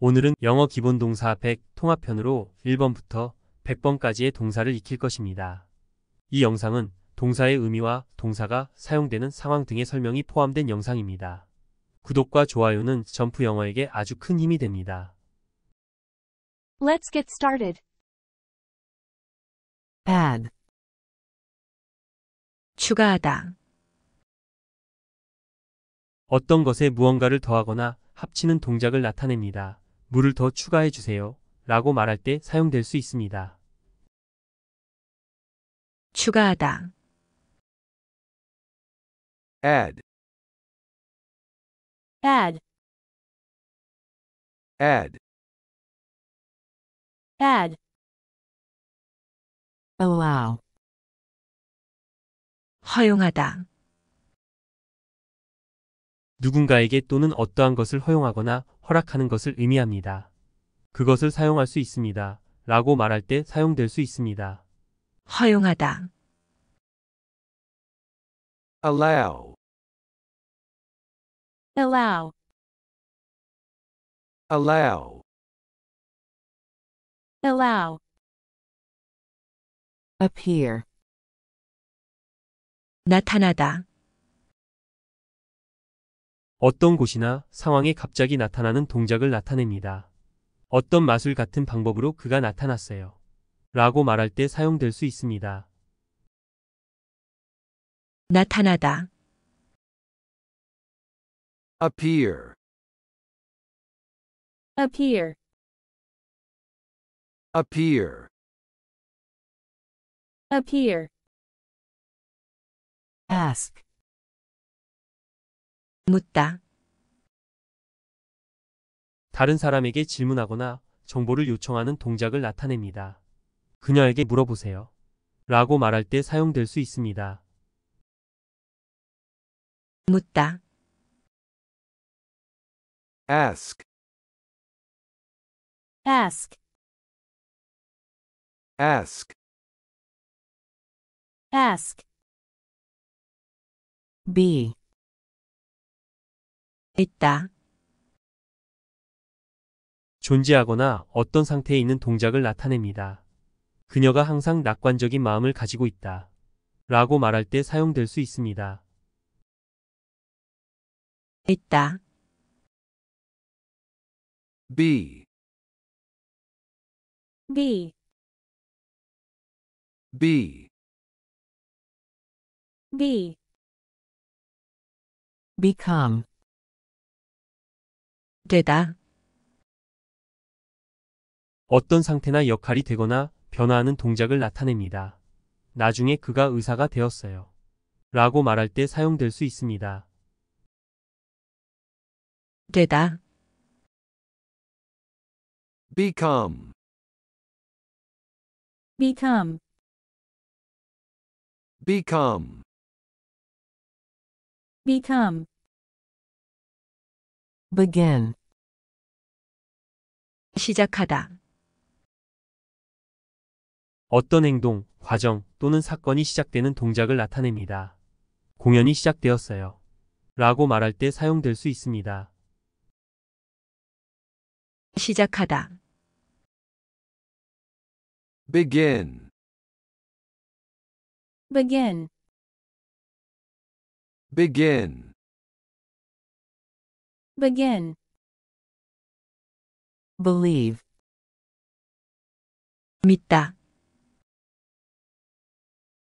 오늘은 영어 기본 동사 100 통합편으로 1번부터 100번까지의 동사를 익힐 것입니다. 이 영상은 동사의 의미와 동사가 사용되는 상황 등의 설명이 포함된 영상입니다. 구독과 좋아요는 점프 영어에게 아주 큰 힘이 됩니다. Let's get started. add 추가하다 어떤 것에 무언가를 더하거나 합치는 동작을 나타냅니다. 물을 더 추가해 주세요. 라고 말할 때 사용될 수 있습니다. 추가하다 add, add, add, add, allow 허용하다 누군가에게 또는 어떠한 것을 허용하거나 허락하는 것을 의미합니다. 그것을 사용할 수 있습니다. 라고 말할 때 사용될 수 있습니다. 허용하다. allow allow allow allow appear 나타나다 어떤 곳이나 상황에 갑자기 나타나는 동작을 나타냅니다. 어떤 마술 같은 방법으로 그가 나타났어요. 라고 말할 때 사용될 수 있습니다. 나타나다. appear, appear, appear, appear. ask, 묻다. 다른 사람에게 질문하거나 정보를 요청하는 동작을 나타냅니다. 그녀에게 물어보세요. 라고 말할 때 사용될 수 있습니다. 묻다. ask ask ask ask b 있다. 존재하거나 어떤 상태에 있는 동작을 나타냅니다. 그녀가 항상 낙관적인 마음을 가지고 있다. 라고 말할 때 사용될 수 있습니다. 있다. B B B B become 되다. 어떤 상태나 역할이 되거나 변화하는 동작을 나타냅니다. 나중에 그가 의사가 되었어요. 라고 말할 때 사용될 수 있습니다. 되다. become, become, become, become, begin 시작하다 어떤 행동, 과정 또는 사건이 시작되는 동작을 나타냅니다. 공연이 시작되었어요. 라고 말할 때 사용될 수 있습니다. 시작하다 begin, begin begin. Begin. Believe. 믿다.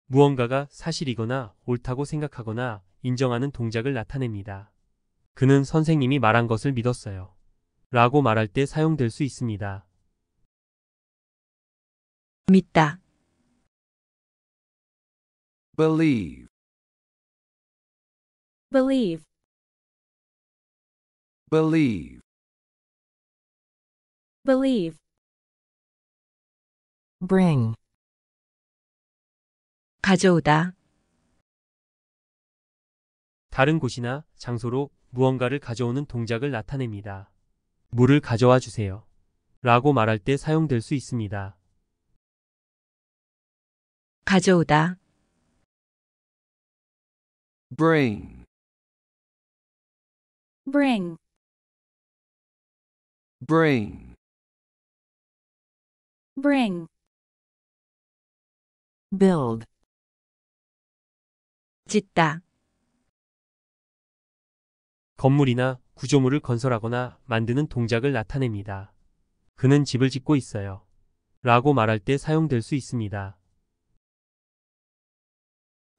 무언가가 사실이거나 옳다고 생각하거나 인정하는 동작을 나타냅니다. 그는 선생님이 말한 것을 믿었어요. 라고 말할 때 사용될 수 있습니다. 믿다. believe believe believe believe bring 가져오다 다른 곳이나 장소로 무언가를 가져오는 동작을 나타냅니다. 물을 가져와 주세요. 라고 말할 때 사용될 수 있습니다. 가져오다 bring bring bring bring build 짓다 건물이나 구조물을 건설하거나 만드는 동작을 나타냅니다. 그는 집을 짓고 있어요. 라고 말할 때 사용될 수 있습니다.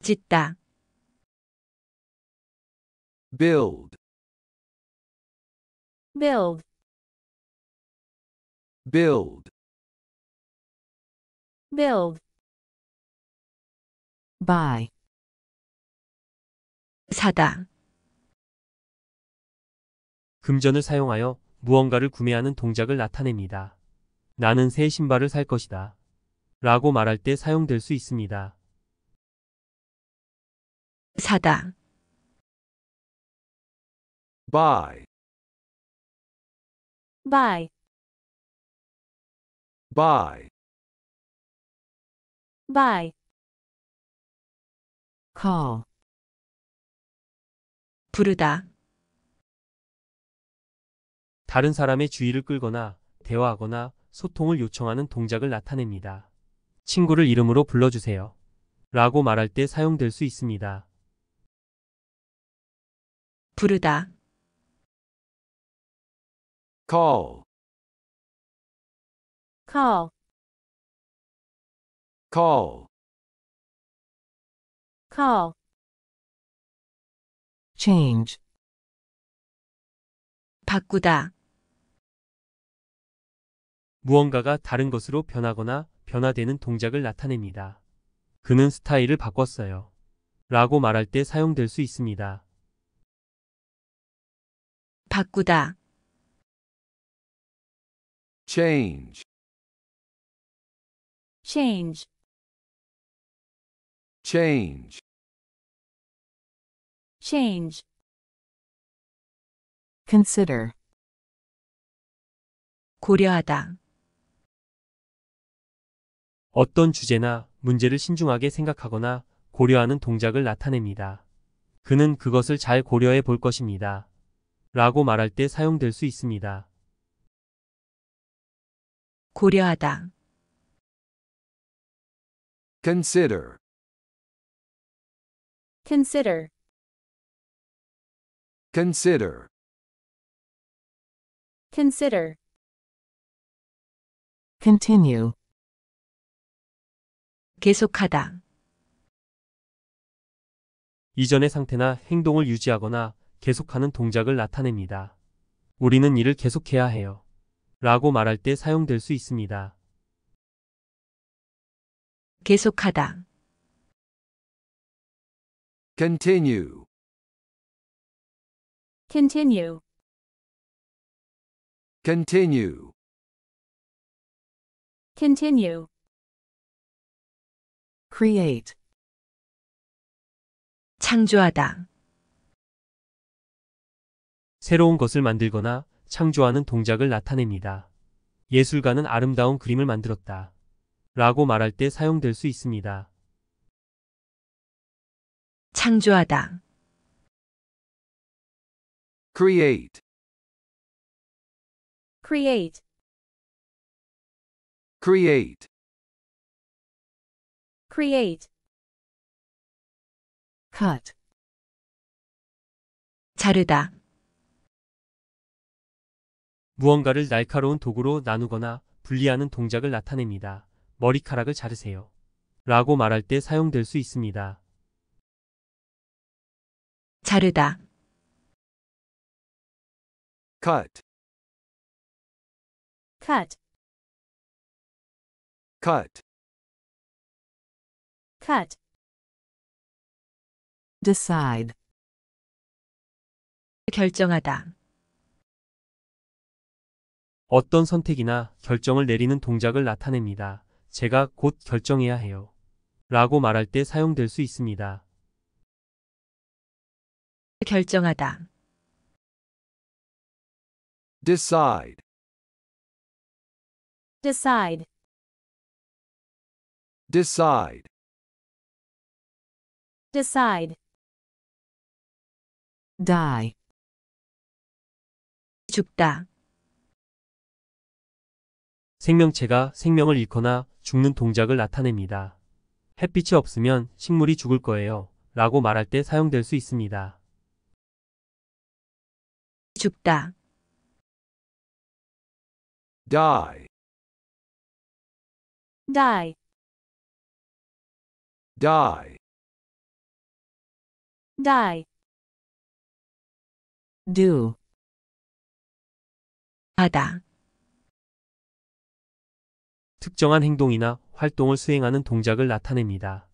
짓다 build build build build buy 사다 금전을 사용하여 무언가를 구매하는 동작을 나타냅니다. 나는 새 신발을 살 것이다. 라고 말할 때 사용될 수 있습니다. 사다 buy buy buy buy call 부르다 다른 사람의 주의를 끌거나 대화하거나 소통을 요청하는 동작을 나타냅니다. 친구를 이름으로 불러주세요. 라고 말할 때 사용될 수 있습니다. 부르다 call call call call change 바꾸다 무언가가 다른 것으로 변하거나 변화되는 동작을 나타냅니다. 그는 스타일을 바꿨어요. 라고 말할 때 사용될 수 있습니다. 바꾸다 change change change change consider 고려하다 어떤 주제나 문제를 신중하게 생각하거나 고려하는 동작을 나타냅니다. 그는 그것을 잘 고려해 볼 것입니다. 라고 말할 때 사용될 수 있습니다. 고려하다 Consider. Consider. Consider. Consider. Continue. 계속하다. 이전의 상태나 행동을 유지하거나 계속하는 동작을 나타냅니다. 우리는 이를 계속해야 해요. 라고 말할 때 사용될 수 있습니다. 계속하다. continue, continue, continue, continue, create, 창조하다. 새로운 것을 만들거나 창조하는 동작을 나타냅니다. 예술가는 아름다운 그림을 만들었다. 라고 말할 때 사용될 수 있습니다. 창조하다 create create create create cut 자르다 무언가를 날카로운 도구로 나누거나 분리하는 동작을 나타냅니다. 머리카락을 자르세요. 라고 말할 때 사용될 수 있습니다. 자르다 cut, cut, cut, cut, decide, 결정하다, 어떤 선택이나 결정을 내리는 동작을 나타냅니다. 제가 곧 결정해야 해요. 라고 말할 때 사용될 수 있습니다. 결정하다. decide, decide, decide, decide, die, 죽다. 생명체가 생명을 잃거나 죽는 동작을 나타냅니다. 햇빛이 없으면 식물이 죽을 거예요 라고 말할 때 사용될 수 있습니다. 죽다 die, die, die, die, do 하다 특정한 행동이나 활동을 수행하는 동작을 나타냅니다.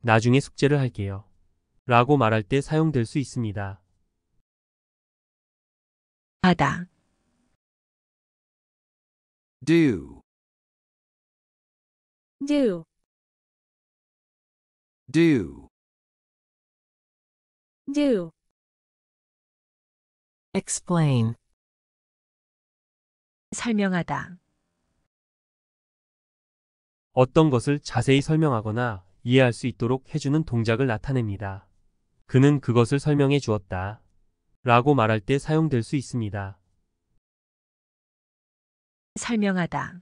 나중에 숙제를 할게요. 라고 말할 때 사용될 수 있습니다. 하다 do do do do explain 설명하다 어떤 것을 자세히 설명하거나 이해할 수 있도록 해주는 동작을 나타냅니다. 그는 그것을 설명해 주었다. 라고 말할 때 사용될 수 있습니다. 설명하다.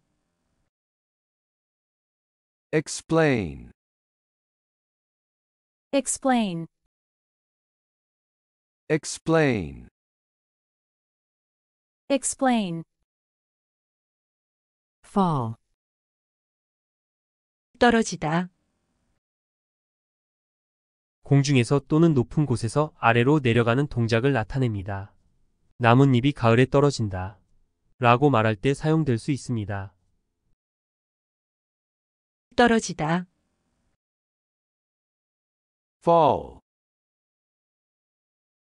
explain, explain, explain, explain. fall, 떨어지다. 공중에서 또는 높은 곳에서 아래로 내려가는 동작을 나타냅니다. 나뭇잎이 가을에 떨어진다. 라고 말할 때 사용될 수 있습니다. 떨어지다. fall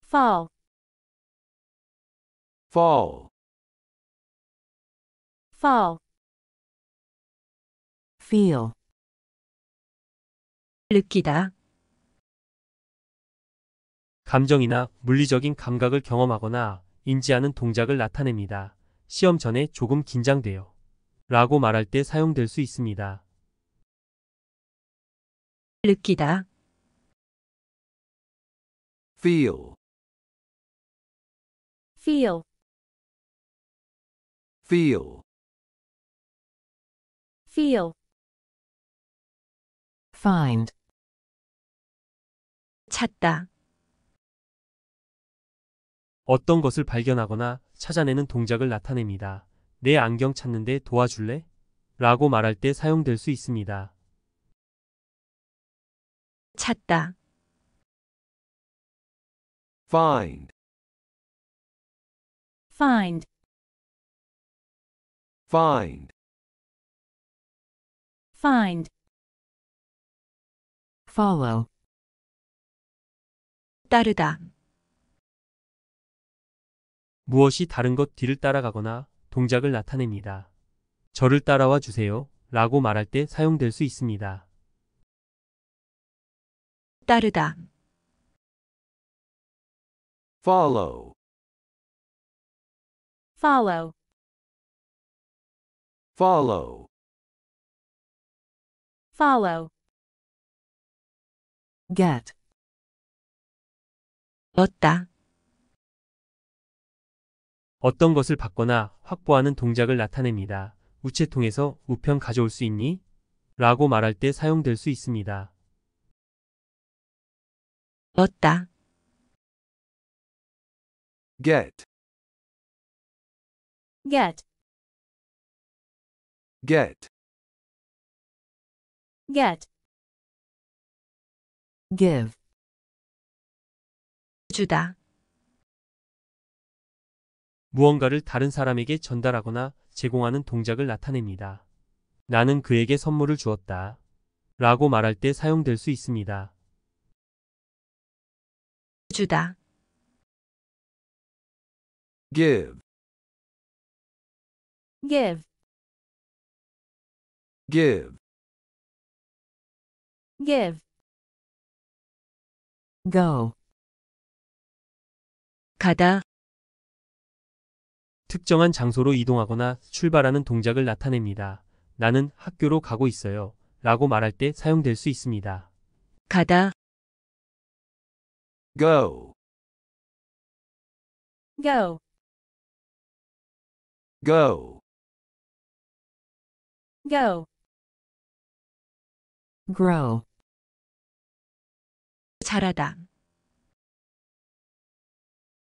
fall fall fall feel 느끼다. 감정이나 물리적인 감각을 경험하거나 인지하는 동작을 나타냅니다. 시험 전에 조금 긴장돼요. 라고 말할 때 사용될 수 있습니다. 느끼다. feel feel feel feel find 찾다. 어떤 것을 발견하거나 찾아내는 동작을 나타냅니다. 내 안경 찾는데 도와줄래? 라고 말할 때 사용될 수 있습니다. 찾다. find, find, find, find, follow, 따르다. 무엇이 다른 것 뒤를 따라가거나 동작을 나타냅니다. 저를 따라와 주세요 라고 말할 때 사용될 수 있습니다. 따르다. follow, follow, follow, follow. get, 였다. 어떤 것을 받거나 확보하는 동작을 나타냅니다. 우체통에서 우편 가져올 수 있니? 라고 말할 때 사용될 수 있습니다. 였다. get get get get give 주다. 무언가를 다른 사람에게 전달하거나 제공하는 동작을 나타냅니다. 나는 그에게 선물을 주었다. 라고 말할 때 사용될 수 있습니다. 주다. give give give give go 가다 특정한 장소로 이동하거나 출발하는 동작을 나타냅니다. 나는 학교로 가고 있어요. 라고 말할 때 사용될 수 있습니다. 가다 go go go go grow 자라다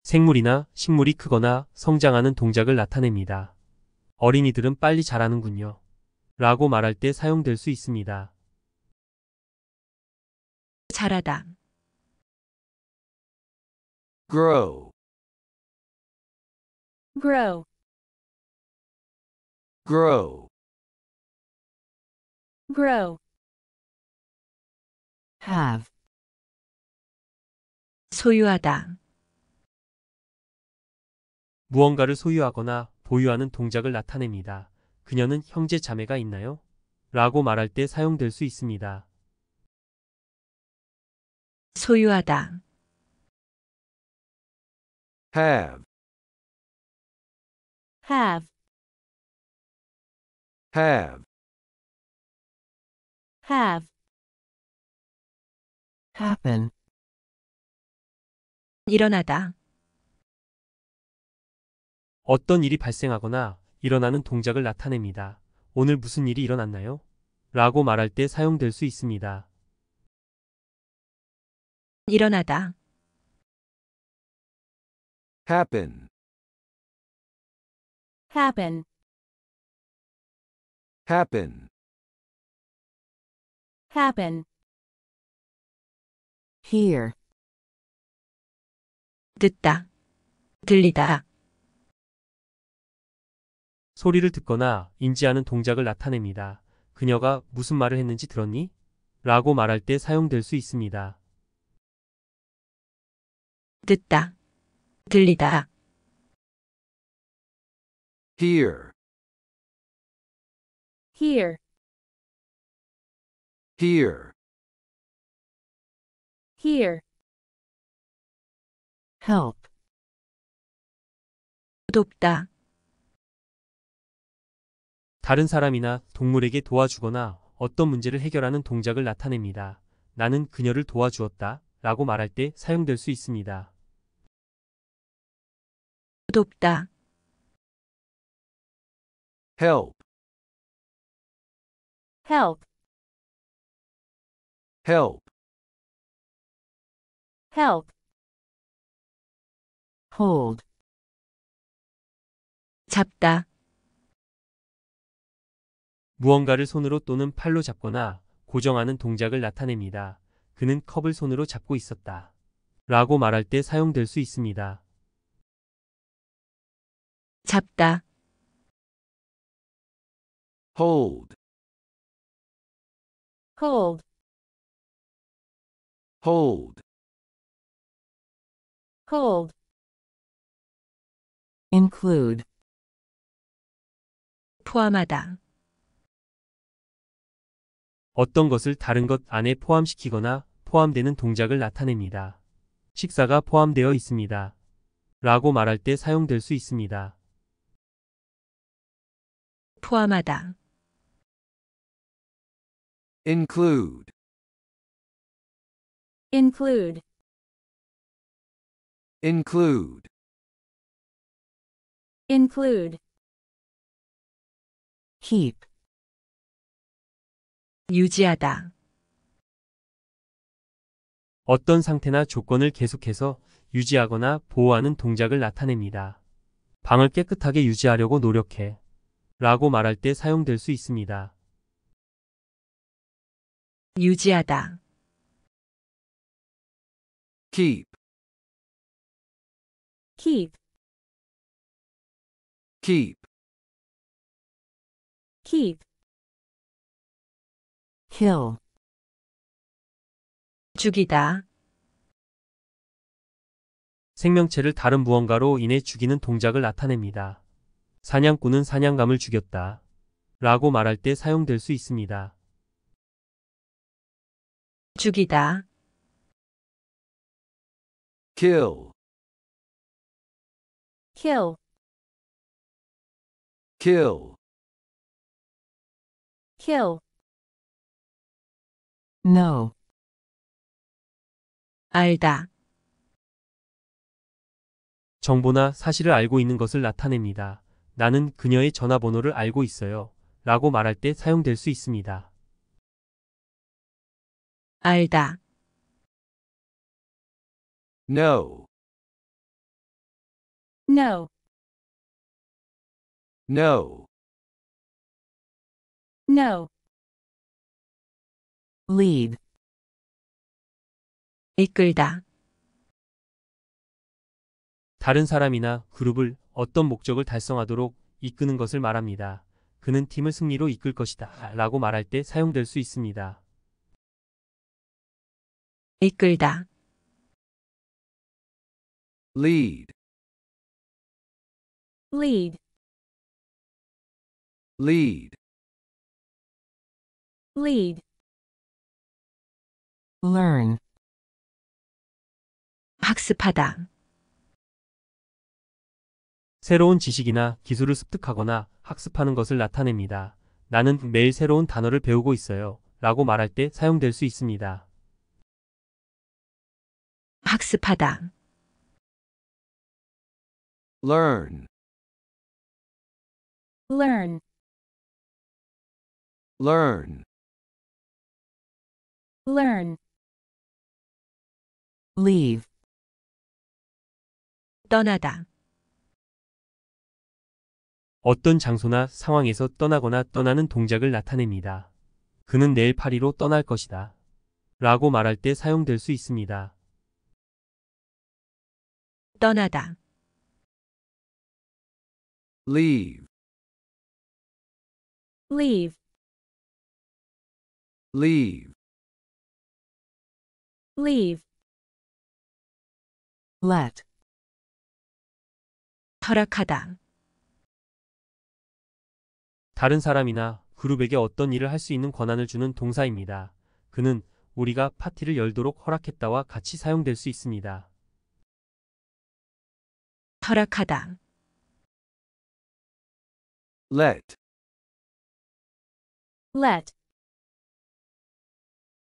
생물이나 식물이 크거나 성장하는 동작을 나타냅니다. 어린이들은 빨리 자라는군요. 라고 말할 때 사용될 수 있습니다. 자라다 grow grow grow grow have 소유하다 무언가를 소유하거나 보유하는 동작을 나타냅니다. 그녀는 형제 자매가 있나요? 라고 말할 때 사용될 수 있습니다. 소유하다 have, have, have, have, happen, 일어나다 어떤 일이 발생하거나 일어나는 동작을 나타냅니다. 오늘 무슨 일이 일어났나요? 라고 말할 때 사용될 수 있습니다. 일어나다 happen, happen, happen, happen. hear, 듣다, 들리다. 소리를 듣거나 인지하는 동작을 나타냅니다. 그녀가 무슨 말을 했는지 들었니? 라고 말할 때 사용될 수 있습니다. 듣다, 들리다. hear, hear, hear, hear. help. 돕다. 다른 사람이나 동물에게 도와주거나 어떤 문제를 해결하는 동작을 나타냅니다. 나는 그녀를 도와주었다 라고 말할 때 사용될 수 있습니다. 돕다 help help help help hold 잡다 무언가를 손으로 또는 팔로 잡거나 고정하는 동작을 나타냅니다. 그는 컵을 손으로 잡고 있었다. 라고 말할 때 사용될 수 있습니다. 잡다. hold, hold, hold, hold, include 포함하다. 어떤 것을 다른 것 안에 포함시키거나 포함되는 동작을 나타냅니다. 식사가 포함되어 있습니다. 라고 말할 때 사용될 수 있습니다. 포함하다 include include include include keep 유지하다. 어떤 상태나 조건을 계속해서 유지하거나 보호하는 동작을 나타냅니다. 방을 깨끗하게 유지하려고 노력해 라고 말할 때 사용될 수 있습니다. 유지하다. keep keep keep keep kill 죽이다 생명체를 다른 무언가로 인해 죽이는 동작을 나타냅니다. 사냥꾼은 사냥감을 죽였다. 라고 말할 때 사용될 수 있습니다. 죽이다 kill, kill kill kill n o 알다 정보나 사실을 알고 있는 것을 나타냅니다. 나는 그녀의 전화번호를 알고 있어요. 라고 말할 때 사용될 수 있습니다. 알다 n o n o n o n o lead 이끌다 다른 사람이나 그룹을 어떤 목적을 달성하도록 이끄는 것을 말합니다. 그는 팀을 승리로 이끌 것이다 라고 말할 때 사용될 수 있습니다. 이끌다 lead, lead lead lead learn 학습하다 새로운 지식이나 기술을 습득하거나 학습하는 것을 나타냅니다. 나는 매일 새로운 단어를 배우고 있어요. 라고 말할 때 사용될 수 있습니다. 학습하다 learn learn learn learn leave 떠나다 어떤 장소나 상황에서 떠나거나 떠나는 동작을 나타냅니다. 그는 내일 파리로 떠날 것이다. 라고 말할 때 사용될 수 있습니다. 떠나다 leave leave leave leave let 허락하다 다른 사람이나 그룹에게 어떤 일을 할 수 있는 권한을 주는 동사입니다. 그는 우리가 파티를 열도록 허락했다와 같이 사용될 수 있습니다. 허락하다 let let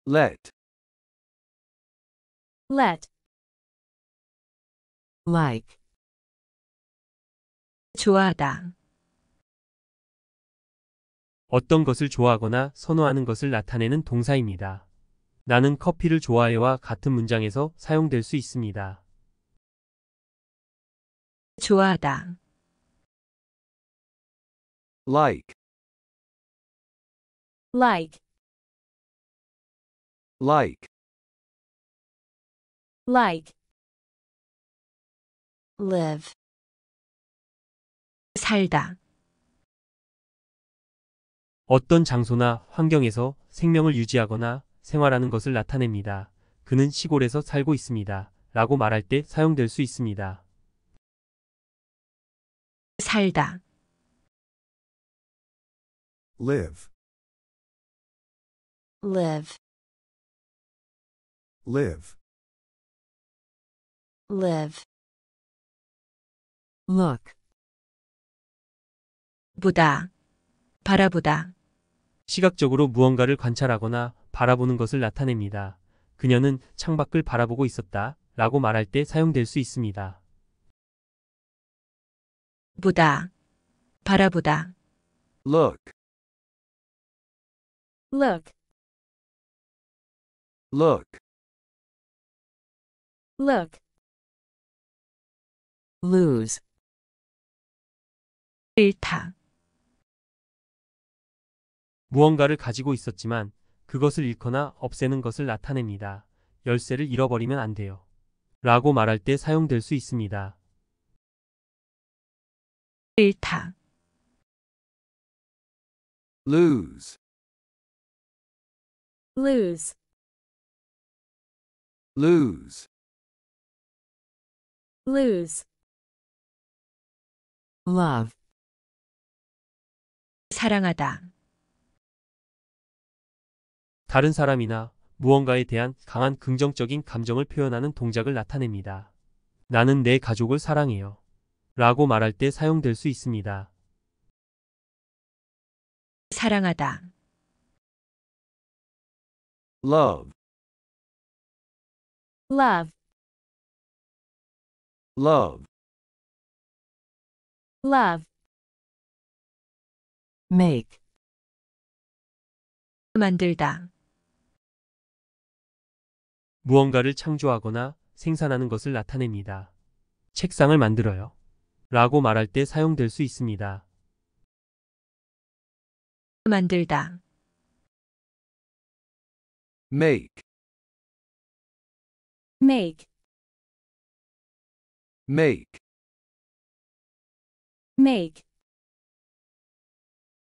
let let like 좋아하다 어떤 것을 좋아하거나 선호하는 것을 나타내는 동사입니다. 나는 커피를 좋아해와 같은 문장에서 사용될 수 있습니다. 좋아하다 like like like like live 살다 어떤 장소나 환경에서 생명을 유지하거나 생활하는 것을 나타냅니다. 그는 시골에서 살고 있습니다. 라고 말할 때 사용될 수 있습니다. 살다 live live live live look 보다, 바라보다, 시각적으로 무언가를 관찰하거나 바라보는 것을 나타냅니다. 그녀는 창밖을 바라보고 있었다 라고 말할 때 사용될 수 있습니다. 보다, 바라보다, look, look, look, look, lose 잃다. 무언가를 가지고 있었지만 그것을 잃거나 없애는 것을 나타냅니다. 열쇠를 잃어버리면 안 돼요. 라고 말할 때 사용될 수 있습니다. 잃다. lose lose lose lose love 사랑하다. 다른 사람이나 무언가에 대한 강한 긍정적인 감정을 표현하는 동작을 나타냅니다. 나는 내 가족을 사랑해요. 라고 말할 때 사용될 수 있습니다. 사랑하다. love, love, love, love. make 만들다 무언가를 창조하거나 생산하는 것을 나타냅니다. 책상을 만들어요. 라고 말할 때 사용될 수 있습니다. 만들다 make make make make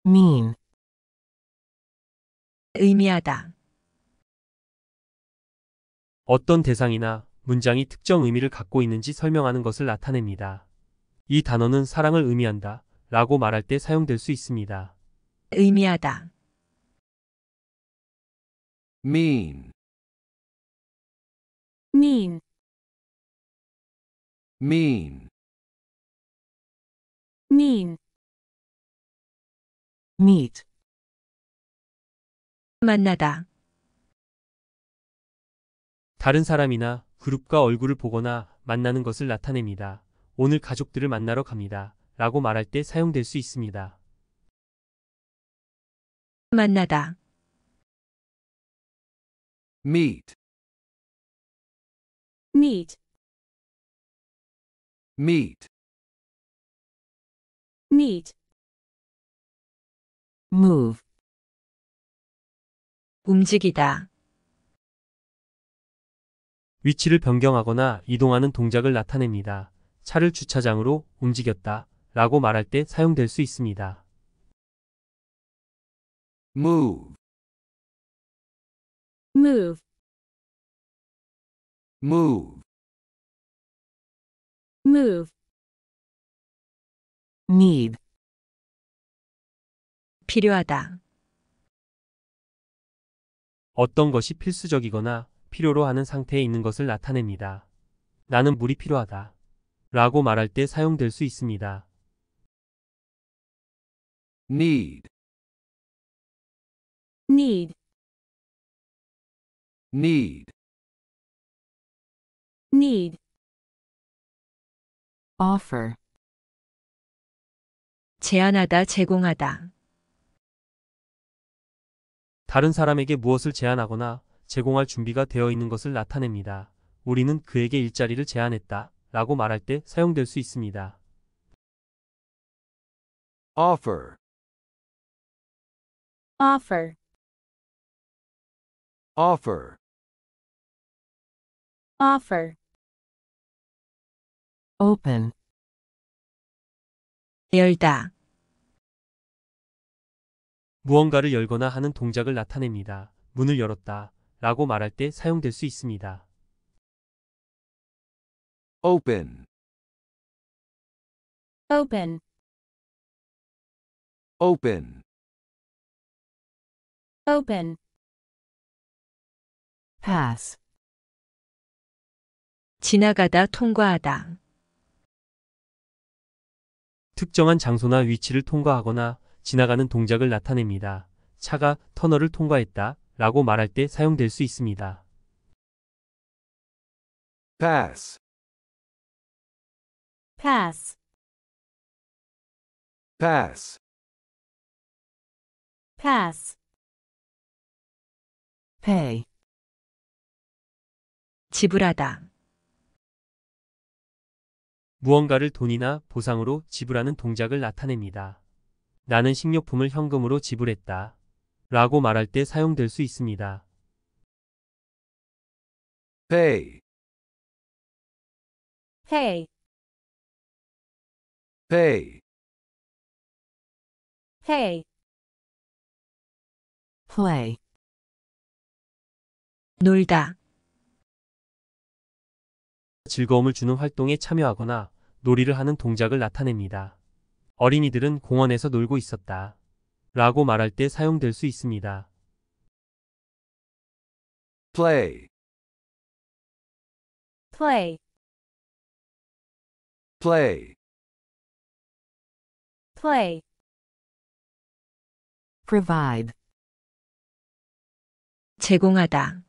mean 의미하다 어떤 대상이나 문장이 특정 의미를 갖고 있는지 설명하는 것을 나타냅니다. 이 단어는 사랑을 의미한다 라고 말할 때 사용될 수 있습니다. 의미하다 mean, mean mean mean meet 만나다 다른 사람이나 그룹과 얼굴을 보거나 만나는 것을 나타냅니다. 오늘 가족들을 만나러 갑니다. 라고 말할 때 사용될 수 있습니다. 만나다 meet, meet meet, meet move 움직이다 위치를 변경하거나 이동하는 동작을 나타냅니다. 차를 주차장으로 움직였다 라고 말할 때 사용될 수 있습니다. move move move move need 필요하다. 어떤 것이 필수적이거나 필요로 하는 상태에 있는 것을 나타냅니다. 나는 물이 필요하다. 라고 말할 때 사용될 수 있습니다. need need need need offer 제안하다 제공하다 다른 사람에게 무엇을 제안하거나 제공할 준비가 되어 있는 것을 나타냅니다. 우리는 그에게 일자리를 제안했다 라고 말할 때 사용될 수 있습니다. offer offer offer offer open 열다 무언가를 열거나 하는 동작을 나타냅니다. 문을 열었다 라고 말할 때 사용될 수 있습니다. open open open open pass 지나가다 통과하다 특정한 장소나 위치를 통과하거나 지나가는 동작을 나타냅니다. 차가 터널을 통과했다 라고 말할 때 사용될 수 있습니다. pass pass pass pass pay 지불하다 무언가를 돈이나 보상으로 지불하는 동작을 나타냅니다. 나는 식료품을 현금으로 지불했다. 라고 말할 때 사용될 수 있습니다. pay, pay, pay, pay, play 놀다 즐거움을 주는 활동에 참여하거나 놀이를 하는 동작을 나타냅니다. 어린이들은 공원에서 놀고 있었다. 라고 말할 때 사용될 수 있습니다. play play play play provide 제공하다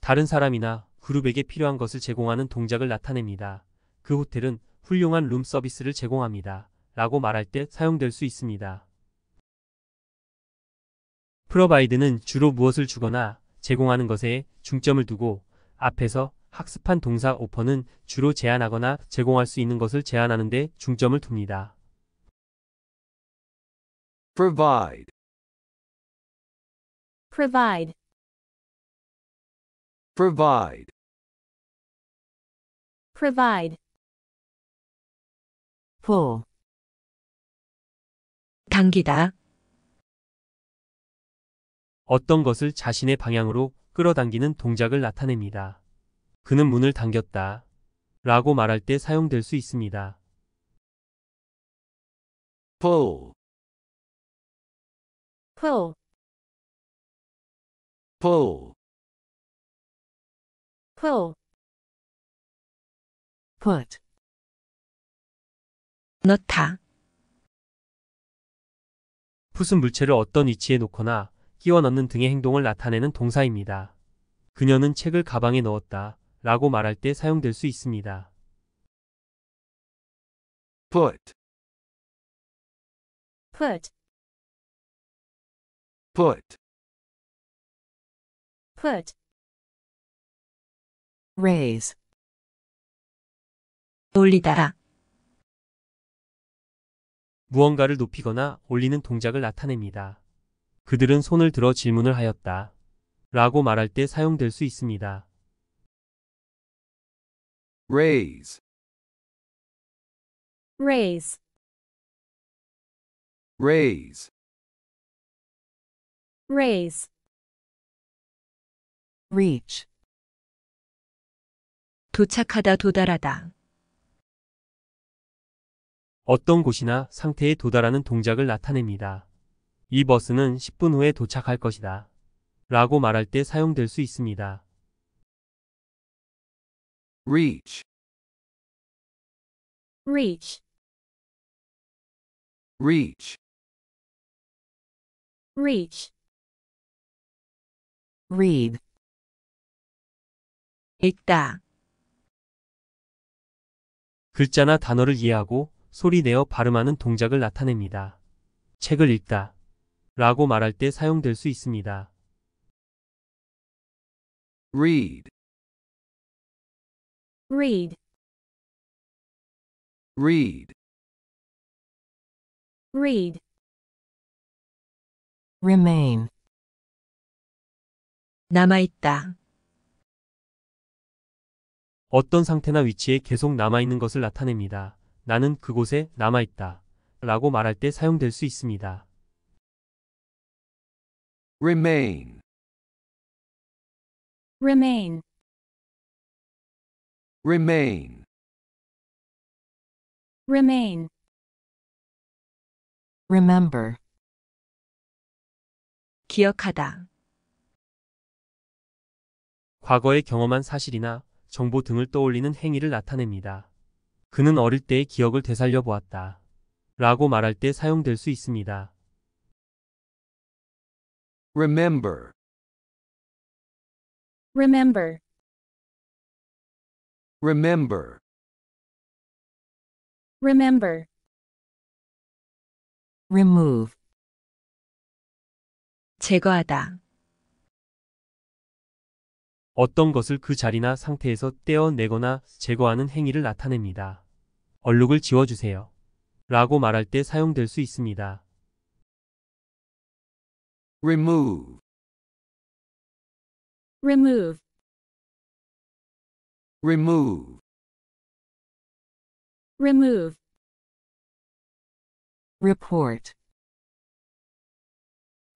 다른 사람이나 그룹에게 필요한 것을 제공하는 동작을 나타냅니다. 그 호텔은 훌륭한 룸 서비스를 제공합니다. 라고 말할 때 사용될 수 있습니다. 프로바이드는 주로 무엇을 주거나 제공하는 것에 중점을 두고 앞에서 학습한 동사 오퍼는 주로 제안하거나 제공할 수 있는 것을 제안하는 데 중점을 둡니다. provide provide provide provide pull 당기다 어떤 것을 자신의 방향으로 끌어당기는 동작을 나타냅니다. 그는 문을 당겼다. 라고 말할 때 사용될 수 있습니다. pull pull pull pull put 넣다. 붓은 물체를 어떤 위치에 놓거나 끼워 넣는 등의 행동을 나타내는 동사입니다. 그녀는 책을 가방에 넣었다 라고 말할 때 사용될 수 있습니다. put put put put raise 올리다 무언가를 높이거나 올리는 동작을 나타냅니다. 그들은 손을 들어 질문을 하였다. 라고 말할 때 사용될 수 있습니다. raise raise raise raise reach 도착하다 도달하다 어떤 곳이나 상태에 도달하는 동작을 나타냅니다. 이 버스는 10분 후에 도착할 것이다. 라고 말할 때 사용될 수 있습니다. reach reach reach reach read 읽다 글자나 단어를 이해하고 소리내어 발음하는 동작을 나타냅니다. 책을 읽다 라고 말할 때 사용될 수 있습니다. read read read read remain 남아있다 어떤 상태나 위치에 계속 남아있는 것을 나타냅니다. 나는 그곳에 남아있다. 라고 말할 때 사용될 수 있습니다. remain remain remain remain remember 기억하다 과거에 경험한 사실이나 정보 등을 떠올리는 행위를 나타냅니다. 그는 어릴 때의 기억을 되살려 보았다. 라고 말할 때 사용될 수 있습니다. remember remember remember remember remove 제거하다 어떤 것을 그 자리나 상태에서 떼어내거나 제거하는 행위를 나타냅니다. 얼룩을 지워주세요. 라고 말할 때 사용될 수 있습니다. remove remove remove remove report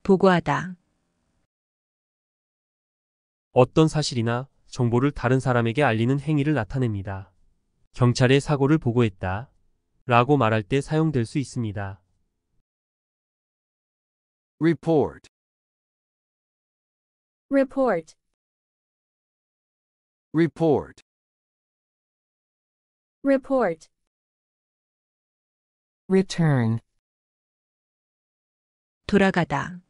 보고하다 어떤 사실이나 정보를 다른 사람에게 알리는 행위를 나타냅니다. 경찰의 사고를 보고했다. 라고 말할 때 사용될 수 있습니다. report report report report return 돌아가다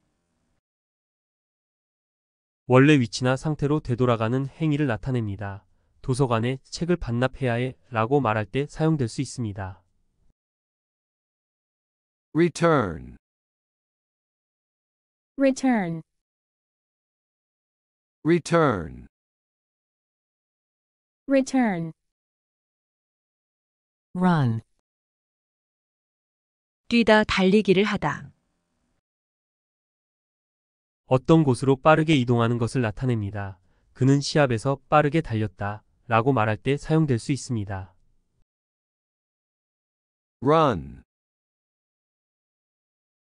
원래 위치나 상태로 되돌아가는 행위를 나타냅니다. 도서관에 책을 반납해야 해 라고 말할 때 사용될 수 있습니다. return return return return run 뛰다 달리기를 하다 어떤 곳으로 빠르게 이동하는 것을 나타냅니다. 그는 시합에서 빠르게 달렸다. 라고 말할 때 사용될 수 있습니다. run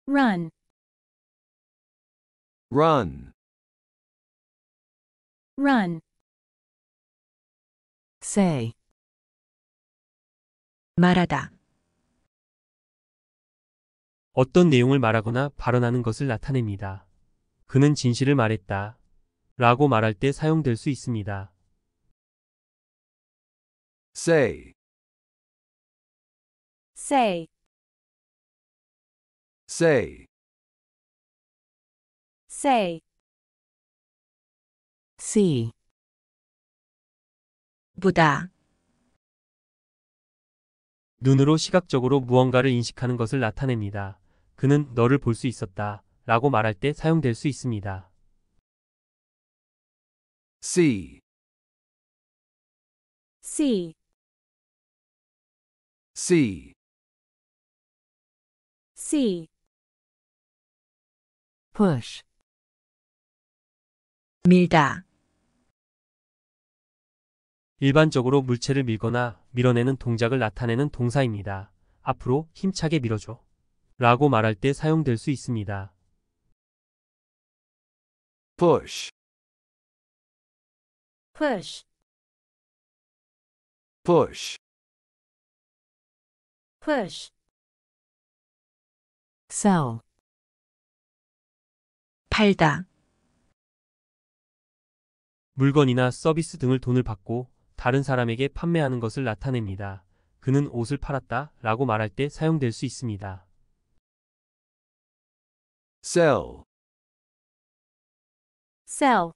run run run say 말하다 어떤 내용을 말하거나 발언하는 것을 나타냅니다. 그는 진실을 말했다. 라고 말할 때 사용될 수 있습니다. say say say say see 보다 눈으로 시각적으로 무언가를 인식하는 것을 나타냅니다. 그는 너를 볼 수 있었다. 라고 말할 때 사용될 수 있습니다. see see C C push 밀다 일반적으로 물체를 밀거나 밀어내는 동작을 나타내는 동사입니다. 앞으로 힘차게 밀어줘 라고 말할 때 사용될 수 있습니다. push push push push sell 팔다 물건이나 서비스 등을 돈을 받고 다른 사람에게 판매하는 것을 나타냅니다. 그는 옷을 팔았다 라고 말할 때 사용될 수 있습니다. sell sell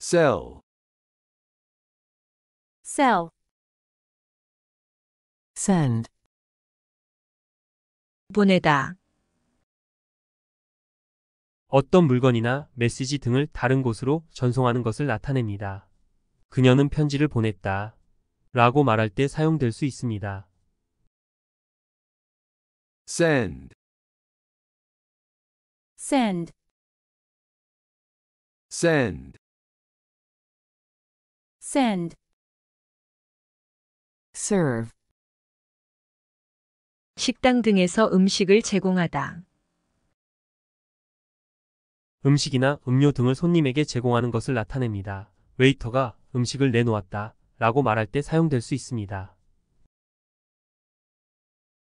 sell sell send 보내다 어떤 물건이나 메시지 등을 다른 곳으로 전송하는 것을 나타냅니다. 그녀는 편지를 보냈다. 라고 말할 때 사용될 수 있습니다. send, send send, send serve 식당 등에서 음식을 제공하다. 음식이나 음료 등을 손님에게 제공하는 것을 나타냅니다. 웨이터가 음식을 내놓았다 라고 말할 때 사용될 수 있습니다.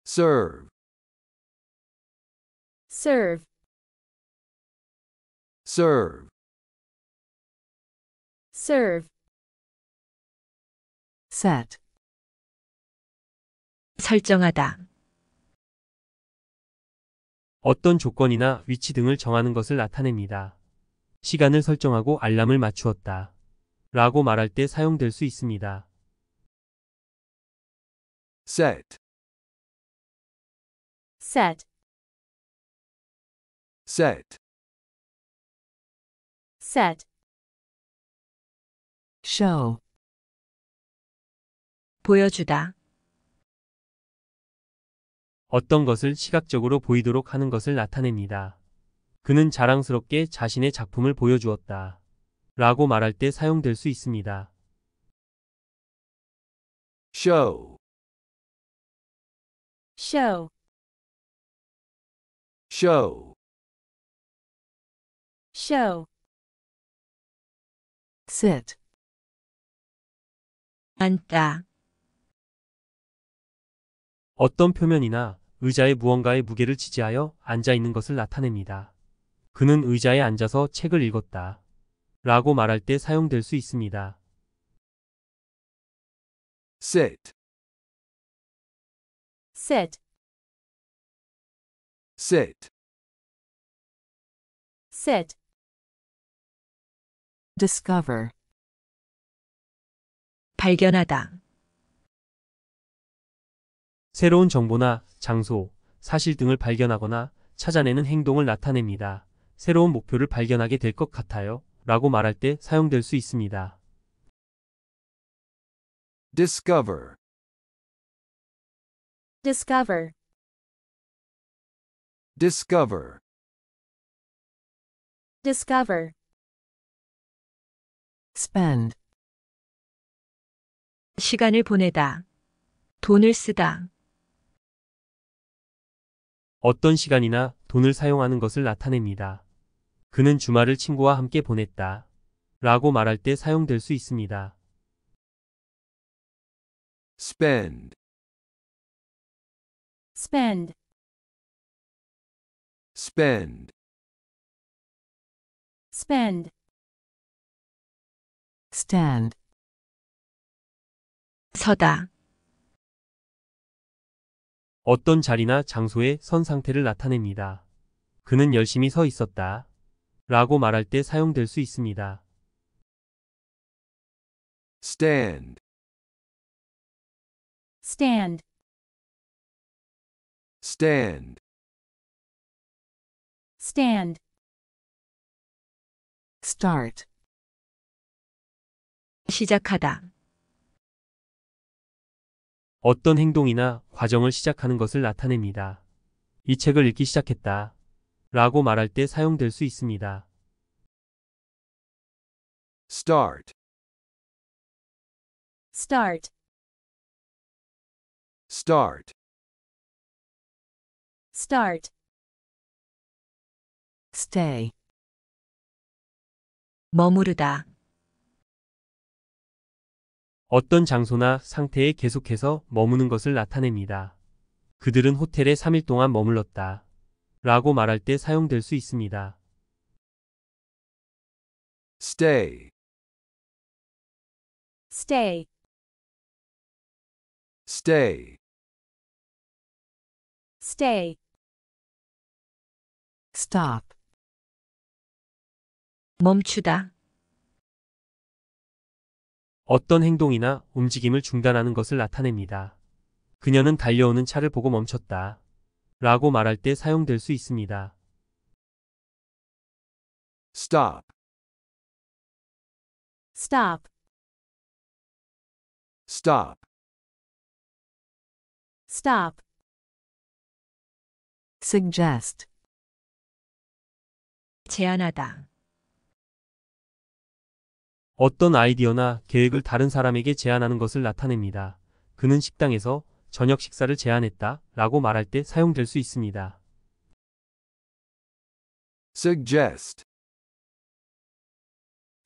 serve, serve, serve, serve, set, 설정하다. 어떤 조건이나 위치 등을 정하는 것을 나타냅니다. 시간을 설정하고 알람을 맞추었다. 라고 말할 때 사용될 수 있습니다. set set set set show 보여주다 어떤 것을 시각적으로 보이도록 하는 것을 나타냅니다. 그는 자랑스럽게 자신의 작품을 보여주었다. 라고 말할 때 사용될 수 있습니다. show show show show sit 앉다 어떤 표면이나 의자에 무언가의 무게를 지지하여 앉아있는 것을 나타냅니다. 그는 의자에 앉아서 책을 읽었다. 라고 말할 때 사용될 수 있습니다. sit sit sit sit discover 발견하다 새로운 정보나 장소, 사실 등을 발견하거나 찾아내는 행동을 나타냅니다. 새로운 목표를 발견하게 될 것 같아요. 라고 말할 때 사용될 수 있습니다. discover discover discover discover spend 시간을 보내다 돈을 쓰다 어떤 시간이나 돈을 사용하는 것을 나타냅니다. 그는 주말을 친구와 함께 보냈다. 라고 말할 때 사용될 수 있습니다. spend spend spend spend stand 서다 어떤 자리나 장소의 선 상태를 나타냅니다. 그는 열심히 서 있었다. 라고 말할 때 사용될 수 있습니다. stand stand stand stand start 시작하다 어떤 행동이나 과정을 시작하는 것을 나타냅니다. 이 책을 읽기 시작했다. 라고 말할 때 사용될 수 있습니다. start start start start stay 머무르다 어떤 장소나 상태에 계속해서 머무는 것을 나타냅니다. 그들은 호텔에 3일 동안 머물렀다. 라고 말할 때 사용될 수 있습니다. stay stay stay stay stop 멈추다 어떤 행동이나 움직임을 중단하는 것을 나타냅니다. 그녀는 달려오는 차를 보고 멈췄다. 라고 말할 때 사용될 수 있습니다. stop stop stop stop suggest 제안하다 어떤 아이디어나 계획을 다른 사람에게 제안하는 것을 나타냅니다. 그는 식당에서 저녁 식사를 제안했다 라고 말할 때 사용될 수 있습니다. suggest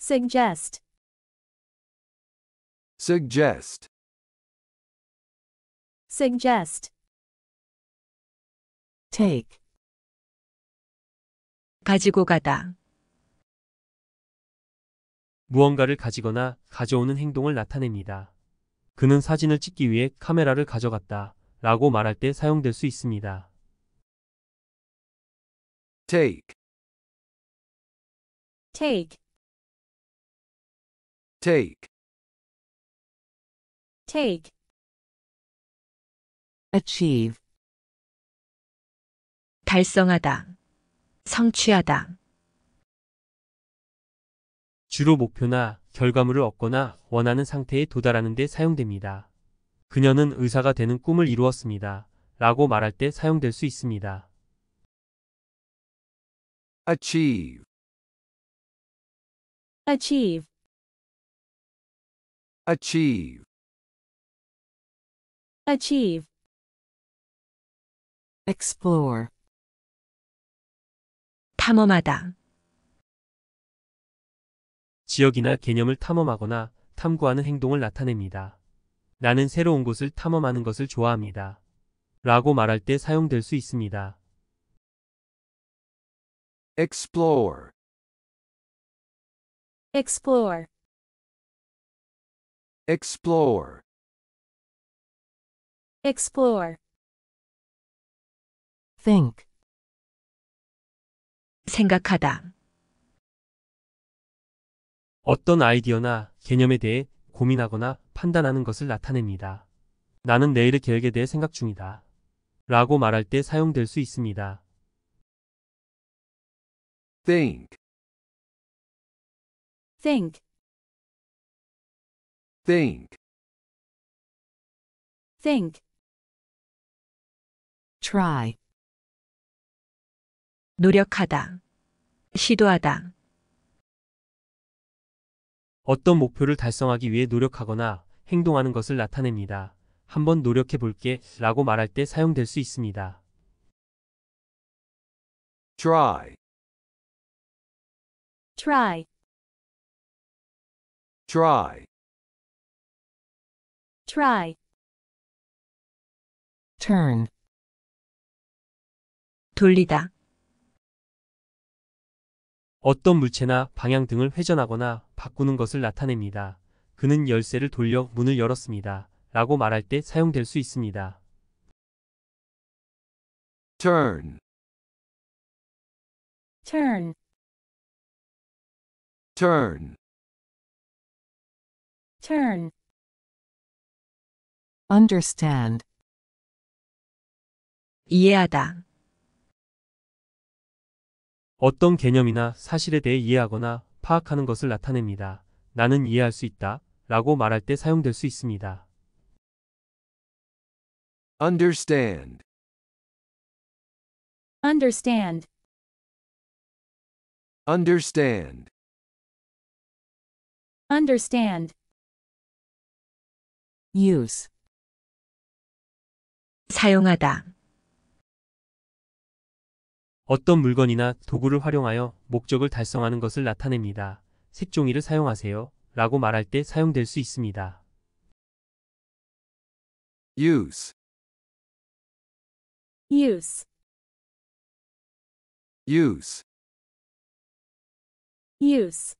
suggest suggest suggest take 가지고 가다 무언가를 가지거나 가져오는 행동을 나타냅니다. 그는 사진을 찍기 위해 카메라를 가져갔다 라고 말할 때 사용될 수 있습니다. take take take take achieve 달성하다 성취하다 주로 목표나 결과물을 얻거나 원하는 상태에 도달하는 데 사용됩니다. 그녀는 의사가 되는 꿈을 이루었습니다. 라고 말할 때 사용될 수 있습니다. achieve achieve achieve achieve explore 탐험하다 지역이나 개념을 탐험하거나 탐구하는 행동을 나타냅니다. 나는 새로운 곳을 탐험하는 것을 좋아합니다. 라고 말할 때 사용될 수 있습니다. explore explore explore explore think 생각하다 어떤 아이디어나 개념에 대해 고민하거나 판단하는 것을 나타냅니다. 나는 내일의 계획에 대해 생각 중이다. 라고 말할 때 사용될 수 있습니다. think, think, think, think. try, 노력하다, 시도하다. 어떤 목표를 달성하기 위해 노력하거나 행동하는 것을 나타냅니다. 한번 노력해볼게 라고 말할 때 사용될 수 있습니다. try try try try turn 돌리다 어떤 물체나 방향 등을 회전하거나 바꾸는 것을 나타냅니다. 그는 열쇠를 돌려 문을 열었습니다. 라고 말할 때 사용될 수 있습니다. turn turn turn turn understand 이해하다 어떤 개념이나 사실에 대해 이해하거나 파악하는 것을 나타냅니다. 나는 이해할 수 있다 라고 말할 때 사용될 수 있습니다. understand understand understand understand use 사용하다 어떤 물건이나 도구를 활용하여 목적을 달성하는 것을 나타냅니다. 색종이를 사용하세요 라고 말할 때 사용될 수 있습니다. use use use use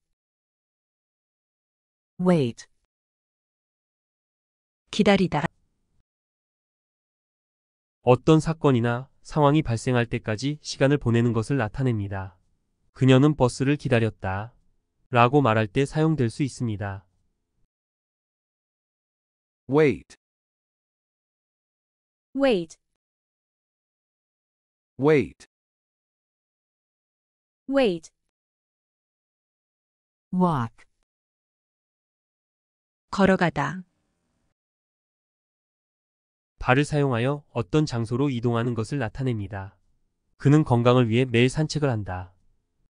wait 기다리다 어떤 사건이나 상황이 발생할 때까지 시간을 보내는 것을 나타냅니다. 그녀는 버스를 기다렸다. 라고 말할 때 사용될 수 있습니다. wait wait wait wait walk 걸어가다 발을 사용하여 어떤 장소로 이동하는 것을 나타냅니다. 그는 건강을 위해 매일 산책을 한다.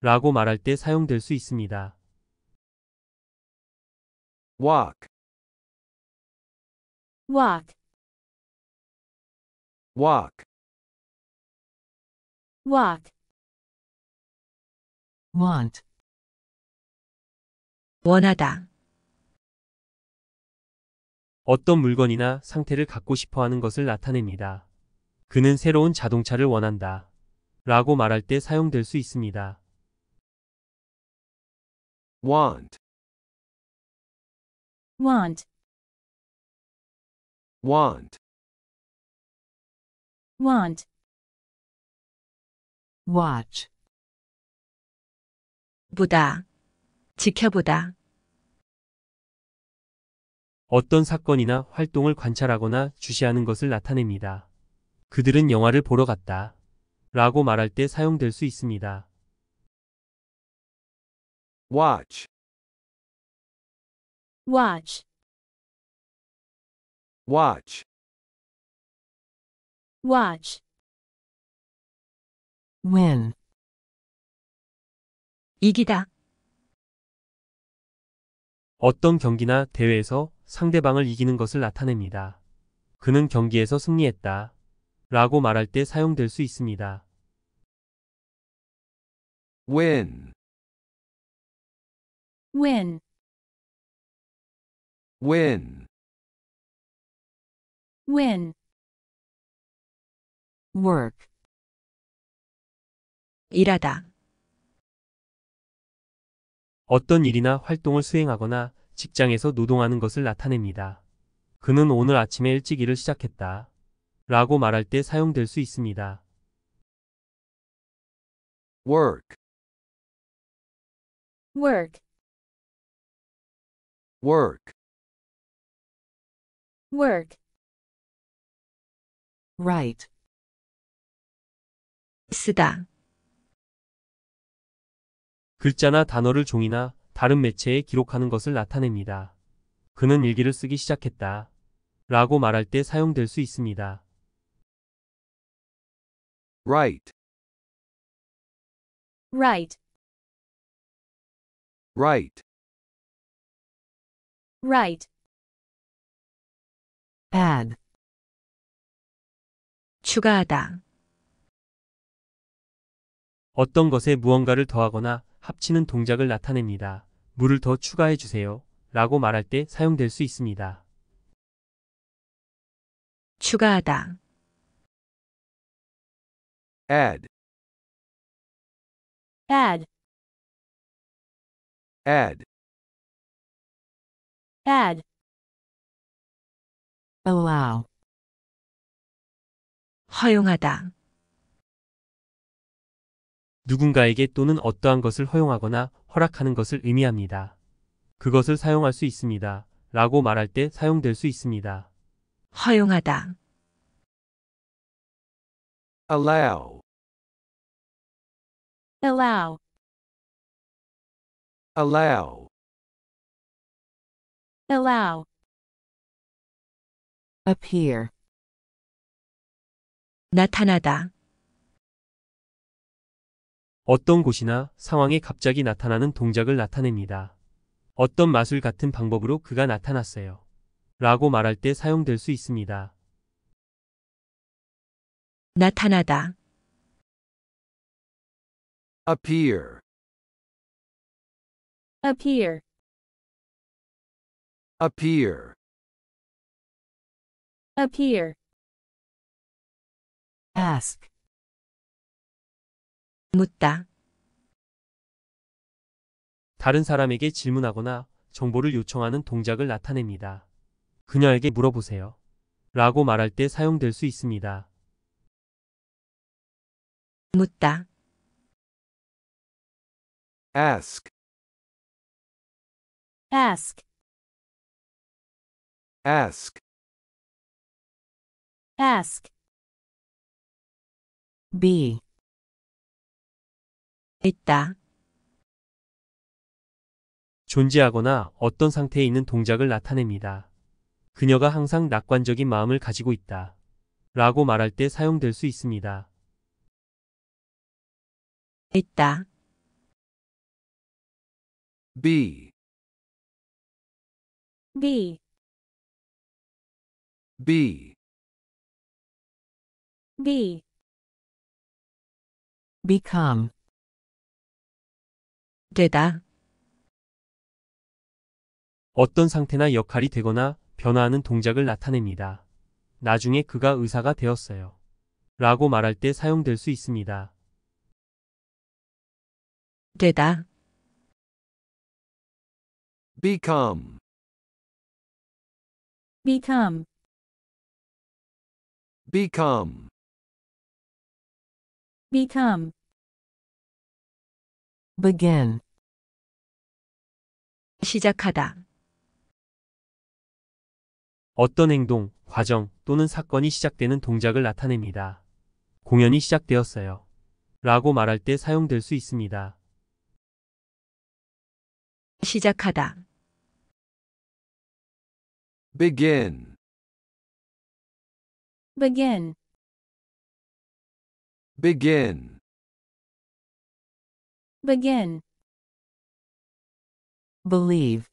라고 말할 때 사용될 수 있습니다. walk walk walk walk want 원하다 어떤 물건이나 상태를 갖고 싶어 하는 것을 나타냅니다. 그는 새로운 자동차를 원한다. 라고 말할 때 사용될 수 있습니다. want want want want watch 보다 지켜보다 어떤 사건이나 활동을 관찰하거나 주시하는 것을 나타냅니다. 그들은 영화를 보러 갔다. 라고 말할 때 사용될 수 있습니다. watch watch watch watch win 이기다 어떤 경기나 대회에서 상대방을 이기는 것을 나타냅니다. 그는 경기에서 승리했다. 라고 말할 때 사용될 수 있습니다. win win win win work 일하다 어떤 일이나 활동을 수행하거나 직장에서 노동하는 것을 나타냅니다. 그는 오늘 아침에 일찍 일을 시작했다. 라고 말할 때 사용될 수 있습니다. work work work work right 쓰다 글자나 단어를 종이나 다른 매체에 기록하는 것을 나타냅니다. 그는 일기를 쓰기 시작했다. 라고 말할 때 사용될 수 있습니다. Right. Right. Right. Right. Add. 추가하다. 어떤 것에 무언가를 더하거나 합치는 동작을 나타냅니다. 물을 더 추가해 주세요. 라고 말할 때 사용될 수 있습니다. 추가하다. add add add add allow 허용하다 누군가에게 또는 어떠한 것을 허용하거나 허락하는 것을 의미합니다. 그것을 사용할 수 있습니다. 라고 말할 때 사용될 수 있습니다. 허용하다. allow allow allow allow appear 나타나다 어떤 곳이나 상황에 갑자기 나타나는 동작을 나타냅니다. 어떤 마술 같은 방법으로 그가 나타났어요. 라고 말할 때 사용될 수 있습니다. 나타나다 appear appear appear appear ask 묻다. 다른 사람에게 질문하거나 정보를 요청하는 동작을 나타냅니다. 그녀에게 물어보세요. 라고 말할 때 사용될 수 있습니다. 묻다. ask, ask, ask, ask. B. 있다. 존재하거나 어떤 상태에 있는 동작을 나타냅니다. 그녀가 항상 낙관적인 마음을 가지고 있다. 라고 말할 때 사용될 수 있습니다. 있다. B B B B become 되다. 어떤 상태나 역할이 되거나 변화하는 동작을 나타냅니다. 나중에 그가 의사가 되었어요. 라고 말할 때 사용될 수 있습니다. 되다. become become become become begin 시작하다. 어떤 행동, 과정 또는 사건이 시작되는 동작을 나타냅니다. 공연이 시작되었어요. 라고 말할 때 사용될 수 있습니다. 시작하다. begin, begin, begin, begin, believe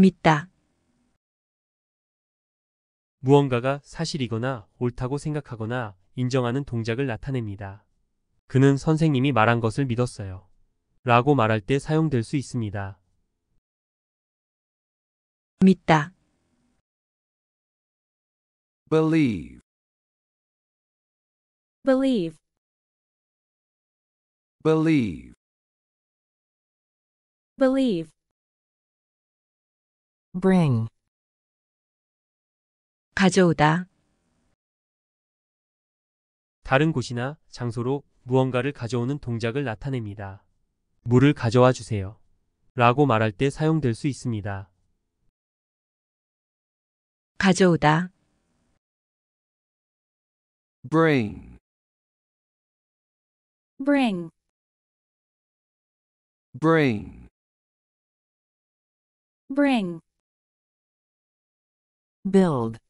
믿다 무언가가 사실이거나 옳다고 생각하거나 인정하는 동작을 나타냅니다. 그는 선생님이 말한 것을 믿었어요. 라고 말할 때 사용될 수 있습니다. 믿다 believe believe believe believe bring 가져오다 다른 곳이나 장소로 무언가를 가져오는 동작을 나타냅니다. 물을 가져와 주세요. 라고 말할 때 사용될 수 있습니다. 가져오다 bring bring bring bring build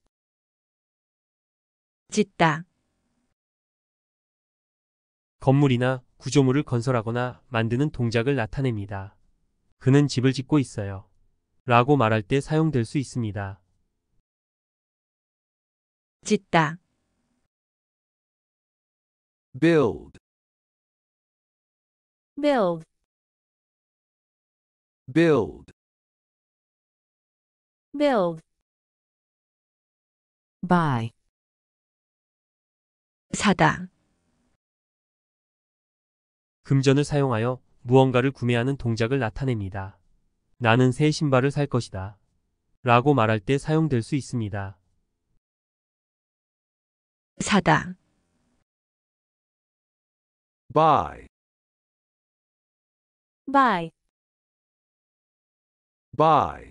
짓다 건물이나 구조물을 건설하거나 만드는 동작을 나타냅니다. 그는 집을 짓고 있어요. 라고 말할 때 사용될 수 있습니다. 짓다 build build build build buy 사다 금전을 사용하여 무언가를 구매하는 동작을 나타냅니다. 나는 새 신발을 살 것이다. 라고 말할 때 사용될 수 있습니다. 사다 buy buy buy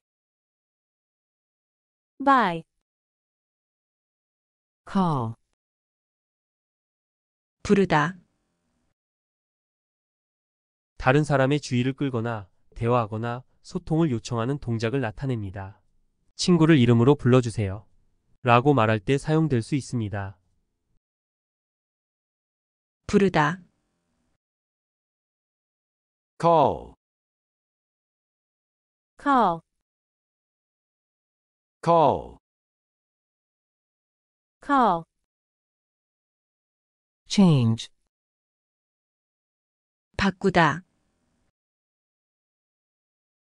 b y call 부르다 다른 사람의 주의를 끌거나 대화하거나 소통을 요청하는 동작을 나타냅니다. 친구를 이름으로 불러주세요. 라고 말할 때 사용될 수 있습니다. 부르다 call call call call change 바꾸다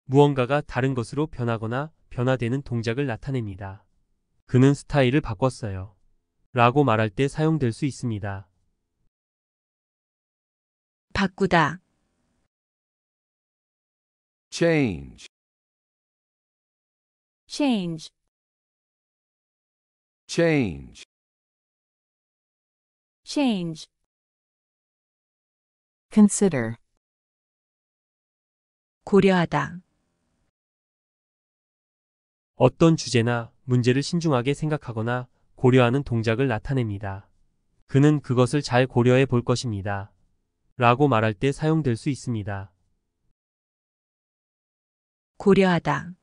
무언가가 다른 것으로 변하거나 변화되는 동작을 나타냅니다. 그는 스타일을 바꿨어요. 라고 말할 때 사용될 수 있습니다. 바꾸다 change change change change consider 고려하다 어떤 주제나 문제를 신중하게 생각하거나 고려하는 동작을 나타냅니다. 그는 그것을 잘 고려해 볼 것입니다. 라고 말할 때 사용될 수 있습니다. 고려하다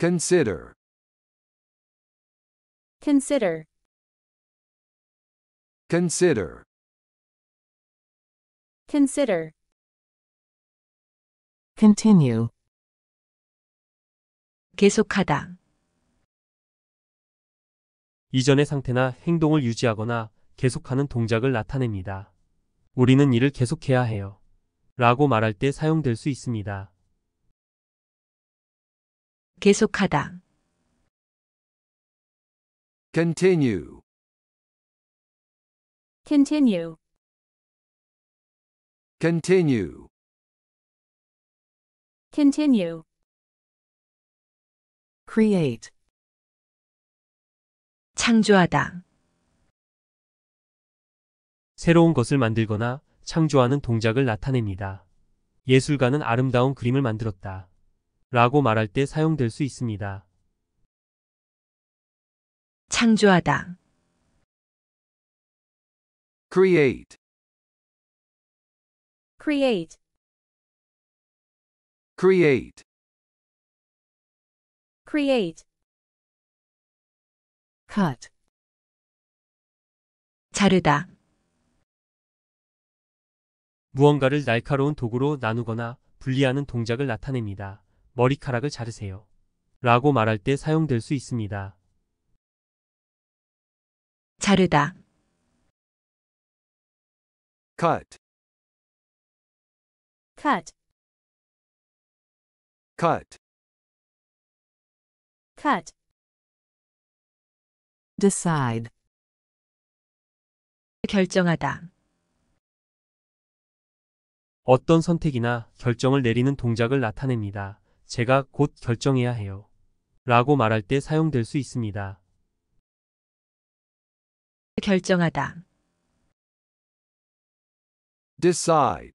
consider Consider. Consider. Consider. Continue. 계속하다. 이전의 상태나 행동을 유지하거나 계속하는 동작을 나타냅니다. 우리는 이를 계속해야 해요. 라고 말할 때 사용될 수 있습니다. 계속하다. Continue. Continue. Continue. Continue. Create. 창조하다. 새로운 것을 만들거나 창조하는 동작을 나타냅니다. 예술가는 아름다운 그림을 만들었다. 라고 말할 때 사용될 수 있습니다. 창조하다. create, create, create, create, cut, 자르다. 무언가를 날카로운 도구로 나누거나 분리하는 동작을 나타냅니다. 머리카락을 자르세요. 라고 말할 때 사용될 수 있습니다. 자르다 cut, cut, cut, cut, decide, 결정하다 어떤 선택이나 결정을 내리는 동작을 나타냅니다. 제가 곧 결정해야 해요. 라고 말할 때 사용될 수 있습니다. 결정하다. decide,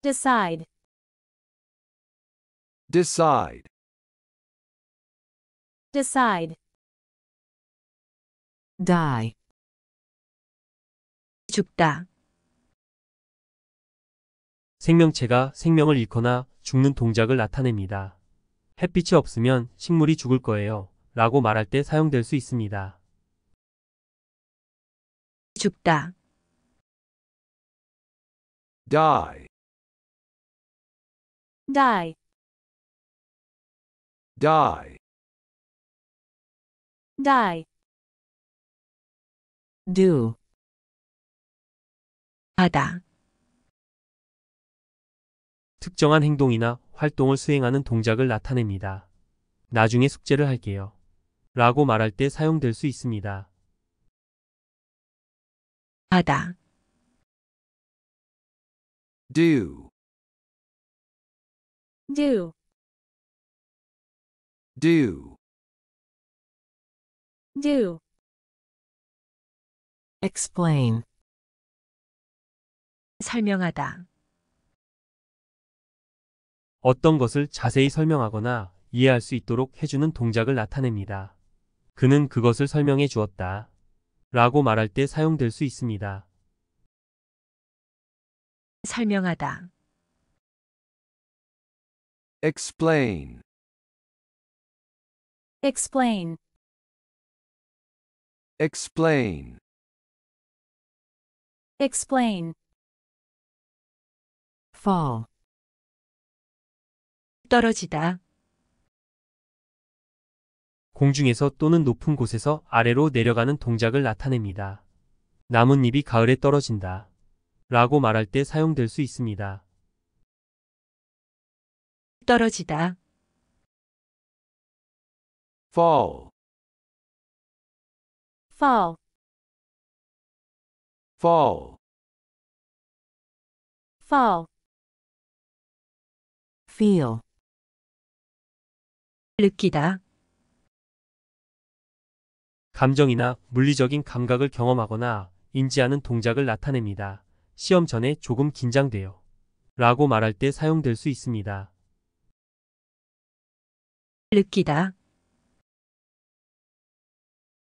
decide, decide, decide, die, 죽다. 생명체가 생명을 잃거나 죽는 동작을 나타냅니다. 햇빛이 없으면 식물이 죽을 거예요. 라고 말할 때 사용될 수 있습니다. 죽다. die, die, die, die, do, 하다. 특정한 행동이나 활동을 수행하는 동작을 나타냅니다. 나중에 숙제를 할게요. 라고 말할 때 사용될 수 있습니다. 하다. do do do do explain 설명하다. 어떤 것을 자세히 설명하거나 이해할 수 있도록 해주는 동작을 나타냅니다. 그는 그것을 설명해 주었다. 라고 말할 때 사용될 수 있습니다. 설명하다 explain explain explain explain fall 떨어지다 공중에서 또는 높은 곳에서 아래로 내려가는 동작을 나타냅니다. 나뭇잎이 가을에 떨어진다. 라고 말할 때 사용될 수 있습니다. 떨어지다. fall, fall, fall, fall, feel, 느끼다. 감정이나 물리적인 감각을 경험하거나 인지하는 동작을 나타냅니다. 시험 전에 조금 긴장돼요. 라고 말할 때 사용될 수 있습니다. 느끼다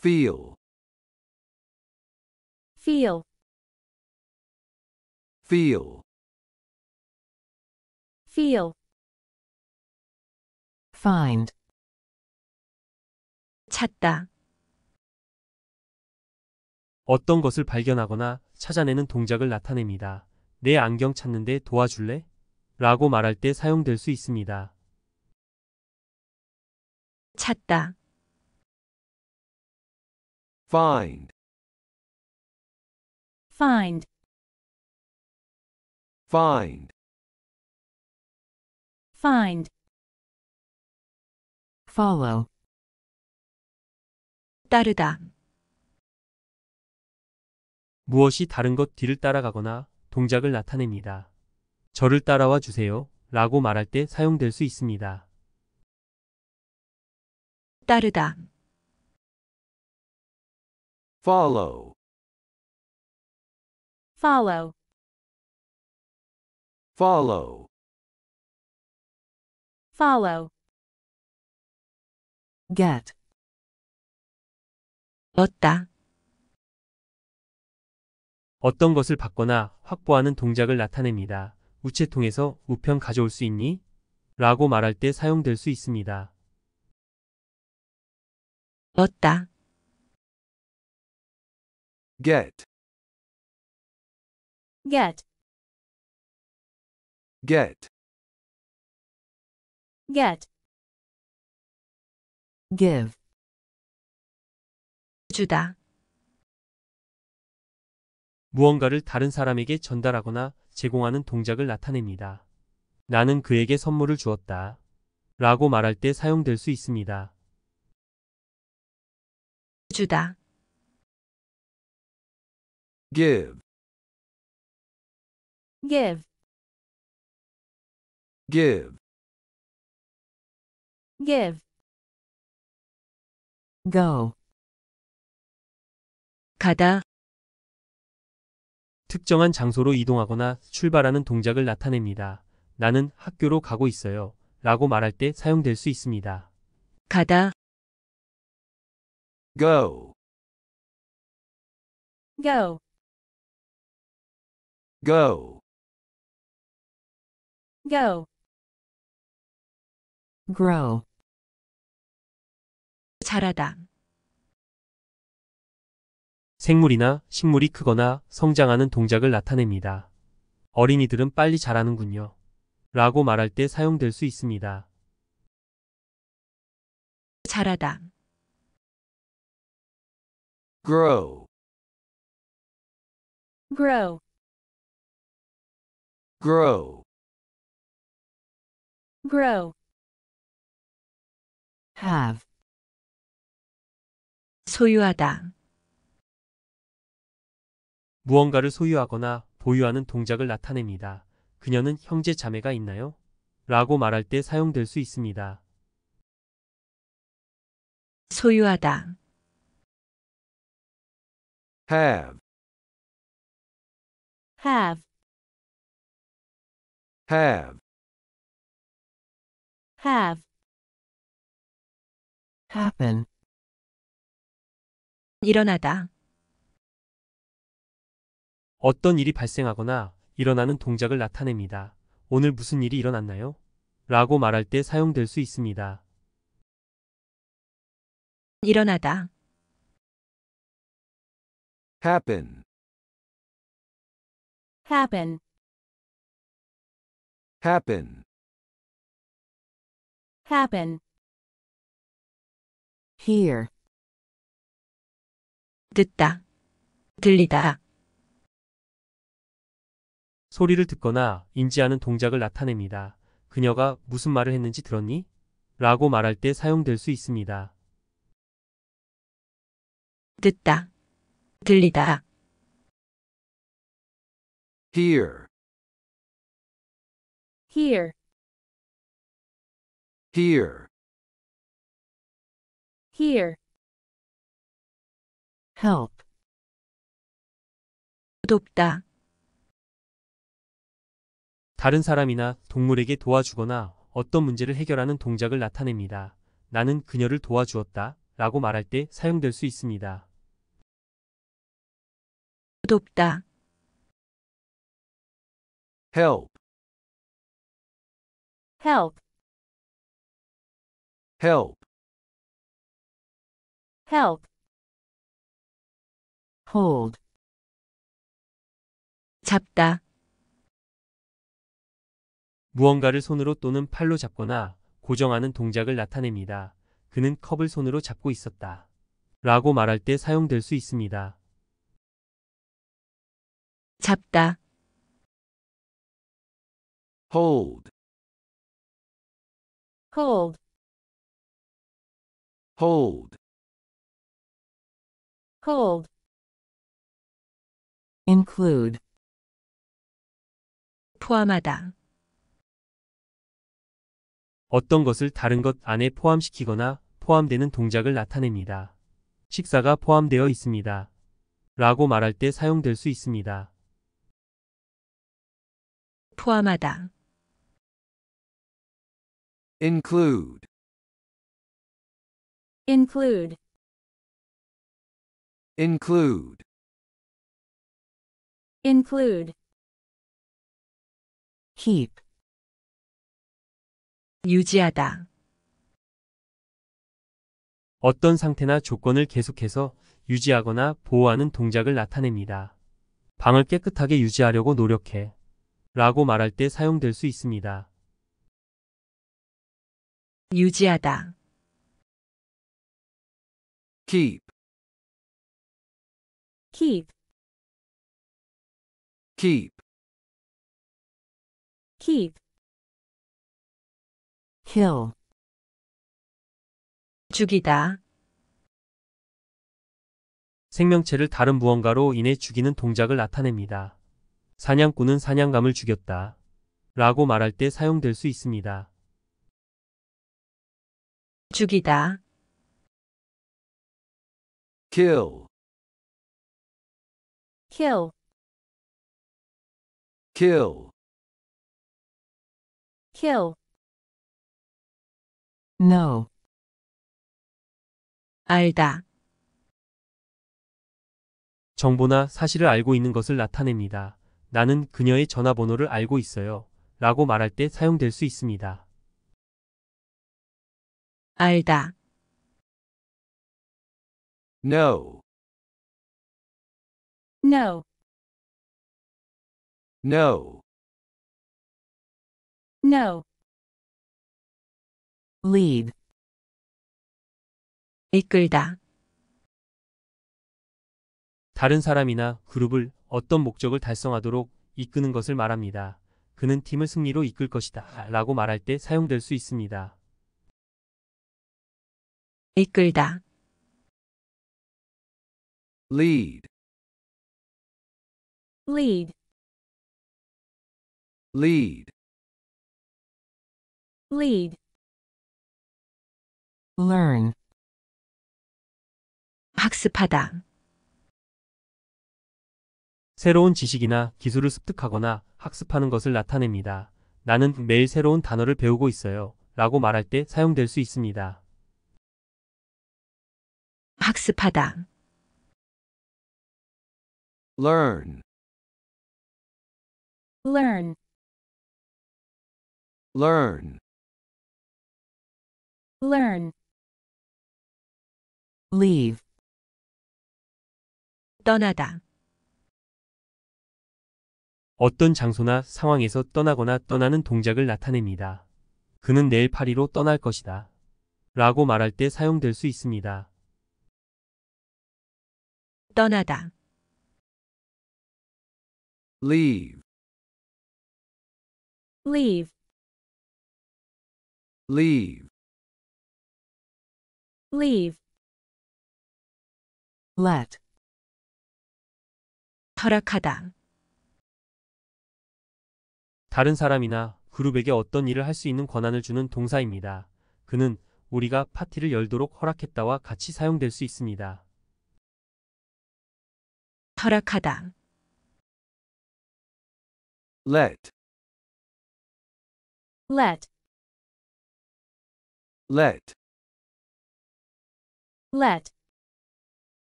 feel feel feel feel find 찾다 어떤 것을 발견하거나 찾아내는 동작을 나타냅니다. 내 안경 찾는데 도와줄래? 라고 말할 때 사용될 수 있습니다. 찾다. find, find, find, find, follow. 따르다. 무엇이 다른 것 뒤를 따라가거나 동작을 나타냅니다. 저를 따라와 주세요 라고 말할 때 사용될 수 있습니다. 따르다 follow follow follow follow get 얻다 어떤 것을 받거나 확보하는 동작을 나타냅니다. 우체통에서 우편 가져올 수 있니? 라고 말할 때 사용될 수 있습니다. 얻다 get, get, get, get, give 주다 무언가를 다른 사람에게 전달하거나 제공하는 동작을 나타냅니다. 나는 그에게 선물을 주었다. 라고 말할 때 사용될 수 있습니다. 주다. give, give, give, give, go. 가다, 특정한 장소로 이동하거나 출발하는 동작을 나타냅니다. 나는 학교로 가고 있어요. 라고 말할 때 사용될 수 있습니다. 가다 go go go go grow 자라다 생물이나 식물이 크거나 성장하는 동작을 나타냅니다. 어린이들은 빨리 자라는군요. 라고 말할 때 사용될 수 있습니다. 자라다 grow grow grow grow have 소유하다 무언가를 소유하거나 보유하는 동작을 나타냅니다. 그녀는 형제 자매가 있나요? 라고 말할 때 사용될 수 있습니다. 소유하다 have, have, have, have, happen, 일어나다 어떤 일이 발생하거나 일어나는 동작을 나타냅니다. 오늘 무슨 일이 일어났나요? 라고 말할 때 사용될 수 있습니다. 일어나다, happen, happen, happen, happen. hear, 듣다, 들리다. 소리를 듣거나 인지하는 동작을 나타냅니다. 그녀가 무슨 말을 했는지 들었니? 라고 말할 때 사용될 수 있습니다. 듣다, 들리다. hear, hear, hear, hear. help, 돕다, 다른 사람이나 동물에게 도와주거나 어떤 문제를 해결하는 동작을 나타냅니다. 나는 그녀를 도와주었다 라고 말할 때 사용될 수 있습니다. 돕다 help help help help hold 잡다 무언가를 손으로 또는 팔로 잡거나 고정하는 동작을 나타냅니다. 그는 컵을 손으로 잡고 있었다. 라고 말할 때 사용될 수 있습니다. 잡다. hold, hold, hold, hold, include 포함하다. 어떤 것을 다른 것 안에 포함시키거나 포함되는 동작을 나타냅니다. 식사가 포함되어 있습니다. 라고 말할 때 사용될 수 있습니다. 포함하다 include include include include keep 유지하다. 어떤 상태나 조건을 계속해서 유지하거나 보호하는 동작을 나타냅니다. 방을 깨끗하게 유지하려고 노력해 라고 말할 때 사용될 수 있습니다. 유지하다. keep keep keep keep kill 죽이다 생명체를 다른 무언가로 인해 죽이는 동작을 나타냅니다. 사냥꾼은 사냥감을 죽였다. 라고 말할 때 사용될 수 있습니다. 죽이다 kill, kill kill kill n o 알다 정보나 사실을 알고 있는 것을 나타냅니다. 나는 그녀의 전화번호를 알고 있어요. 라고 말할 때 사용될 수 있습니다. 알다 n o n o n o n o lead 이끌다 다른 사람이나 그룹을 어떤 목적을 달성하도록 이끄는 것을 말합니다. 그는 팀을 승리로 이끌 것이다 라고 말할 때 사용될 수 있습니다. 이끌다 lead, lead lead lead learn 학습하다 새로운 지식이나 기술을 습득하거나 학습하는 것을 나타냅니다. 나는 매일 새로운 단어를 배우고 있어요. 라고 말할 때 사용될 수 있습니다. 학습하다 learn learn learn learn leave 떠나다 어떤 장소나 상황에서 떠나거나 떠나는 동작을 나타냅니다. 그는 내일 파리로 떠날 것이다. 라고 말할 때 사용될 수 있습니다. 떠나다 leave leave leave leave let 허락하다 다른 사람이나 그룹에게 어떤 일을 할 수 있는 권한을 주는 동사입니다. 그는 우리가 파티를 열도록 허락했다와 같이 사용될 수 있습니다. 허락하다 let let let let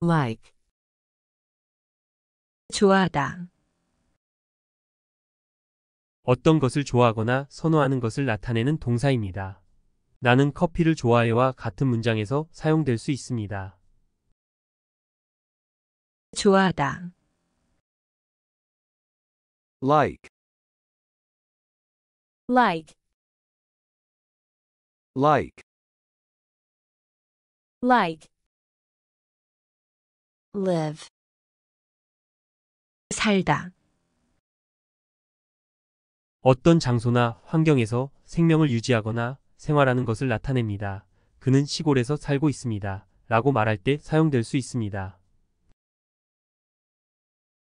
like 좋아하다 어떤 것을 좋아하거나 선호하는 것을 나타내는 동사입니다. 나는 커피를 좋아해와 같은 문장에서 사용될 수 있습니다. 좋아하다 like like like like live 살다 어떤 장소나 환경에서 생명을 유지하거나 생활하는 것을 나타냅니다. 그는 시골에서 살고 있습니다. 라고 말할 때 사용될 수 있습니다.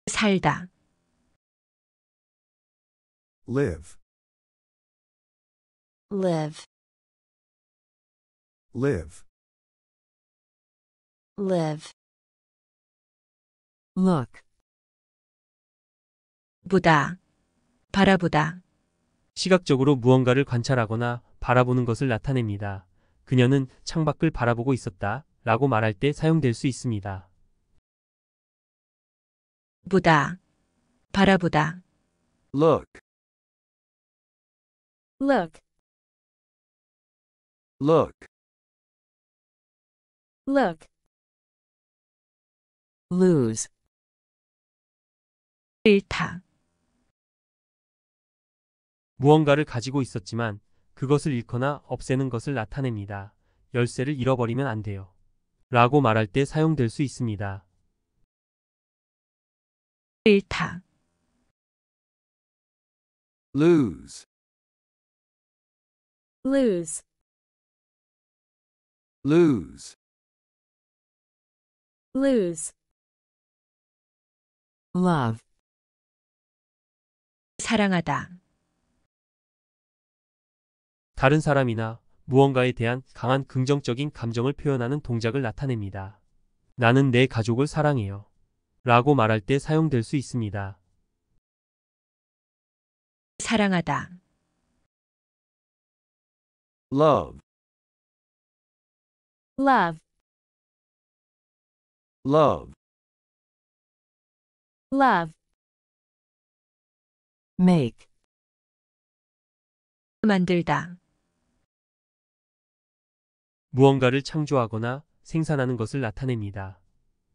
살다 live live live look 보다, 바라보다, 시각적으로 무언가를 관찰하거나 바라보는 것을 나타냅니다. 그녀는 창밖을 바라보고 있었다 라고 말할 때 사용될 수 있습니다. 보다, 바라보다, look, look, look, look, lose 일타 무언가를 가지고 있었지만 그것을 잃거나 없애는 것을 나타냅니다. 열쇠를 잃어버리면 안 돼요. 라고 말할 때 사용될 수 있습니다. 일타 lose lose lose lose love 사랑하다. 다른 사람이나 무언가에 대한 강한 긍정적인 감정을 표현하는 동작을 나타냅니다. 나는 내 가족을 사랑해요. 라고 말할 때 사용될 수 있습니다. 사랑하다. love, love, love, love. make 만들다 무언가를 창조하거나 생산하는 것을 나타냅니다.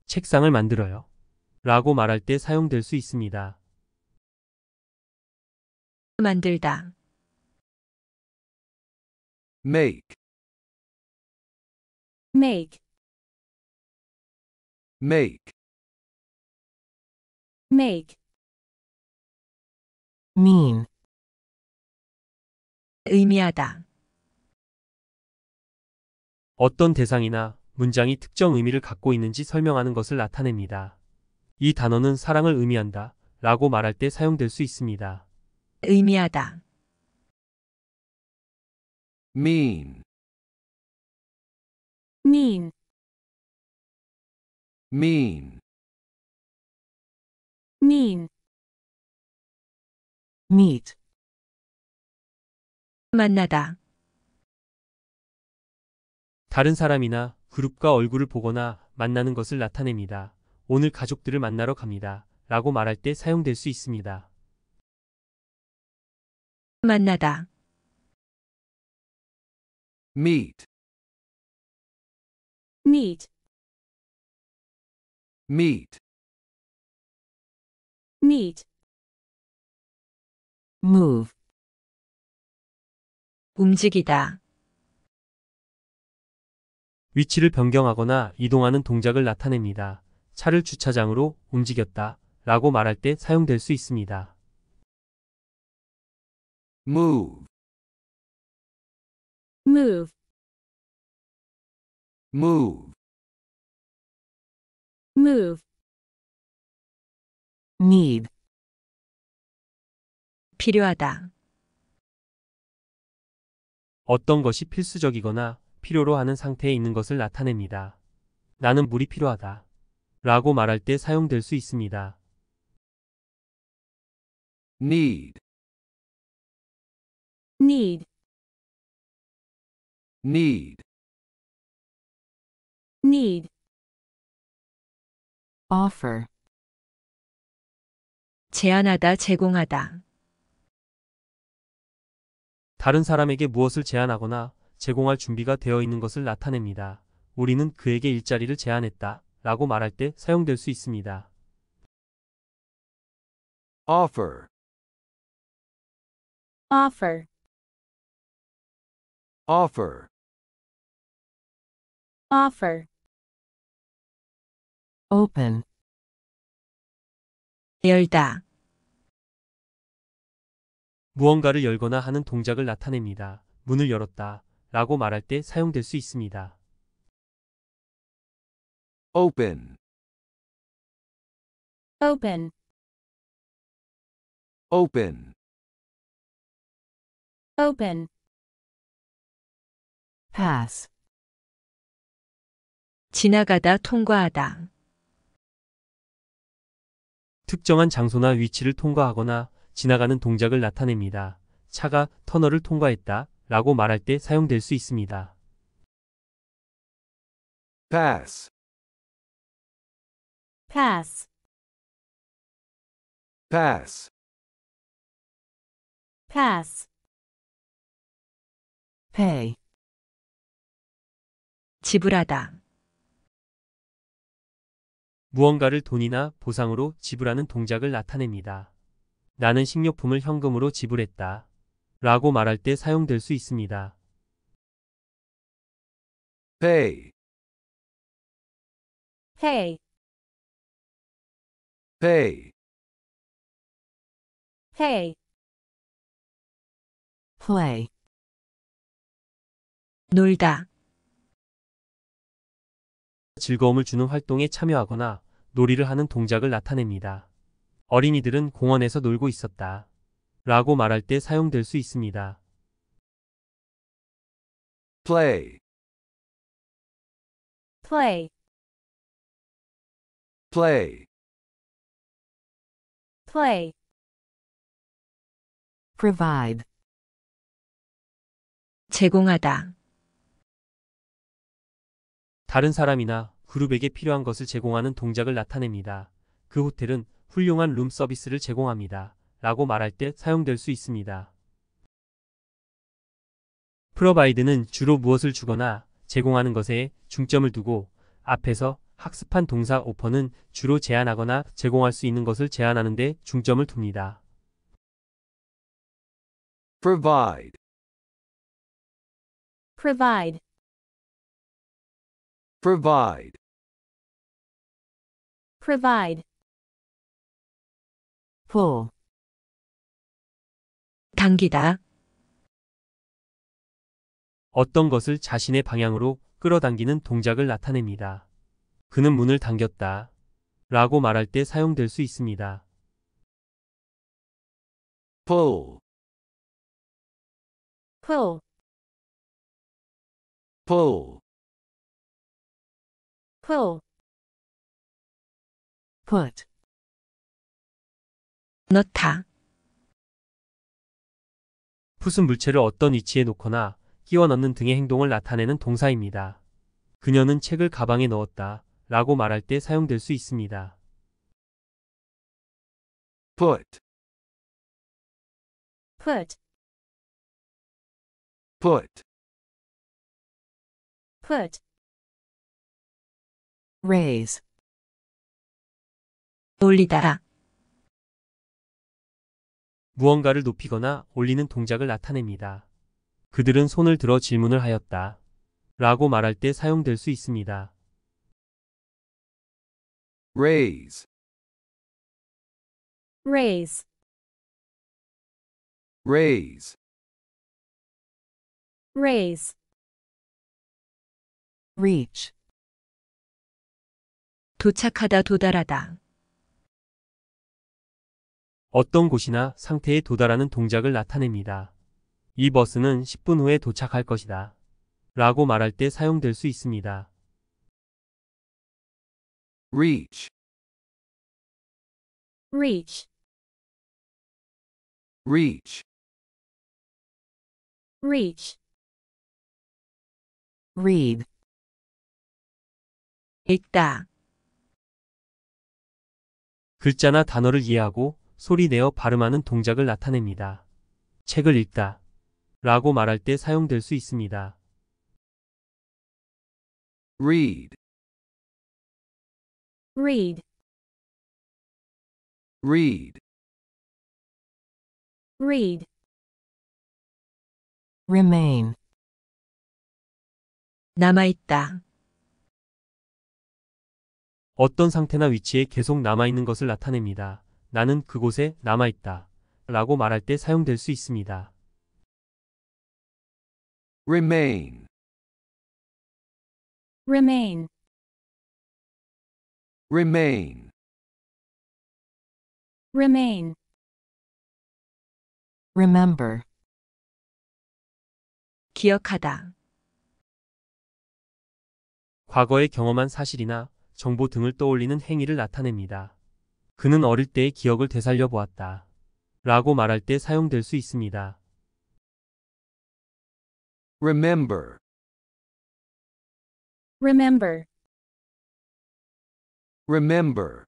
책상을 만들어요. 라고 말할 때 사용될 수 있습니다. 만들다 make, make make make mean 의미하다 어떤 대상이나 문장이 특정 의미를 갖고 있는지 설명하는 것을 나타냅니다. 이 단어는 사랑을 의미한다 라고 말할 때 사용될 수 있습니다. 의미하다 mean, mean, mean. mean. meet 만나다 다른 사람이나 그룹과 얼굴을 보거나 만나는 것을 나타냅니다. 오늘 가족들을 만나러 갑니다. 라고 말할 때 사용될 수 있습니다. 만나다 meet, meet meet meet move 움직이다 위치를 변경하거나 이동하는 동작을 나타냅니다. 차를 주차장으로 움직였다 라고 말할 때 사용될 수 있습니다. move move move move need 필요하다. 어떤 것이 필수적이거나 필요로 하는 상태에 있는 것을 나타냅니다. 나는 물이 필요하다. 라고 말할 때 사용될 수 있습니다. need need need need offer 제안하다 제공하다 다른 사람에게 무엇을 제안하거나 제공할 준비가 되어 있는 것을 나타냅니다. 우리는 그에게 일자리를 제안했다 라고 말할 때 사용될 수 있습니다. offer offer offer offer open 열다 무언가를 열거나 하는 동작을 나타냅니다. 문을 열었다 라고 말할 때 사용될 수 있습니다. open open open open pass 지나가다 통과하다 특정한 장소나 위치를 통과하거나 지나가는 동작을 나타냅니다. 차가 터널을 통과했다 라고 말할 때 사용될 수 있습니다. pass pass pass pass pay 지불하다 무언가를 돈이나 보상으로 지불하는 동작을 나타냅니다. 나는 식료품을 현금으로 지불했다. 라고 말할 때 사용될 수 있습니다. pay, pay, pay, pay, play 놀다 즐거움을 주는 활동에 참여하거나 놀이를 하는 동작을 나타냅니다. 어린이들은 공원에서 놀고 있었다. 라고 말할 때 사용될 수 있습니다. play play play play provide 제공하다 다른 사람이나 그룹에게 필요한 것을 제공하는 동작을 나타냅니다. 그 호텔은 훌륭한 룸 서비스를 제공합니다. 라고 말할 때 사용될 수 있습니다. 프로바이드는 주로 무엇을 주거나 제공하는 것에 중점을 두고 앞에서 학습한 동사 오퍼는 주로 제안하거나 제공할 수 있는 것을 제안하는 데 중점을 둡니다. provide provide provide provide pull 당기다 어떤 것을 자신의 방향으로 끌어당기는 동작을 나타냅니다. 그는 문을 당겼다. 라고 말할 때 사용될 수 있습니다. pull pull pull pull put 넣다. 붓은 물체를 어떤 위치에 놓거나 끼워 넣는 등의 행동을 나타내는 동사입니다. 그녀는 책을 가방에 넣었다 라고 말할 때 사용될 수 있습니다. put put put put raise 올리다라 무언가를 높이거나 올리는 동작을 나타냅니다. 그들은 손을 들어 질문을 하였다. 라고 말할 때 사용될 수 있습니다. raise raise raise raise reach 도착하다 도달하다 어떤 곳이나 상태에 도달하는 동작을 나타냅니다. 이 버스는 10분 후에 도착할 것이다. 라고 말할 때 사용될 수 있습니다. reach reach reach reach read 읽다 글자나 단어를 이해하고 소리내어 발음하는 동작을 나타냅니다. 책을 읽다 라고 말할 때 사용될 수 있습니다. read read read read remain 남아있다 어떤 상태나 위치에 계속 남아있는 것을 나타냅니다. 나는 그곳에 남아있다. 라고 말할 때 사용될 수 있습니다. remain remain remain remain remember 기억하다 과거에 경험한 사실이나 정보 등을 떠올리는 행위를 나타냅니다. 그는 어릴 때의 기억을 되살려 보았다. 라고 말할 때 사용될 수 있습니다. remember remember remember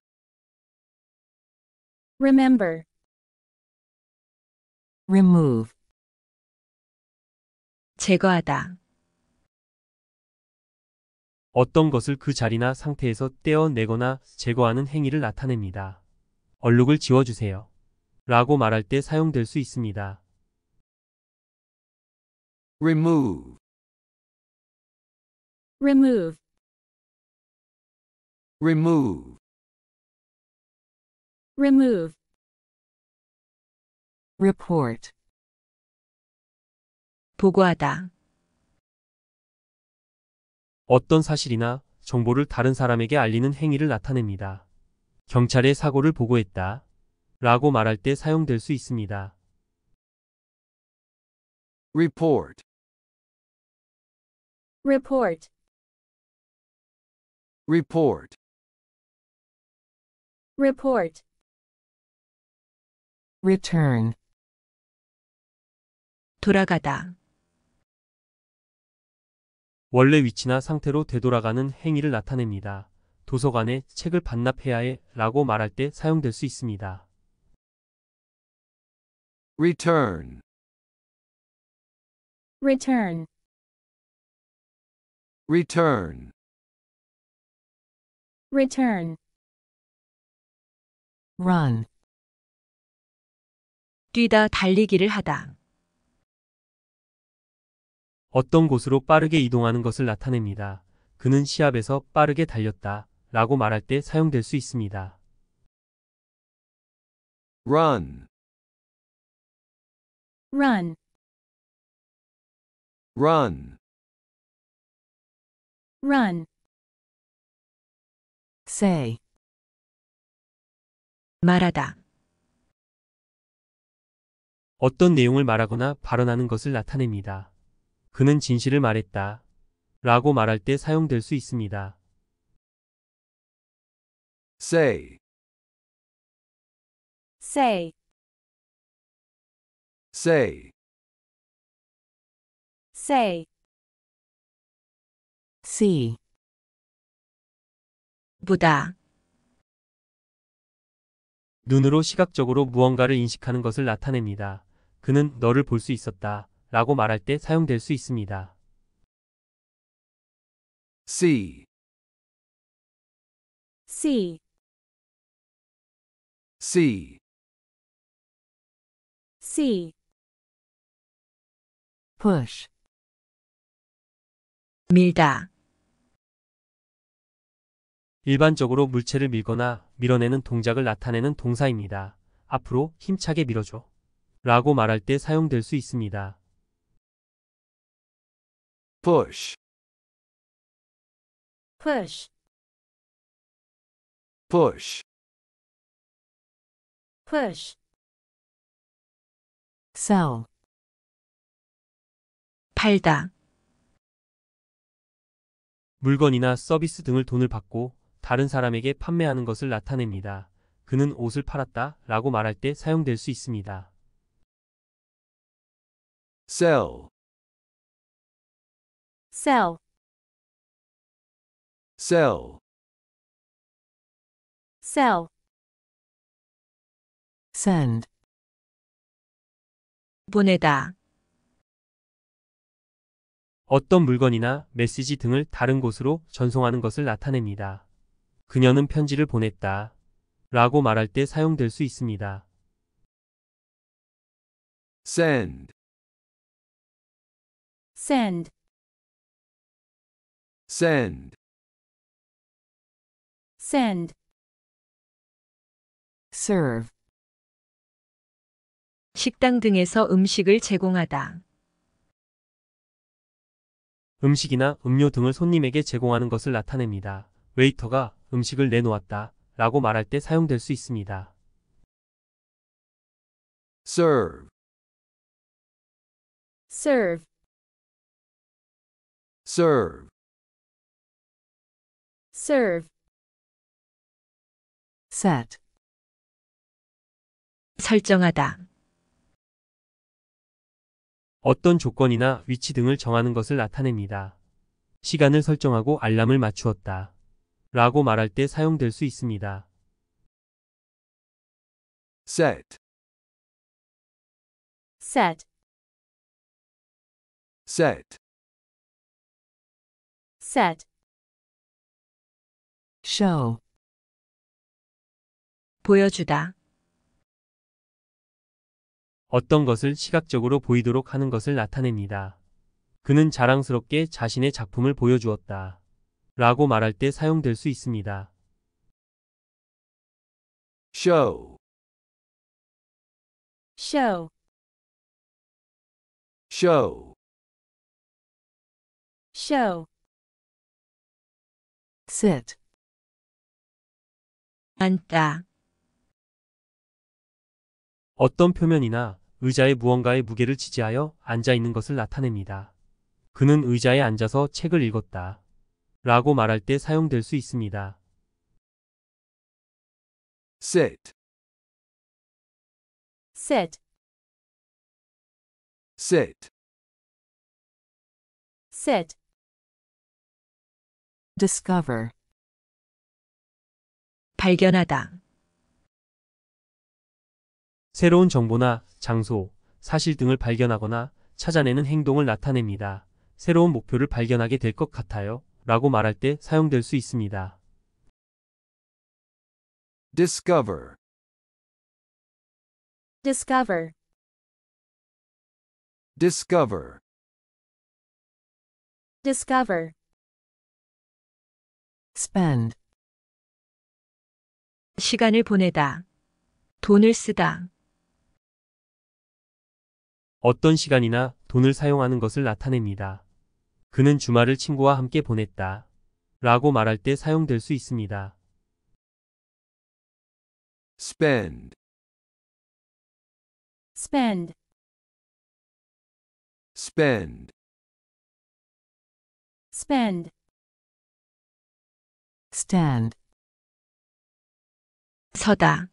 remember remove 제거하다 어떤 것을 그 자리나 상태에서 떼어내거나 제거하는 행위를 나타냅니다. 얼룩을 지워주세요. 라고 말할 때 사용될 수 있습니다. remove remove remove remove report 보고하다 어떤 사실이나 정보를 다른 사람에게 알리는 행위를 나타냅니다. 경찰에 사고를 보고했다. 라고 말할 때 사용될 수 있습니다. report report report report return 돌아가다 원래 위치나 상태로 되돌아가는 행위를 나타냅니다. 도서관에 책을 반납해야 해 라고 말할 때 사용될 수 있습니다. return return return return run 뛰다 달리기를 하다 어떤 곳으로 빠르게 이동하는 것을 나타냅니다. 그는 시합에서 빠르게 달렸다 라고 말할 때 사용될 수 있습니다. run run run run say 말하다 어떤 내용을 말하거나 발언하는 것을 나타냅니다. 그는 진실을 말했다. 라고 말할 때 사용될 수 있습니다. say say say say see 보다 눈으로 시각적으로 무언가를 인식하는 것을 나타냅니다. 그는 너를 볼 수 있었다. 라고 말할 때 사용될 수 있습니다. C C C C push 밀다 일반적으로 물체를 밀거나 밀어내는 동작을 나타내는 동사입니다. 앞으로 힘차게 밀어줘 라고 말할 때 사용될 수 있습니다. push push push push sell 팔다 물건이나 서비스 등을 돈을 받고 다른 사람에게 판매하는 것을 나타냅니다. 그는 옷을 팔았다 라고 말할 때 사용될 수 있습니다. sell sell sell sell send 보내다 어떤 물건이나 메시지 등을 다른 곳으로 전송하는 것을 나타냅니다. 그녀는 편지를 보냈다. 라고 말할 때 사용될 수 있습니다. send send send send serve 식당 등에서 음식을 제공하다 음식이나 음료 등을 손님에게 제공하는 것을 나타냅니다. 웨이터가 음식을 내놓았다 라고 말할 때 사용될 수 있습니다. serve serve serve serve set 설정하다 어떤 조건이나 위치 등을 정하는 것을 나타냅니다. 시간을 설정하고 알람을 맞추었다. 라고 말할 때 사용될 수 있습니다. set set set set show 보여주다 어떤 것을 시각적으로 보이도록 하는 것을 나타냅니다. 그는 자랑스럽게 자신의 작품을 보여주었다. 라고 말할 때 사용될 수 있습니다. show show show show sit 앉다. 어떤 표면이나 의자의 무언가의 무게를 지지하여 앉아 있는 것을 나타냅니다. 그는 의자에 앉아서 책을 읽었다. 라고 말할 때 사용될 수 있습니다. sit sit sit sit discover 발견하다. 새로운 정보나 장소, 사실 등을 발견하거나 찾아내는 행동을 나타냅니다. 새로운 목표를 발견하게 될 것 같아요. 라고 말할 때 사용될 수 있습니다. discover discover discover discover spend 시간을 보내다. 돈을 쓰다. 어떤 시간이나 돈을 사용하는 것을 나타냅니다. 그는 주말을 친구와 함께 보냈다. 라고 말할 때 사용될 수 있습니다. spend, spend, spend, spend, stand, 서다.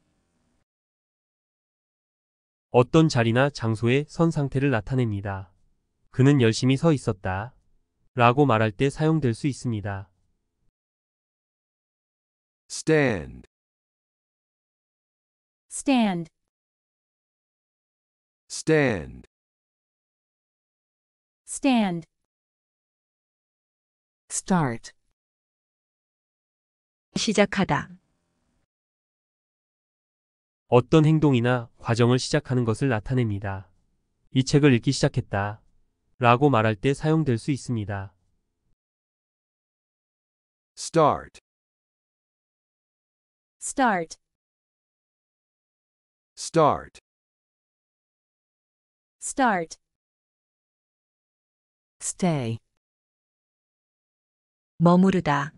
어떤 자리나 장소에 선 상태를 나타냅니다. 그는 열심히 서 있었다. 라고 말할 때 사용될 수 있습니다. stand stand, stand stand, start, 시작하다. 어떤 행동이나 과정을 시작하는 것을 나타냅니다. 이 책을 읽기 시작했다. 라고 말할 때 사용될 수 있습니다. start start start start stay 머무르다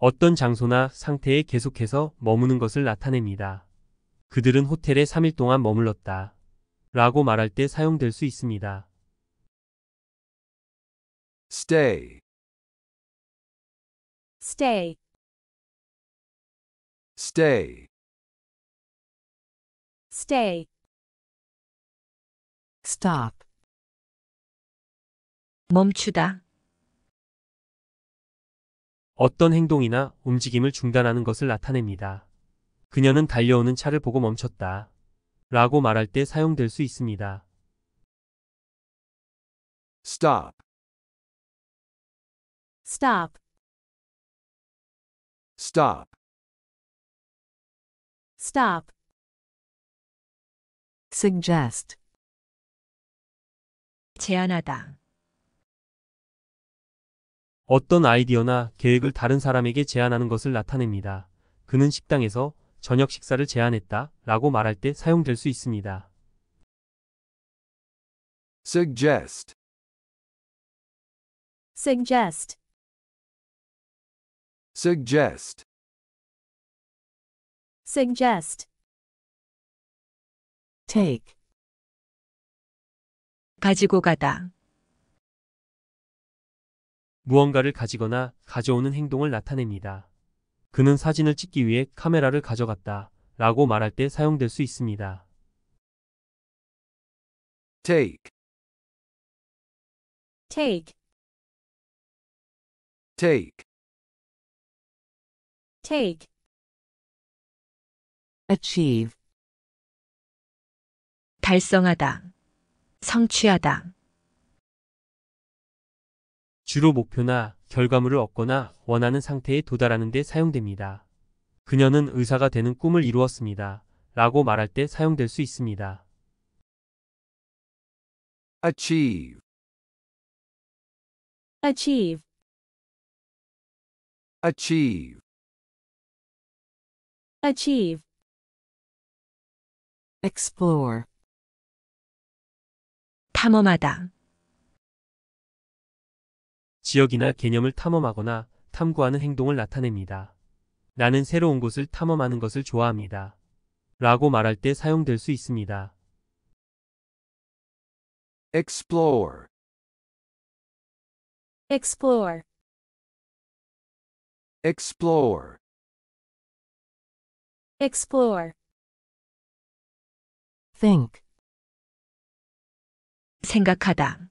어떤 장소나 상태에 계속해서 머무는 것을 나타냅니다. 그들은 호텔에 3일 동안 머물렀다. 라고 말할 때 사용될 수 있습니다. stay stay stay stay stop 멈추다 어떤 행동이나 움직임을 중단하는 것을 나타냅니다. 그녀는 달려오는 차를 보고 멈췄다. 라고 말할 때 사용될 수 있습니다. stop stop stop stop suggest 제안하다 어떤 아이디어나 계획을 다른 사람에게 제안하는 것을 나타냅니다. 그는 식당에서 저녁 식사를 제안했다 라고 말할 때 사용될 수 있습니다. suggest suggest suggest suggest take 가지고 가다 무언가를 가지거나 가져오는 행동을 나타냅니다. 그는 사진을 찍기 위해 카메라를 가져갔다 라고 말할 때 사용될 수 있습니다. take take take take achieve 달성하다 성취하다 주로 목표나 결과물을 얻거나 원하는 상태에 도달하는 데 사용됩니다. 그녀는 의사가 되는 꿈을 이루었습니다. 라고 말할 때 사용될 수 있습니다. achieve achieve achieve achieve explore 탐험하다 지역이나 개념을 탐험하거나 탐구하는 행동을 나타냅니다. 나는 새로운 곳을 탐험하는 것을 좋아합니다. 라고 말할 때 사용될 수 있습니다. explore explore explore explore think 생각하다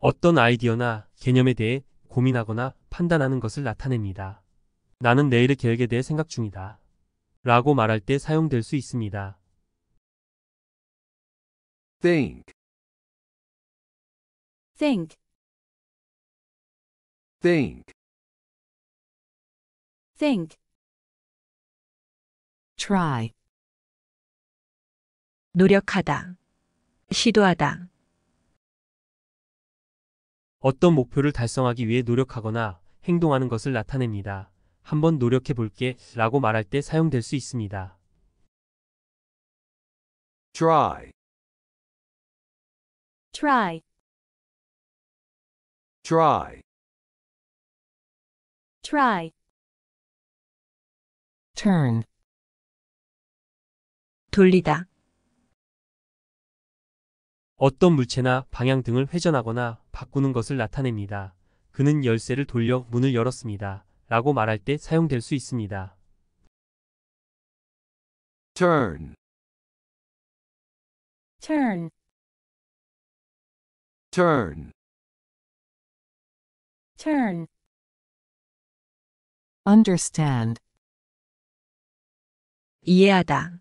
어떤 아이디어나 개념에 대해 고민하거나 판단하는 것을 나타냅니다. 나는 내일의 계획에 대해 생각 중이다. 라고 말할 때 사용될 수 있습니다. think think think think try 노력하다 시도하다 어떤 목표를 달성하기 위해 노력하거나 행동하는 것을 나타냅니다. 한번 노력해 볼게 라고 말할 때 사용될 수 있습니다. try try try try turn 돌리다 어떤 물체나 방향 등을 회전하거나 바꾸는 것을 나타냅니다. 그는 열쇠를 돌려 문을 열었습니다. 라고 말할 때 사용될 수 있습니다. turn turn turn turn understand 이해하다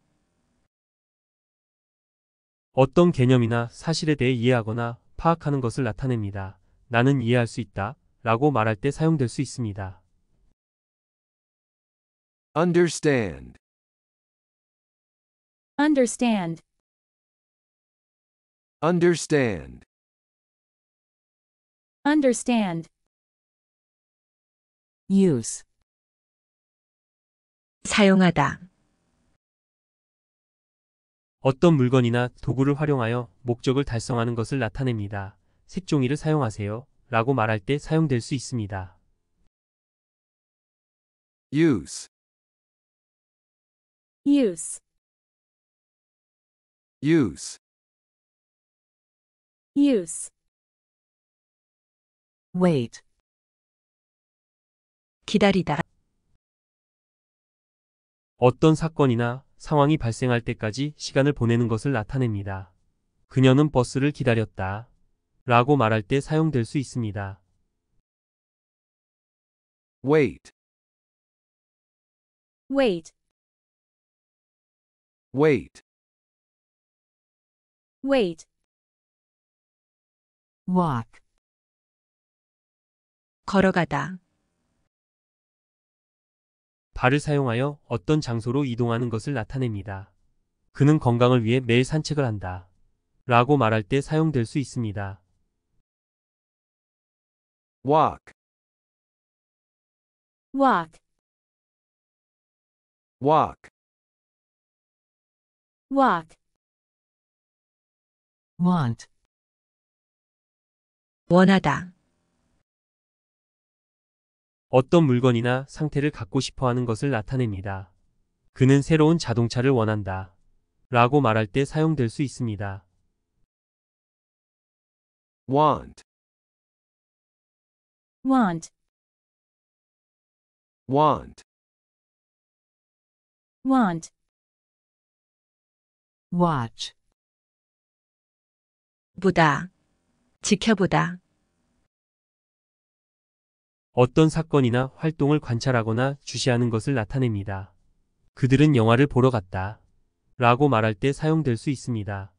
어떤 개념이나 사실에 대해 이해하거나 파악하는 것을 나타냅니다. 나는 이해할 수 있다 라고 말할 때 사용될 수 있습니다. understand understand understand understand use 사용하다 어떤 물건이나 도구를 활용하여 목적을 달성하는 것을 나타냅니다. 색종이를 사용하세요. 라고 말할 때 사용될 수 있습니다. use use use use wait 기다리다 어떤 사건이나 상황이 발생할 때까지 시간을 보내는 것을 나타냅니다. 그녀는 버스를 기다렸다. 라고 말할 때 사용될 수 있습니다. wait, wait, wait, wait, walk, 걸어가다, 발을 사용하여 어떤 장소로 이동하는 것을 나타냅니다. 그는 건강을 위해 매일 산책을 한다. 라고 말할 때 사용될 수 있습니다. walk walk walk walk want 원하다 어떤 물건이나 상태를 갖고 싶어 하는 것을 나타냅니다. 그는 새로운 자동차를 원한다. 라고 말할 때 사용될 수 있습니다. want want want want watch 보다 지켜보다 어떤 사건이나 활동을 관찰하거나 주시하는 것을 나타냅니다. 그들은 영화를 보러 갔다. 라고 말할 때 사용될 수 있습니다.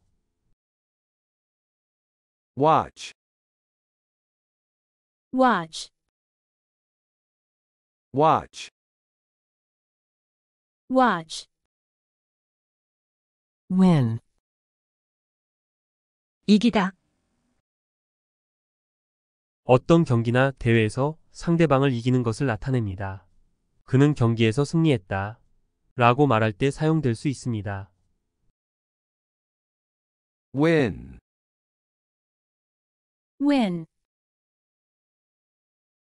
watch watch watch watch win 이기다 어떤 경기나 대회에서 상대방을 이기는 것을 나타냅니다. 그는 경기에서 승리했다. 라고 말할 때 사용될 수 있습니다. win win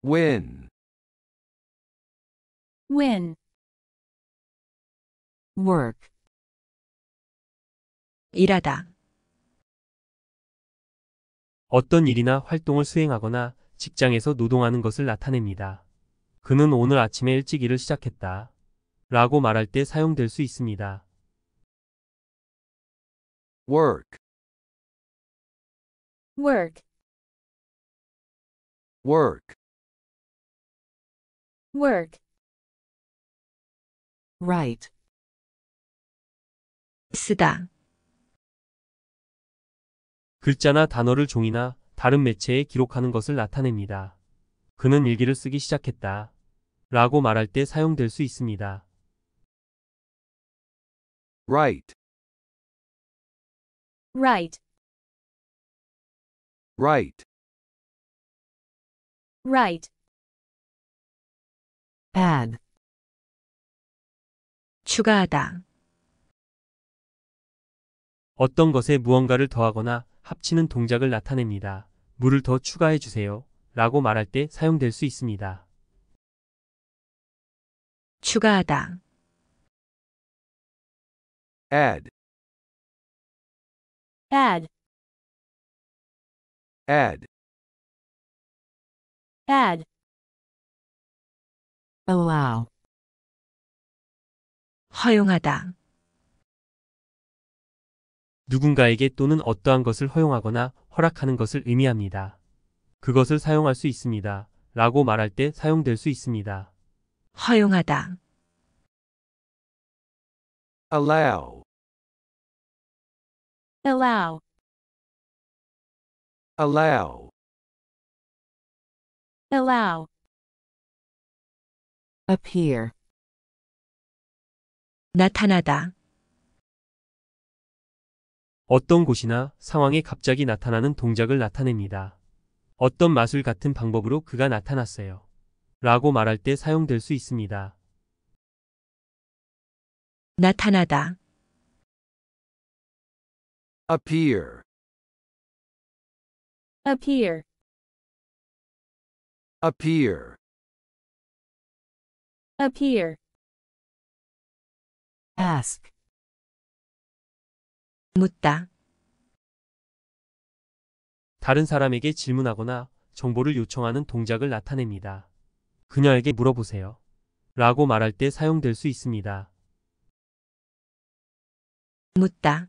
win win work 일하다 어떤 일이나 활동을 수행하거나 직장에서 노동하는 것을 나타냅니다. 그는 오늘 아침에 일찍 일을 시작했다. 라고 말할 때 사용될 수 있습니다. work work work work right 쓰다 글자나 단어를 종이나 다른 매체에 기록하는 것을 나타냅니다. 그는 일기를 쓰기 시작했다. 라고 말할 때 사용될 수 있습니다. Right. Right. Right. Right. add 추가하다. 어떤 것에 무언가를 더하거나 합치는 동작을 나타냅니다. 물을 더 추가해 주세요. 라고 말할 때 사용될 수 있습니다. 추가하다 add add add add allow 허용하다 누군가에게 또는 어떠한 것을 허용하거나 허락하는 것을 의미합니다. 그것을 사용할 수 있습니다. 라고 말할 때 사용될 수 있습니다. 허용하다. allow allow allow allow appear 나타나다 어떤 곳이나 상황에 갑자기 나타나는 동작을 나타냅니다. 어떤 마술 같은 방법으로 그가 나타났어요. 라고 말할 때 사용될 수 있습니다. 나타나다 appear, appear, appear, appear. ask, 묻다. 다른 사람에게 질문하거나 정보를 요청하는 동작을 나타냅니다. 그녀에게 물어보세요. 라고 말할 때 사용될 수 있습니다. 묻다.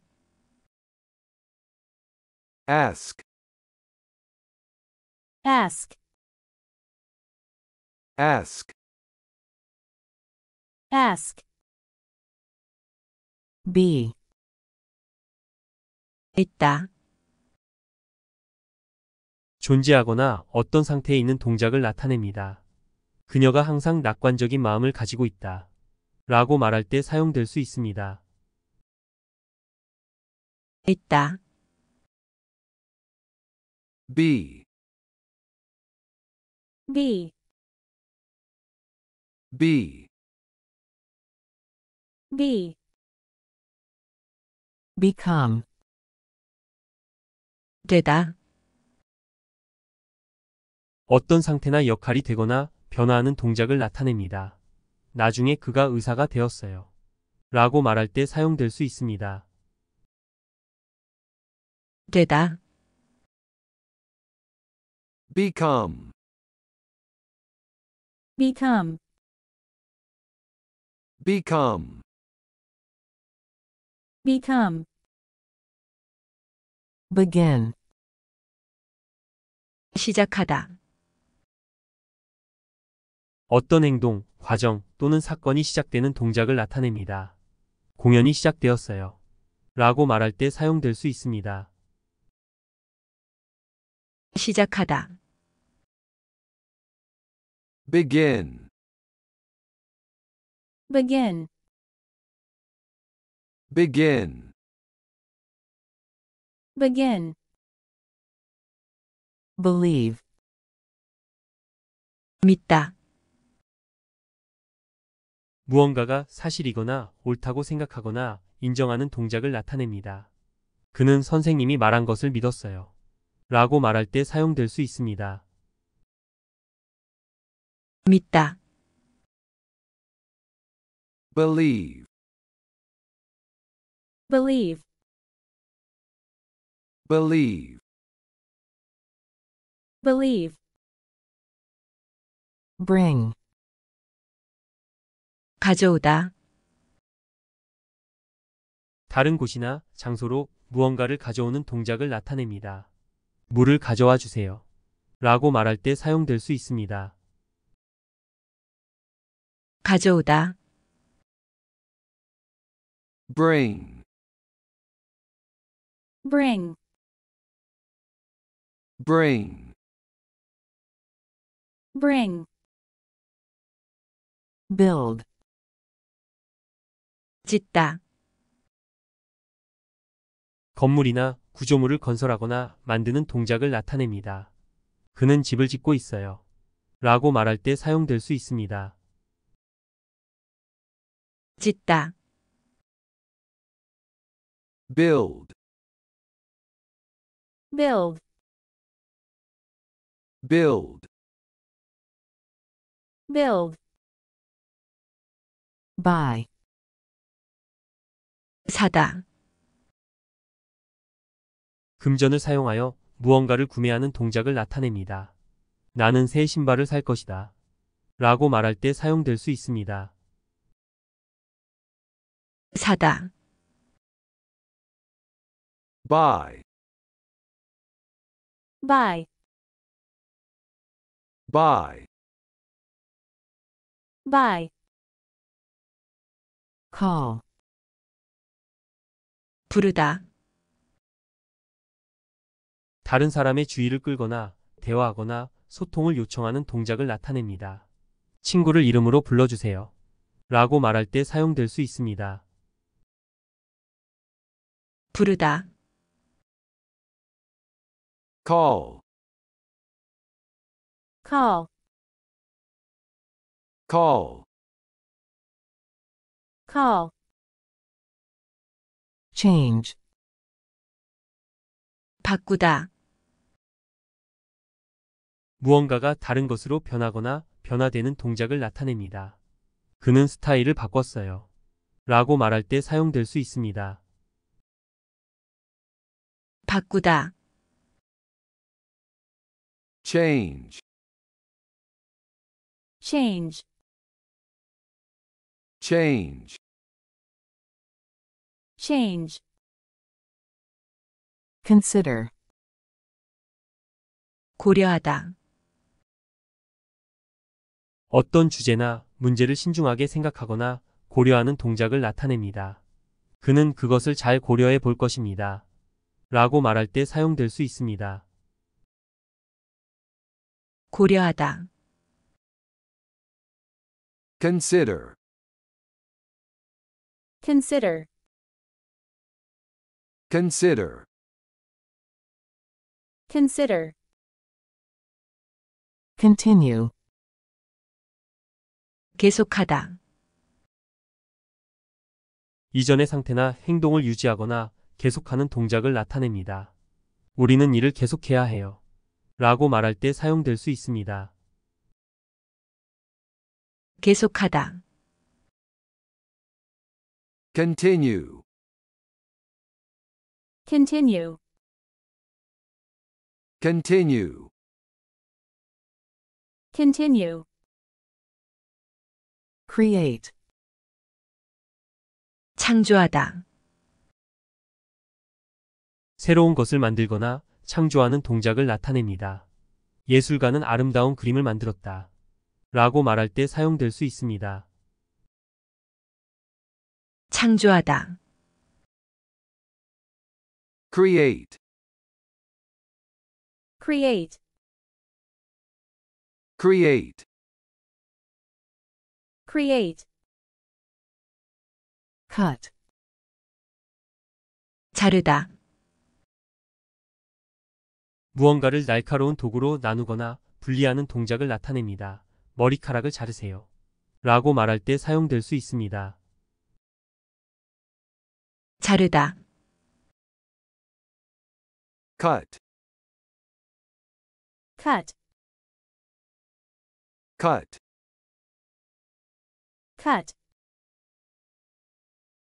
ask, ask, ask, ask. B. 있다. 존재하거나 어떤 상태에 있는 동작을 나타냅니다. 그녀가 항상 낙관적인 마음을 가지고 있다. 라고 말할 때 사용될 수 있습니다. 있다. B B B B become 되다. 어떤 상태나 역할이 되거나 변화하는 동작을 나타냅니다. 나중에 그가 의사가 되었어요. 라고 말할 때 사용될 수 있습니다. 되다. become become become become begin 시작하다. 어떤 행동, 과정 또는 사건이 시작되는 동작을 나타냅니다. 공연이 시작되었어요. 라고 말할 때 사용될 수 있습니다. 시작하다. begin, begin, begin, begin, believe 믿다 무언가가 사실이거나 옳다고 생각하거나 인정하는 동작을 나타냅니다. 그는 선생님이 말한 것을 믿었어요. 라고 말할 때 사용될 수 있습니다. 믿다 believe believe believe believe bring 가져오다 다른 곳이나 장소로 무언가를 가져오는 동작을 나타냅니다. 물을 가져와 주세요. 라고 말할 때 사용될 수 있습니다. 가져오다 bring bring bring bring build 짓다 건물이나 구조물을 건설하거나 만드는 동작을 나타냅니다. 그는 집을 짓고 있어요. 라고 말할 때 사용될 수 있습니다. 짓다 build build build build buy 사다 금전을 사용하여 무언가를 구매하는 동작을 나타냅니다. 나는 새 신발을 살 것이다. 라고 말할 때 사용될 수 있습니다. 사다 buy buy buy buy call 부르다 다른 사람의 주의를 끌거나 대화하거나 소통을 요청하는 동작을 나타냅니다. 친구를 이름으로 불러주세요. 라고 말할 때 사용될 수 있습니다. 부르다 call call call call change 바꾸다 무언가가 다른 것으로 변하거나 변화되는 동작을 나타냅니다. 그는 스타일을 바꿨어요. 라고 말할 때 사용될 수 있습니다. 바꾸다 change change change change consider 고려하다 어떤 주제나 문제를 신중하게 생각하거나 고려하는 동작을 나타냅니다. 그는 그것을 잘 고려해 볼 것입니다. 라고 말할 때 사용될 수 있습니다. 고려하다 consider consider consider consider continue 계속하다 이전의 상태나 행동을 유지하거나 계속하는 동작을 나타냅니다. 우리는 이를 계속해야 해요. 라고 말할 때 사용될 수 있습니다. 계속하다 Continue. Continue. Continue. Continue. Create. 창조하다. 새로운 것을 만들거나 창조하는 동작을 나타냅니다. 예술가는 아름다운 그림을 만들었다. 라고 말할 때 사용될 수 있습니다. 창조하다. create create create create cut 자르다. 무언가를 날카로운 도구로 나누거나 분리하는 동작을 나타냅니다. 머리카락을 자르세요. 라고 말할 때 사용될 수 있습니다. 자르다 cut, cut, cut, cut,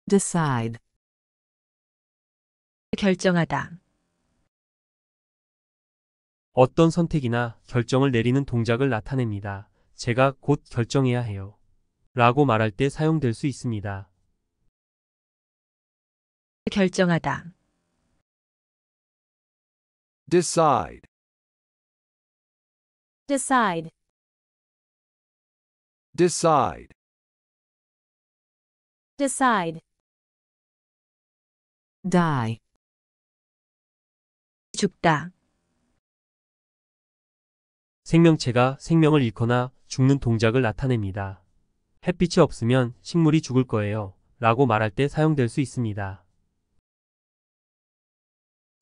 decide, 결정하다 어떤 선택이나 결정을 내리는 동작을 나타냅니다. 제가 곧 결정해야 해요. 라고 말할 때 사용될 수 있습니다. 결정하다. decide, decide, decide, decide, die, 죽다. 생명체가 생명을 잃거나 죽는 동작을 나타냅니다. 햇빛이 없으면 식물이 죽을 거예요. 라고 말할 때 사용될 수 있습니다.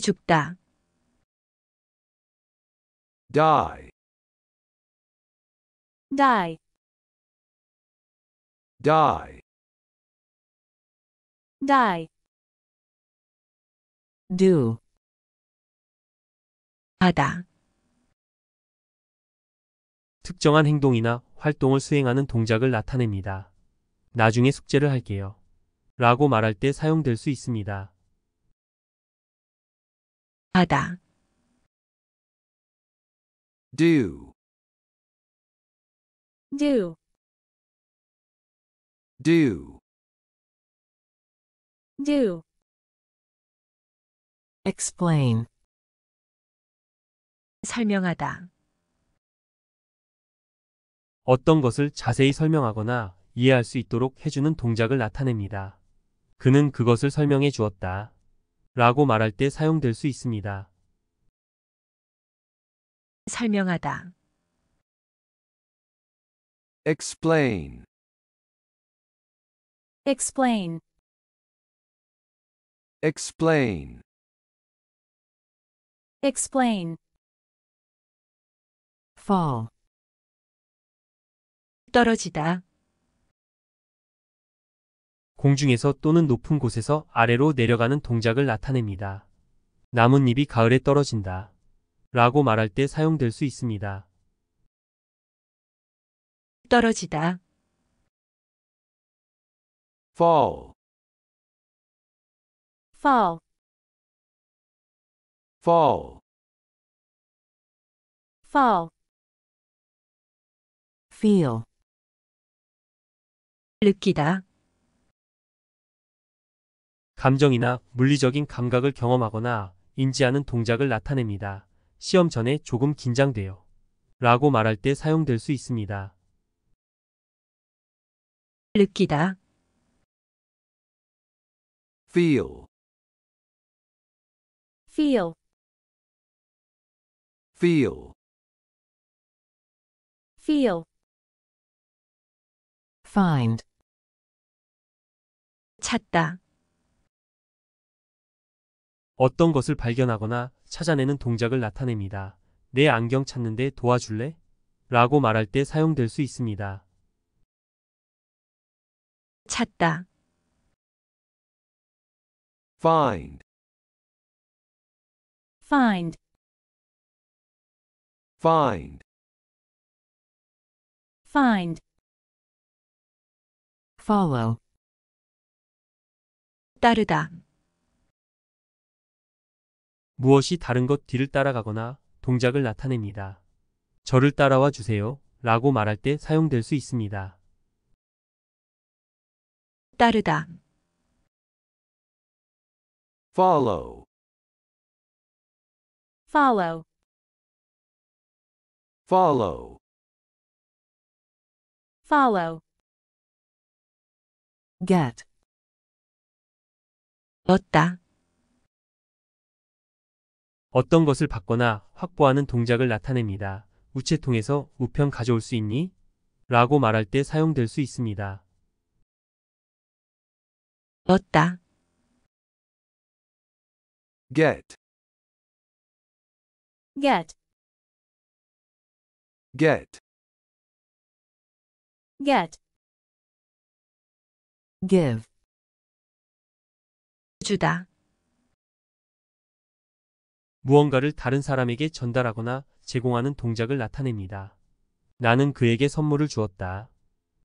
죽다. die, die, die, die, do, 하다. 특정한 행동이나 활동을 수행하는 동작을 나타냅니다. 나중에 숙제를 할게요. 라고 말할 때 사용될 수 있습니다. 하다 do do do do explain 설명하다 어떤 것을 자세히 설명하거나 이해할 수 있도록 해주는 동작을 나타냅니다. 그는 그것을 설명해 주었다. 라고 말할 때 사용될 수 있습니다. 설명하다. explain, explain, explain, explain, fall 떨어지다 공중에서 또는 높은 곳에서 아래로 내려가는 동작을 나타냅니다. 나뭇잎이 가을에 떨어진다. 라고 말할 때 사용될 수 있습니다. 떨어지다. fall, fall, fall, fall, feel, 느끼다. 감정이나 물리적인 감각을 경험하거나 인지하는 동작을 나타냅니다. 시험 전에 조금 긴장돼요. 라고 말할 때 사용될 수 있습니다. 느끼다 feel feel feel feel find 찾다 어떤 것을 발견하거나 찾아내는 동작을 나타냅니다. 내 안경 찾는데 도와줄래? 라고 말할 때 사용될 수 있습니다. 찾다 find find find find follow 따르다 무엇이 다른 것 뒤를 따라가거나 동작을 나타냅니다. 저를 따라와 주세요 라고 말할 때 사용될 수 있습니다. 따르다 follow follow follow follow get 얻다 어떤 것을 받거나 확보하는 동작을 나타냅니다. 우체통에서 우편 가져올 수 있니? 라고 말할 때 사용될 수 있습니다. 얻다 get, get, get, get, give 주다 무언가를 다른 사람에게 전달하거나 제공하는 동작을 나타냅니다. 나는 그에게 선물을 주었다.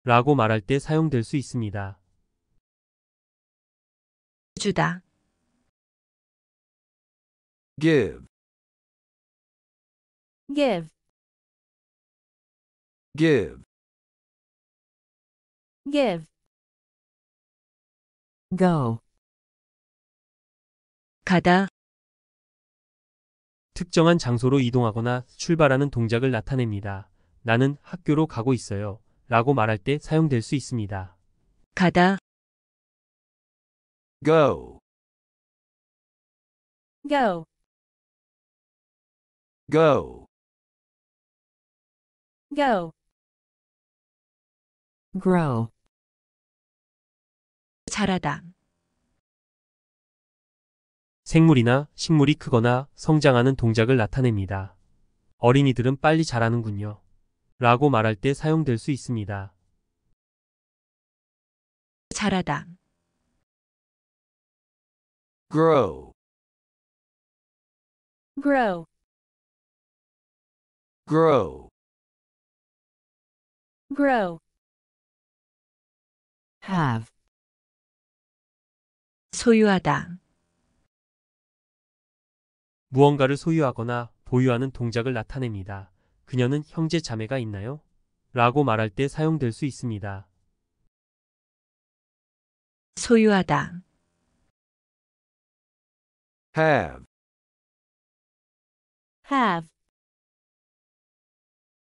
라고 말할 때 사용될 수 있습니다. 주다. give, give, give, give. go. 가다, 특정한 장소로 이동하거나 출발하는 동작을 나타냅니다. 나는 학교로 가고 있어요. 라고 말할 때 사용될 수 있습니다. 가다 go go go go grow 자라다 생물이나 식물이 크거나 성장하는 동작을 나타냅니다. 어린이들은 빨리 자라는군요. 라고 말할 때 사용될 수 있습니다. 자라다 grow grow grow grow have 소유하다 무언가를 소유하거나 보유하는 동작을 나타냅니다. 그녀는 형제 자매가 있나요? 라고 말할 때 사용될 수 있습니다. 소유하다 have, have,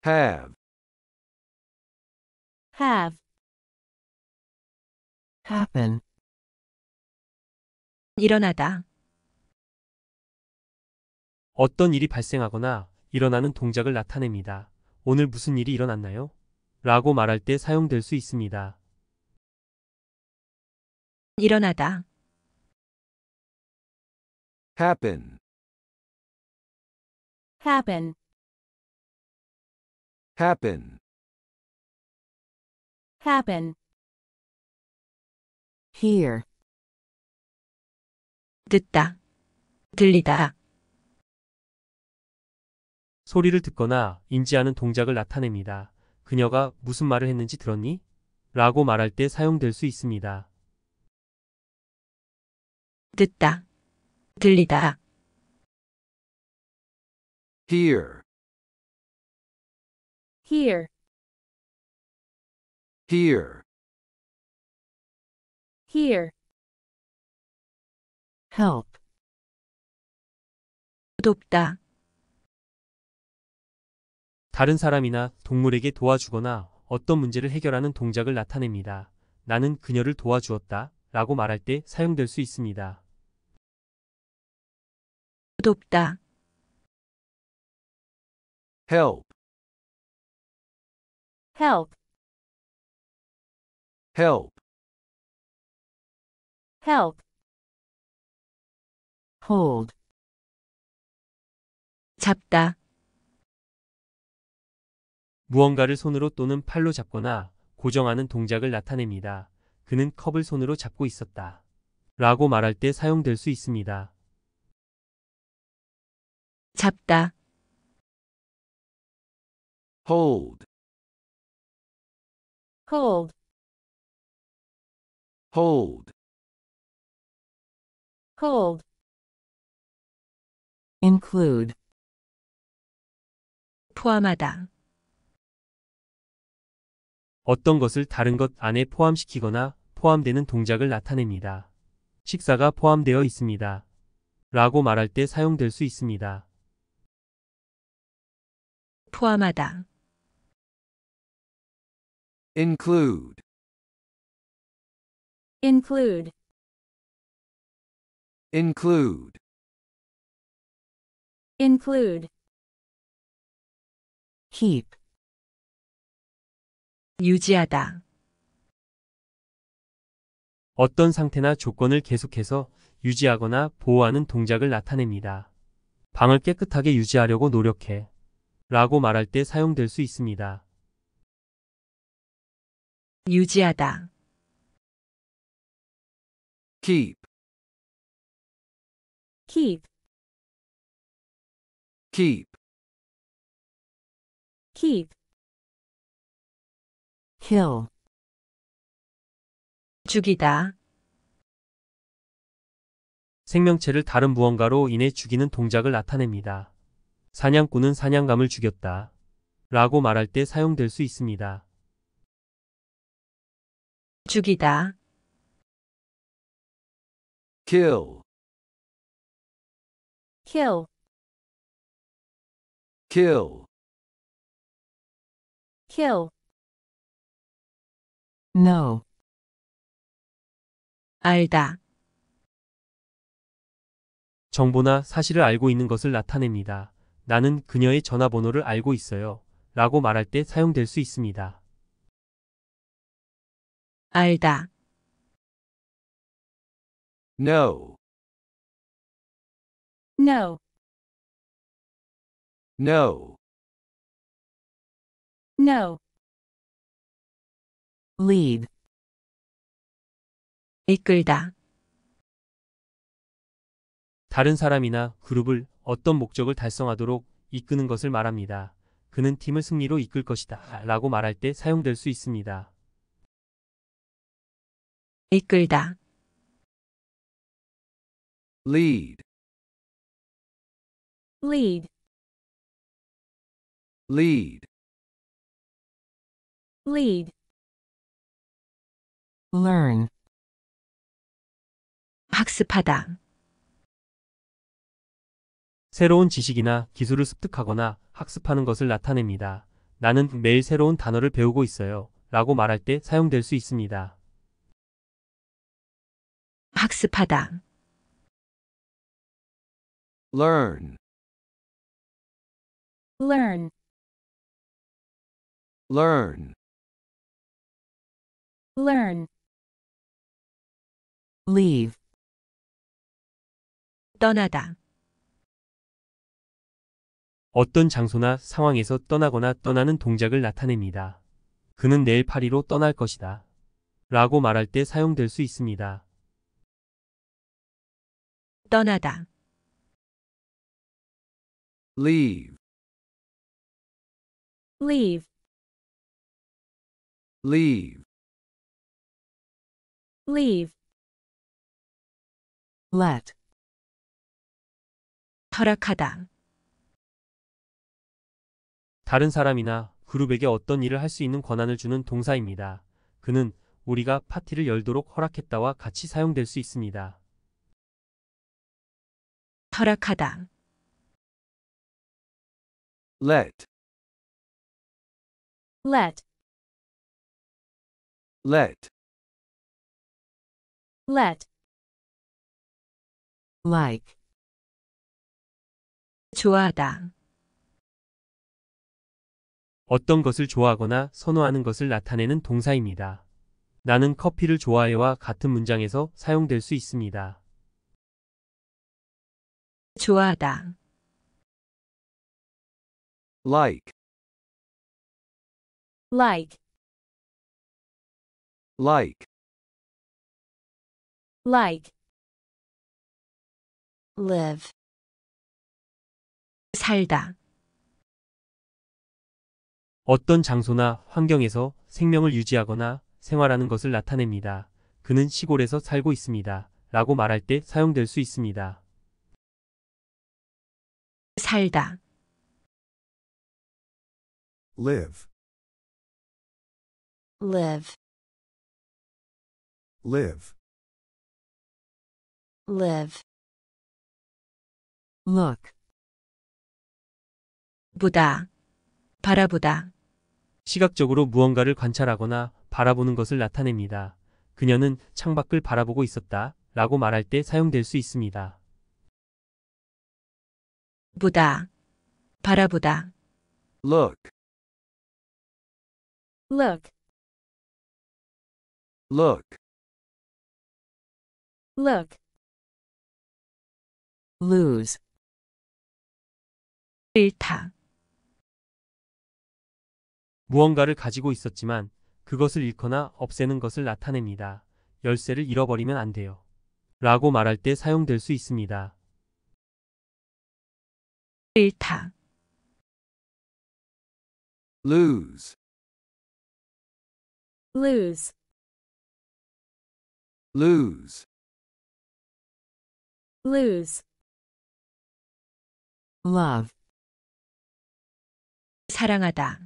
have, have, happen, 일어나다 어떤 일이 발생하거나 일어나는 동작을 나타냅니다. 오늘 무슨 일이 일어났나요? 라고 말할 때 사용될 수 있습니다. 일어나다 happen, happen happen, happen hear 듣다 들리다 소리를 듣거나 인지하는 동작을 나타냅니다. 그녀가 무슨 말을 했는지 들었니? 라고 말할 때 사용될 수 있습니다. 듣다, 들리다. hear, hear, hear, hear. help. 돕다, 다른 사람이나 동물에게 도와주거나 어떤 문제를 해결하는 동작을 나타냅니다. 나는 그녀를 도와주었다 라고 말할 때 사용될 수 있습니다. 돕다 help help help help hold 잡다 무언가를 손으로 또는 팔로 잡거나 고정하는 동작을 나타냅니다. 그는 컵을 손으로 잡고 있었다. 라고 말할 때 사용될 수 있습니다. 잡다. hold, hold, hold, hold, include 포함하다. 어떤 것을 다른 것 안에 포함시키거나 포함되는 동작을 나타냅니다. 식사가 포함되어 있습니다. 라고 말할 때 사용될 수 있습니다. 포함하다 include include include include keep 유지하다. 어떤 상태나 조건을 계속해서 유지하거나 보호하는 동작을 나타냅니다. 방을 깨끗하게 유지하려고 노력해 라고 말할 때 사용될 수 있습니다. 유지하다. keep keep keep keep kill 죽이다 생명체를 다른 무언가로 인해 죽이는 동작을 나타냅니다. 사냥꾼은 사냥감을 죽였다. 라고 말할 때 사용될 수 있습니다. 죽이다 kill, kill kill kill n o 알다 정보나 사실을 알고 있는 것을 나타냅니다. 나는 그녀의 전화번호를 알고 있어요. 라고 말할 때 사용될 수 있습니다. 알다 n o n o n o n o lead 이끌다 다른 사람이나 그룹을 어떤 목적을 달성하도록 이끄는 것을 말합니다. 그는 팀을 승리로 이끌 것이다 라고 말할 때 사용될 수 있습니다. 이끌다 lead, lead lead lead learn 학습하다 새로운 지식이나 기술을 습득하거나 학습하는 것을 나타냅니다. 나는 매일 새로운 단어를 배우고 있어요. 라고 말할 때 사용될 수 있습니다. 학습하다 learn learn learn learn leave 떠나다 어떤 장소나 상황에서 떠나거나 떠나는 동작을 나타냅니다. 그는 내일 파리로 떠날 것이다. 라고 말할 때 사용될 수 있습니다. 떠나다 leave leave leave leave let 허락하다 다른 사람이나 그룹에게 어떤 일을 할 수 있는 권한을 주는 동사입니다. 그는 우리가 파티를 열도록 허락했다와 같이 사용될 수 있습니다. 허락하다 let let let let like 좋아하다 어떤 것을 좋아하거나 선호하는 것을 나타내는 동사입니다. 나는 커피를 좋아해와 같은 문장에서 사용될 수 있습니다. 좋아하다 like like like like live 살다 어떤 장소나 환경에서 생명을 유지하거나 생활하는 것을 나타냅니다. 그는 시골에서 살고 있습니다. 라고 말할 때 사용될 수 있습니다. 살다 live live live look 보다 바라보다 시각적으로 무언가를 관찰하거나 바라보는 것을 나타냅니다. 그녀는 창밖을 바라보고 있었다 라고 말할 때 사용될 수 있습니다. 보다 바라보다 look look look look lose 일타 무언가를 가지고 있었지만 그것을 잃거나 없애는 것을 나타냅니다. 열쇠를 잃어버리면 안 돼요. 라고 말할 때 사용될 수 있습니다. 일타 lose lose lose lose love 사랑하다.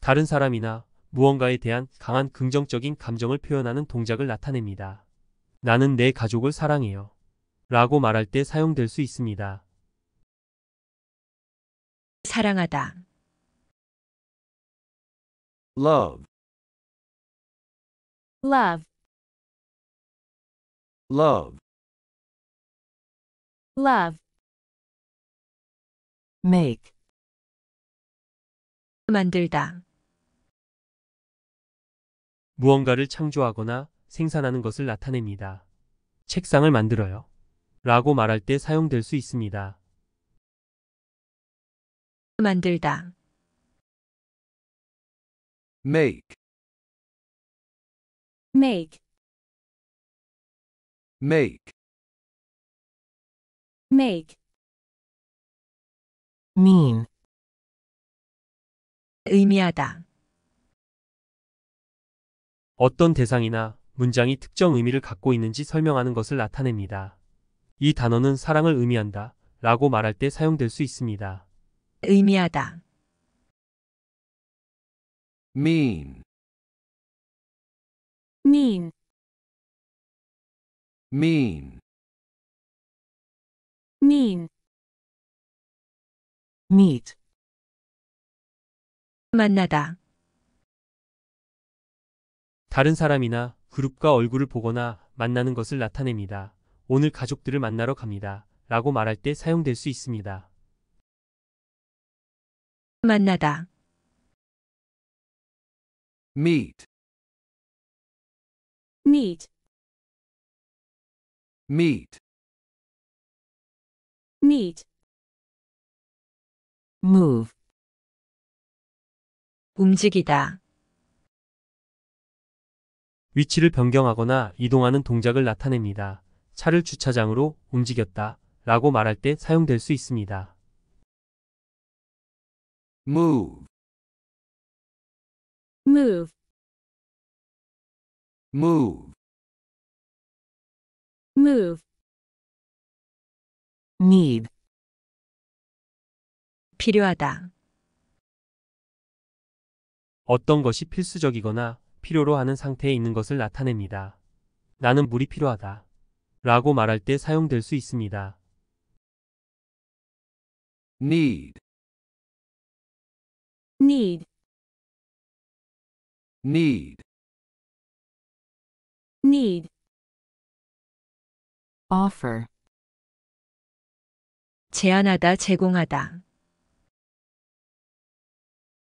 다른 사람이나 무언가에 대한 강한 긍정적인 감정을 표현하는 동작을 나타냅니다. 나는 내 가족을 사랑해요. 라고 말할 때 사용될 수 있습니다. 사랑하다. love love love love make 만들다 무언가를 창조하거나 생산하는 것을 나타냅니다. 책상을 만들어요. 라고 말할 때 사용될 수 있습니다. 만들다 make, make make make mean 의미하다 어떤 대상이나 문장이 특정 의미를 갖고 있는지 설명하는 것을 나타냅니다. 이 단어는 사랑을 의미한다 라고 말할 때 사용될 수 있습니다. 의미하다 mean, mean mean mean meet 만나다 다른 사람이나 그룹과 얼굴을 보거나 만나는 것을 나타냅니다. 오늘 가족들을 만나러 갑니다. 라고 말할 때 사용될 수 있습니다. 만나다 meet, meet meet, meet move 움직이다 위치를 변경하거나 이동하는 동작을 나타냅니다. 차를 주차장으로 움직였다 라고 말할 때 사용될 수 있습니다. move move move move need 필요하다. 어떤 것이 필수적이거나 필요로 하는 상태에 있는 것을 나타냅니다. 나는 물이 필요하다. 라고 말할 때 사용될 수 있습니다. need need need need offer 제안하다 제공하다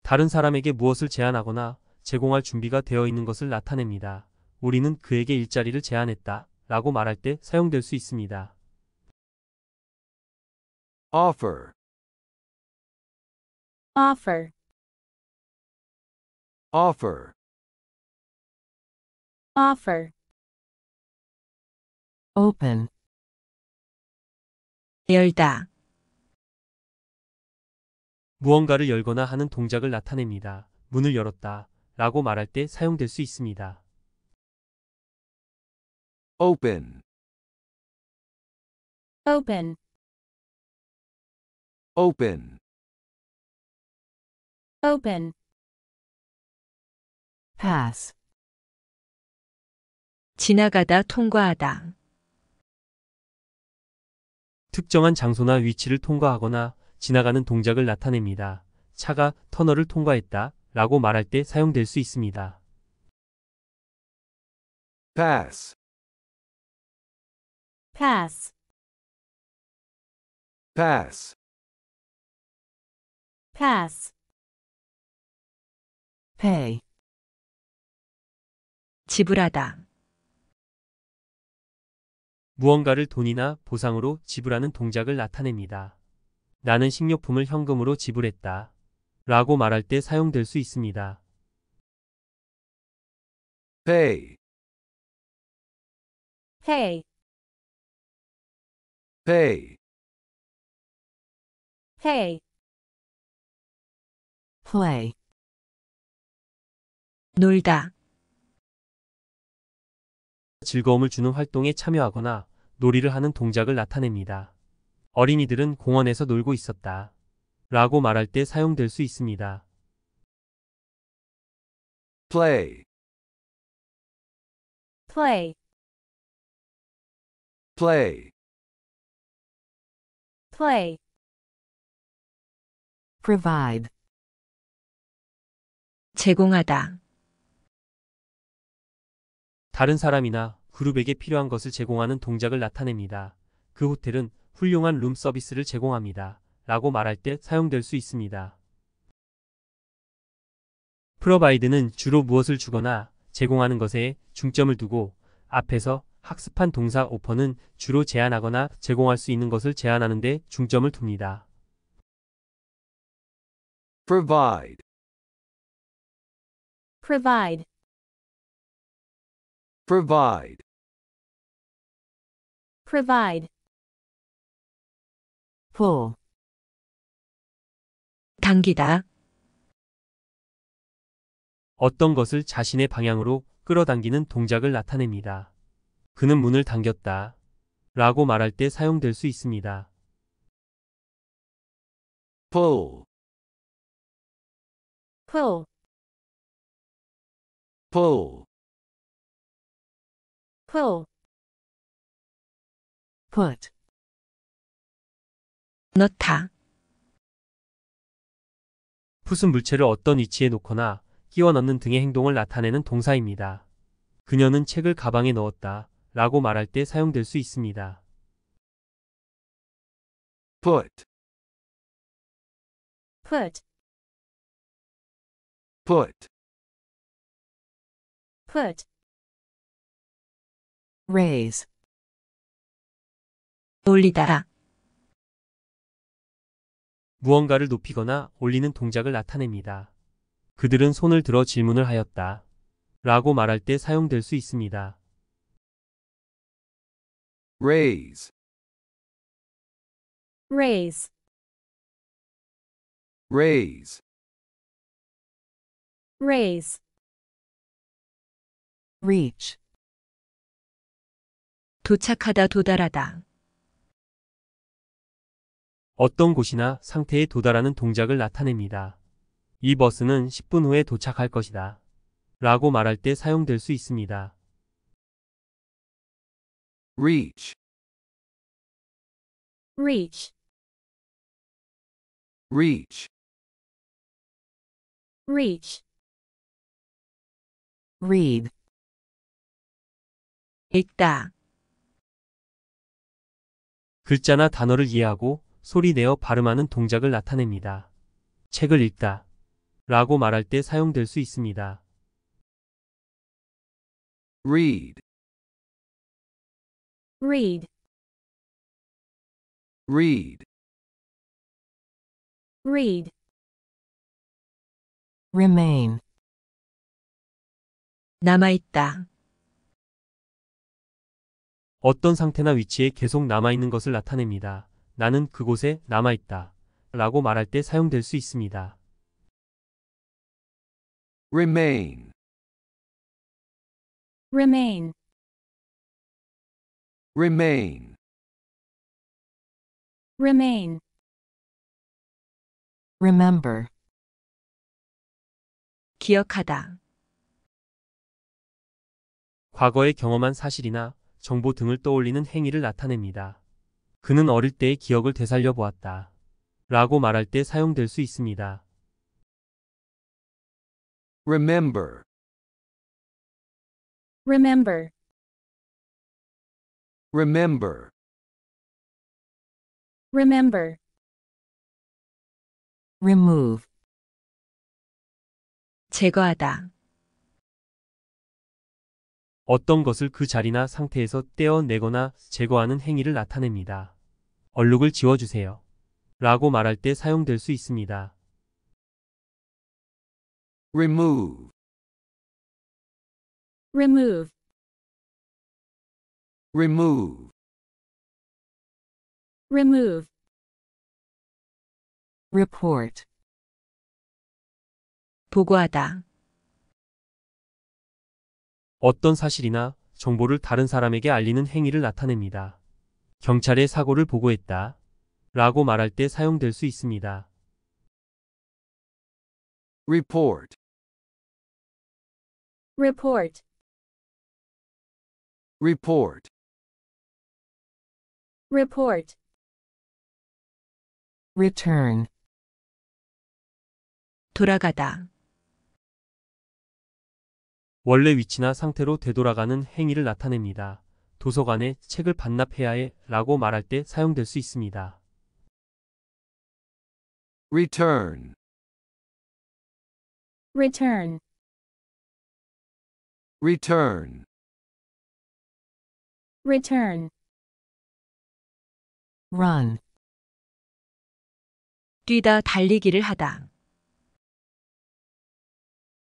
다른 사람에게 무엇을 제안하거나 제공할 준비가 되어 있는 것을 나타냅니다. 우리는 그에게 일자리를 제안했다 라고 말할 때 사용될 수 있습니다. offer offer offer offer open 열다 무언가를 열거나 하는 동작을 나타냅니다. 문을 열었다 라고 말할 때 사용될 수 있습니다. open open open open pass 지나가다 통과하다 특정한 장소나 위치를 통과하거나 지나가는 동작을 나타냅니다. 차가 터널을 통과했다 라고 말할 때 사용될 수 있습니다. pass pass pass pass pay 지불하다 무언가를 돈이나 보상으로 지불하는 동작을 나타냅니다. 나는 식료품을 현금으로 지불했다. 라고 말할 때 사용될 수 있습니다. pay pay pay pay play 놀다 즐거움을 주는 활동에 참여하거나 놀이를 하는 동작을 나타냅니다. 어린이들은 공원에서 놀고 있었다. 라고 말할 때 사용될 수 있습니다. play play play play provide 제공하다 다른 사람이나 그룹에게 필요한 것을 제공하는 동작을 나타냅니다. 그 호텔은 훌륭한 룸 서비스를 제공합니다. 라고 말할 때 사용될 수 있습니다. 프로바이드는 주로 무엇을 주거나 제공하는 것에 중점을 두고 앞에서 학습한 동사 오퍼는 주로 제안하거나 제공할 수 있는 것을 제안하는 데 중점을 둡니다. provide provide provide provide p u l 당기다 어떤 것을 자신의 방향으로 끌어당기는 동작을 나타냅니다. 그는 문을 당겼다 라고 말할 때 사용될 수 있습니다. pull pull pull pull put 넣다. 풋은 물체를 어떤 위치에 놓거나 끼워 넣는 등의 행동을 나타내는 동사입니다. 그녀는 책을 가방에 넣었다 라고 말할 때 사용될 수 있습니다. put put put put raise 올리다라 무언가를 높이거나 올리는 동작을 나타냅니다. 그들은 손을 들어 질문을 하였다. 라고 말할 때 사용될 수 있습니다. raise raise raise raise reach 도착하다 도달하다 어떤 곳이나 상태에 도달하는 동작을 나타냅니다. 이 버스는 10분 후에 도착할 것이다. 라고 말할 때 사용될 수 있습니다. reach reach reach reach read 읽다 글자나 단어를 이해하고 소리내어 발음하는 동작을 나타냅니다. 책을 읽다 라고 말할 때 사용될 수 있습니다. read read read read remain 남아있다 어떤 상태나 위치에 계속 남아있는 것을 나타냅니다. 나는 그곳에 남아있다. 라고 말할 때 사용될 수 있습니다. remain remain remain remain remember 기억하다 과거에 경험한 사실이나 정보 등을 떠올리는 행위를 나타냅니다. 그는 어릴 때의 기억을 되살려 보았다. 라고 말할 때 사용될 수 있습니다. remember remember remember remember remove 제거하다 어떤 것을 그 자리나 상태에서 떼어내거나 제거하는 행위를 나타냅니다. 얼룩을 지워주세요. 라고 말할 때 사용될 수 있습니다. remove remove remove remove report 보고하다 어떤 사실이나 정보를 다른 사람에게 알리는 행위를 나타냅니다. 경찰의 사고를 보고했다. 라고 말할 때 사용될 수 있습니다. report report report report return 돌아가다 원래 위치나 상태로 되돌아가는 행위를 나타냅니다. 도서관에 책을 반납해야 해 라고 말할 때 사용될 수 있습니다. return return return return run 뛰다 달리기를 하다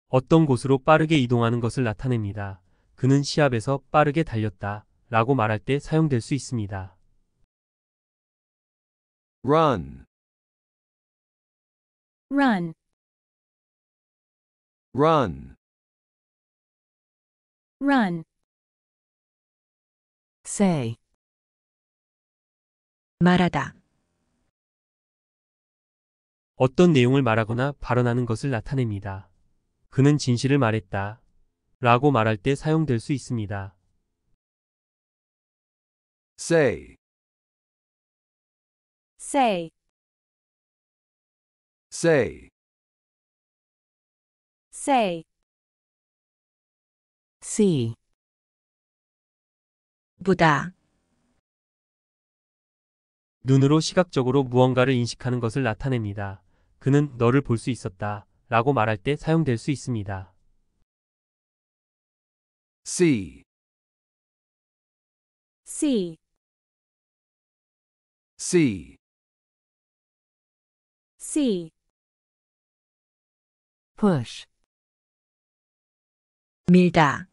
어떤 곳으로 빠르게 이동하는 것을 나타냅니다. 그는 시합에서 빠르게 달렸다. 라고 말할 때 사용될 수 있습니다. run run run run say 말하다 어떤 내용을 말하거나 발언하는 것을 나타냅니다. 그는 진실을 말했다. 라고 말할 때 사용될 수 있습니다. Say. Say. Say. Say. See. 보다. 눈으로 시각적으로 무언가를 인식하는 것을 나타냅니다. 그는 너를 볼 수 있었다. 라고 말할 때 사용될 수 있습니다. see see C C push 밀다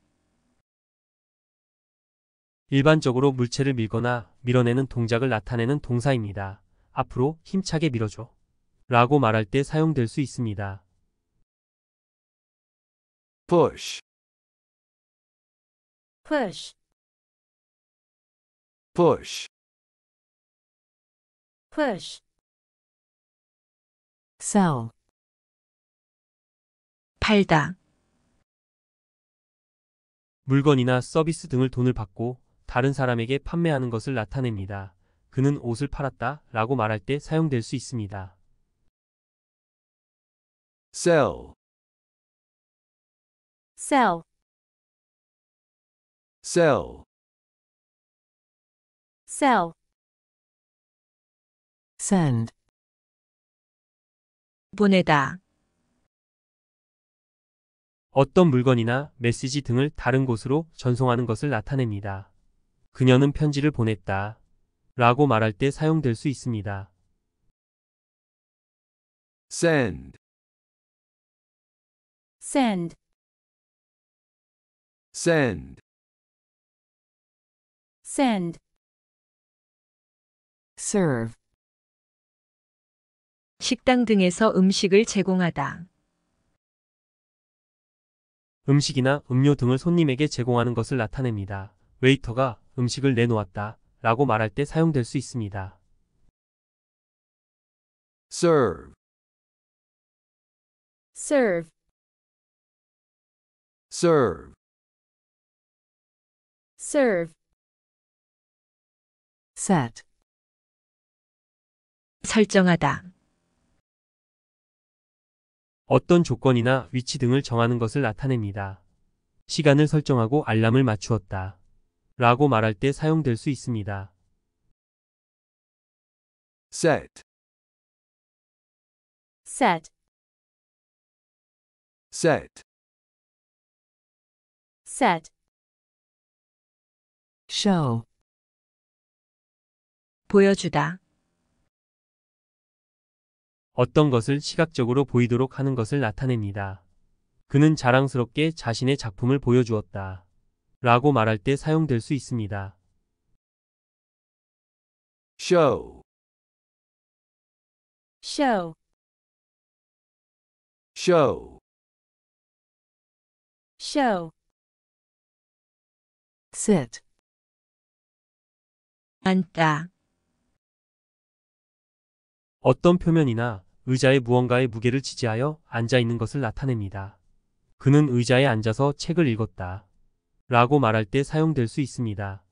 일반적으로 물체를 밀거나 밀어내는 동작을 나타내는 동사입니다. 앞으로 힘차게 밀어줘 라고 말할 때 사용될 수 있습니다. push push push push sell 팔다 물건이나 서비스 등을 돈을 받고 다른 사람에게 판매하는 것을 나타냅니다. 그는 옷을 팔았다 라고 말할 때 사용될 수 있습니다. sell sell sell sell send 보내다 어떤 물건이나 메시지 등을 다른 곳으로 전송하는 것을 나타냅니다. 그녀는 편지를 보냈다. 라고 말할 때 사용될 수 있습니다. send, send send, send serve 식당 등에서 음식을 제공하다. 음식이나 음료 등을 손님에게 제공하는 것을 나타냅니다. 웨이터가 음식을 내놓았다 라고 말할 때 사용될 수 있습니다. serve serve serve serve set 설정하다 어떤 조건이나 위치 등을 정하는 것을 나타냅니다. 시간을 설정하고 알람을 맞추었다. 라고 말할 때 사용될 수 있습니다. set set set set show 보여주다 어떤 것을 시각적으로 보이도록 하는 것을 나타냅니다. 그는 자랑스럽게 자신의 작품을 보여주었다. 라고 말할 때 사용될 수 있습니다. show show show show sit 앉다 어떤 표면이나 의자에 무언가의 무게를 지지하여 앉아 있는 것을 나타냅니다. 그는 의자에 앉아서 책을 읽었다. 라고 말할 때 사용될 수 있습니다.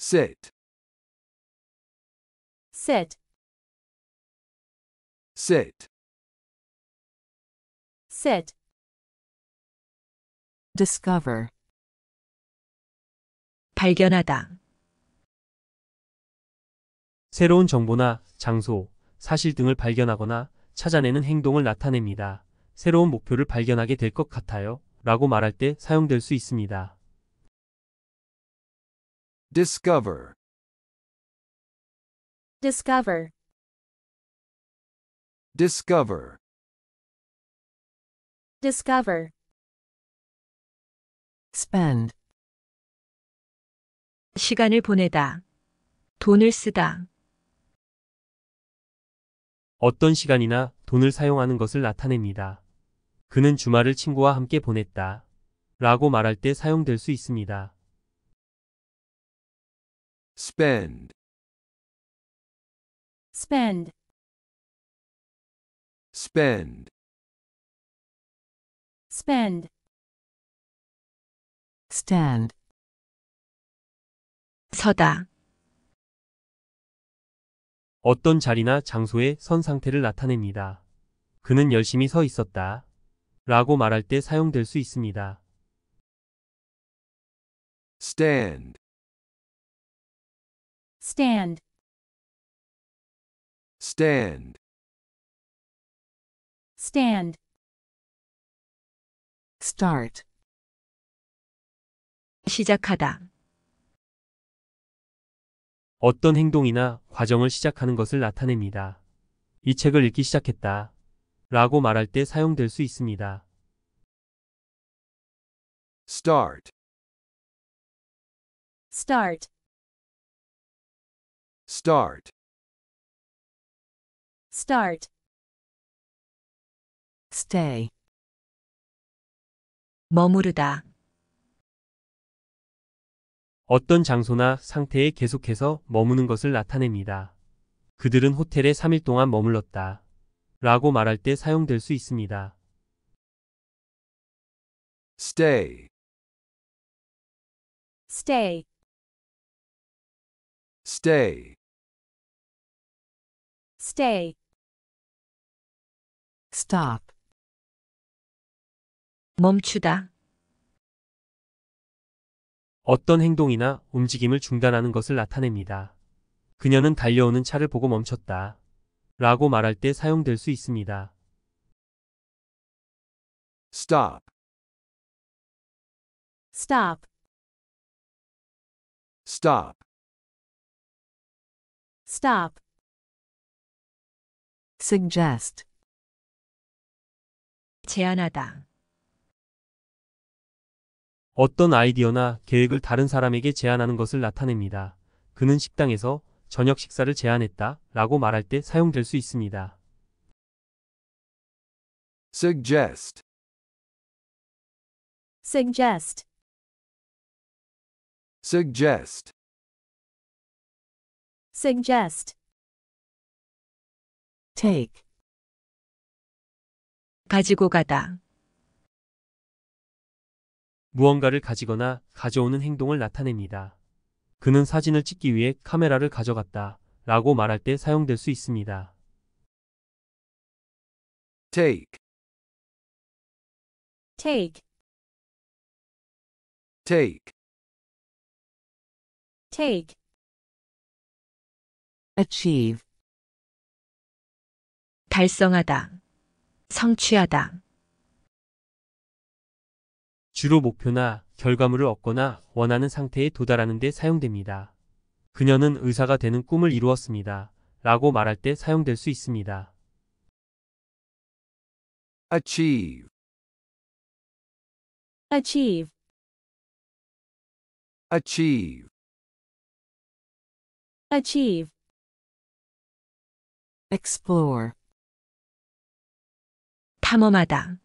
sit sit sit sit discover 발견하다 새로운 정보나 장소, 사실 등을 발견하거나 찾아내는 행동을 나타냅니다. 새로운 목표를 발견하게 될 것 같아요. 라고 말할 때 사용될 수 있습니다. discover discover discover discover spend 시간을 보내다 돈을 쓰다 어떤 시간이나 돈을 사용하는 것을 나타냅니다. 그는 주말을 친구와 함께 보냈다. 라고 말할 때 사용될 수 있습니다. spend spend spend spend stand 서다 어떤 자리나 장소에 선 상태를 나타냅니다. 그는 열심히 서 있었다. 라고 말할 때 사용될 수 있습니다. stand stand stand stand start 시작하다 어떤 행동이나 과정을 시작하는 것을 나타냅니다. 이 책을 읽기 시작했다. 라고 말할 때 사용될 수 있습니다. start start start start stay 머무르다 어떤 장소나 상태에 계속해서 머무는 것을 나타냅니다. 그들은 호텔에 3일 동안 머물렀다. 라고 말할 때 사용될 수 있습니다. stay stay stay stay stop 멈추다 어떤 행동이나 움직임을 중단하는 것을 나타냅니다. 그녀는 달려오는 차를 보고 멈췄다. 라고 말할 때 사용될 수 있습니다. stop stop stop stop suggest 제안하다 어떤 아이디어나 계획을 다른 사람에게 제안하는 것을 나타냅니다. 그는 식당에서 저녁 식사를 제안했다 라고 말할 때 사용될 수 있습니다. suggest suggest suggest suggest take 가지고 가다 무언가를 가지거나 가져오는 행동을 나타냅니다. 그는 사진을 찍기 위해 카메라를 가져갔다 라고 말할 때 사용될 수 있습니다. take take take take achieve 달성하다 성취하다 주로 목표나 결과물을 얻거나 원하는 상태에 도달하는 데 사용됩니다. 그녀는 의사가 되는 꿈을 이루었습니다. 라고 말할 때 사용될 수 있습니다. achieve achieve achieve achieve explore 탐험하다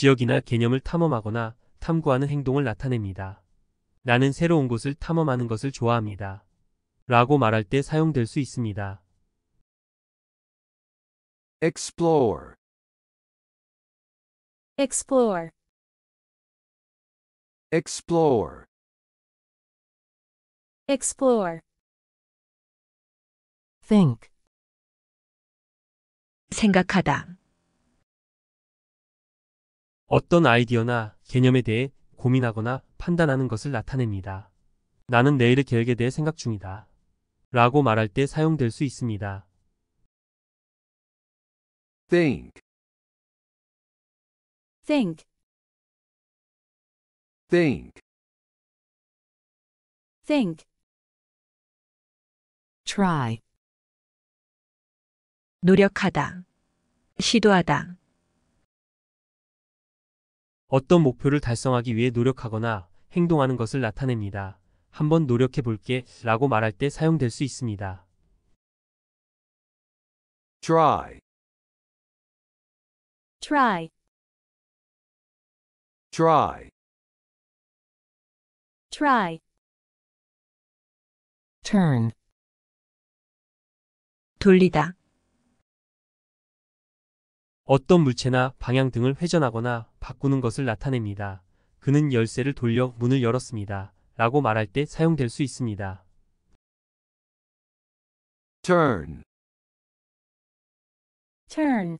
지역이나 개념을 탐험하거나 탐구하는 행동을 나타냅니다. 나는 새로운 곳을 탐험하는 것을 좋아합니다. 라고 말할 때 사용될 수 있습니다. explore explore explore explore think 생각하다 어떤 아이디어나 개념에 대해 고민하거나 판단하는 것을 나타냅니다. 나는 내일의 계획에 대해 생각 중이다. 라고 말할 때 사용될 수 있습니다. think think think think try 노력하다 시도하다 어떤 목표를 달성하기 위해 노력하거나 행동하는 것을 나타냅니다. 한번 노력해 볼게 라고 말할 때 사용될 수 있습니다. try try try try turn 돌리다 어떤 물체나 방향 등을 회전하거나 바꾸는 것을 나타냅니다. 그는 열쇠를 돌려 문을 열었습니다. 라고 말할 때 사용될 수 있습니다. turn turn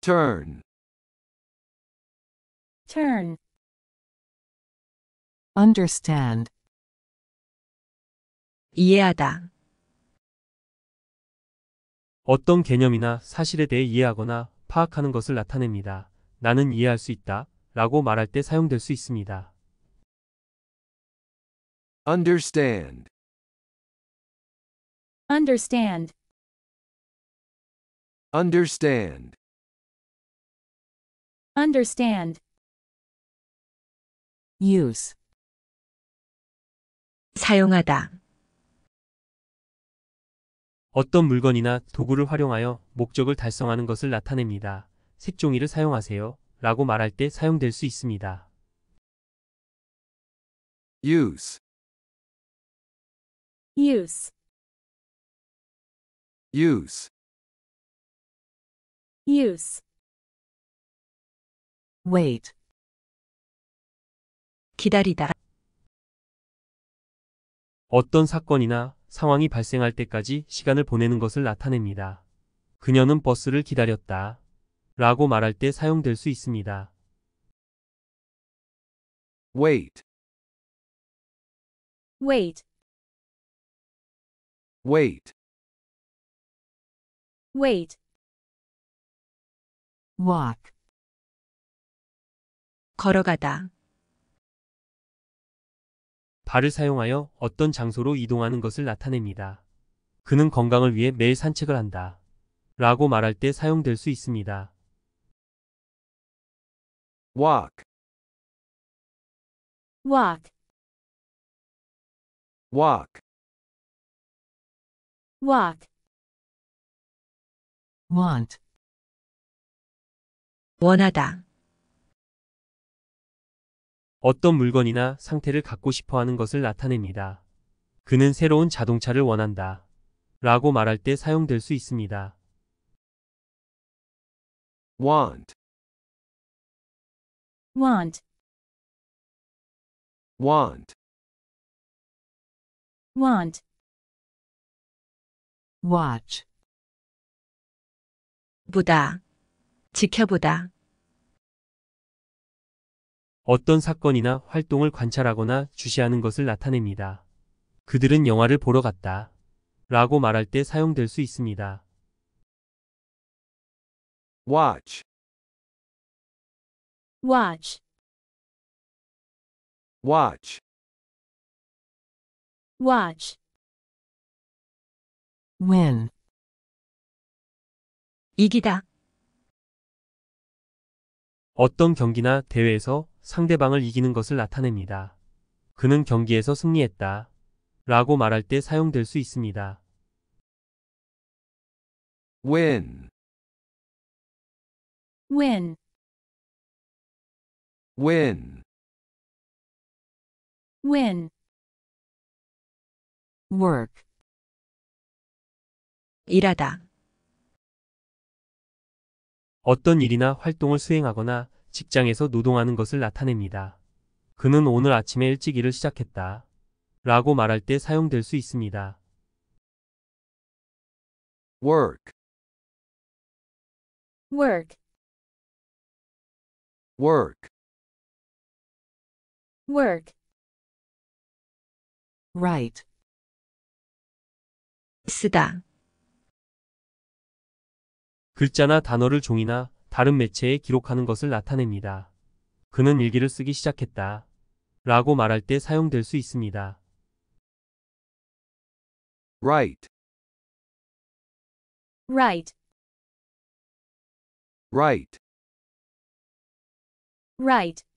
turn turn understand 이해하다 어떤 개념이나 사실에 대해 이해하거나 파악하는 것을 나타냅니다. 나는 이해할 수 있다 라고 말할 때 사용될 수 있습니다. understand understand understand understand use 사용하다 어떤 물건이나 도구를 활용하여 목적을 달성하는 것을 나타냅니다. 색종이를 사용하세요. 라고 말할 때 사용될 수 있습니다. use use use use wait 기다리다 어떤 사건이나 상황이 발생할 때까지 시간을 보내는 것을 나타냅니다. 그녀는 버스를 기다렸다. 라고 말할 때 사용될 수 있습니다. wait wait wait wait walk 걸어가다 발을 사용하여 어떤 장소로 이동하는 것을 나타냅니다. 그는 건강을 위해 매일 산책을 한다. 라고 말할 때 사용될 수 있습니다. walk walk walk walk want 원하다 어떤 물건이나 상태를 갖고 싶어 하는 것을 나타냅니다. 그는 새로운 자동차를 원한다. 라고 말할 때 사용될 수 있습니다. want want want want watch 보다 지켜보다 어떤 사건이나 활동을 관찰하거나 주시하는 것을 나타냅니다. 그들은 영화를 보러 갔다. 라고 말할 때 사용될 수 있습니다. watch watch watch watch win 이기다 어떤 경기나 대회에서 상대방을 이기는 것을 나타냅니다. 그는 경기에서 승리했다. 라고 말할 때 사용될 수 있습니다. win win win win work 일하다 어떤 일이나 활동을 수행하거나 직장에서 노동하는 것을 나타냅니다. 그는 오늘 아침에 일찍 일을 시작했다. 라고 말할 때 사용될 수 있습니다. work work work work r i g h 쓰다 글자나 단어를 종이나 다른 매체에 기록하는 것을 나타냅니다. 그는 일기를 쓰기 시작했다. 라고 말할 때 사용될 수 있습니다. Right. Right. Right. Right.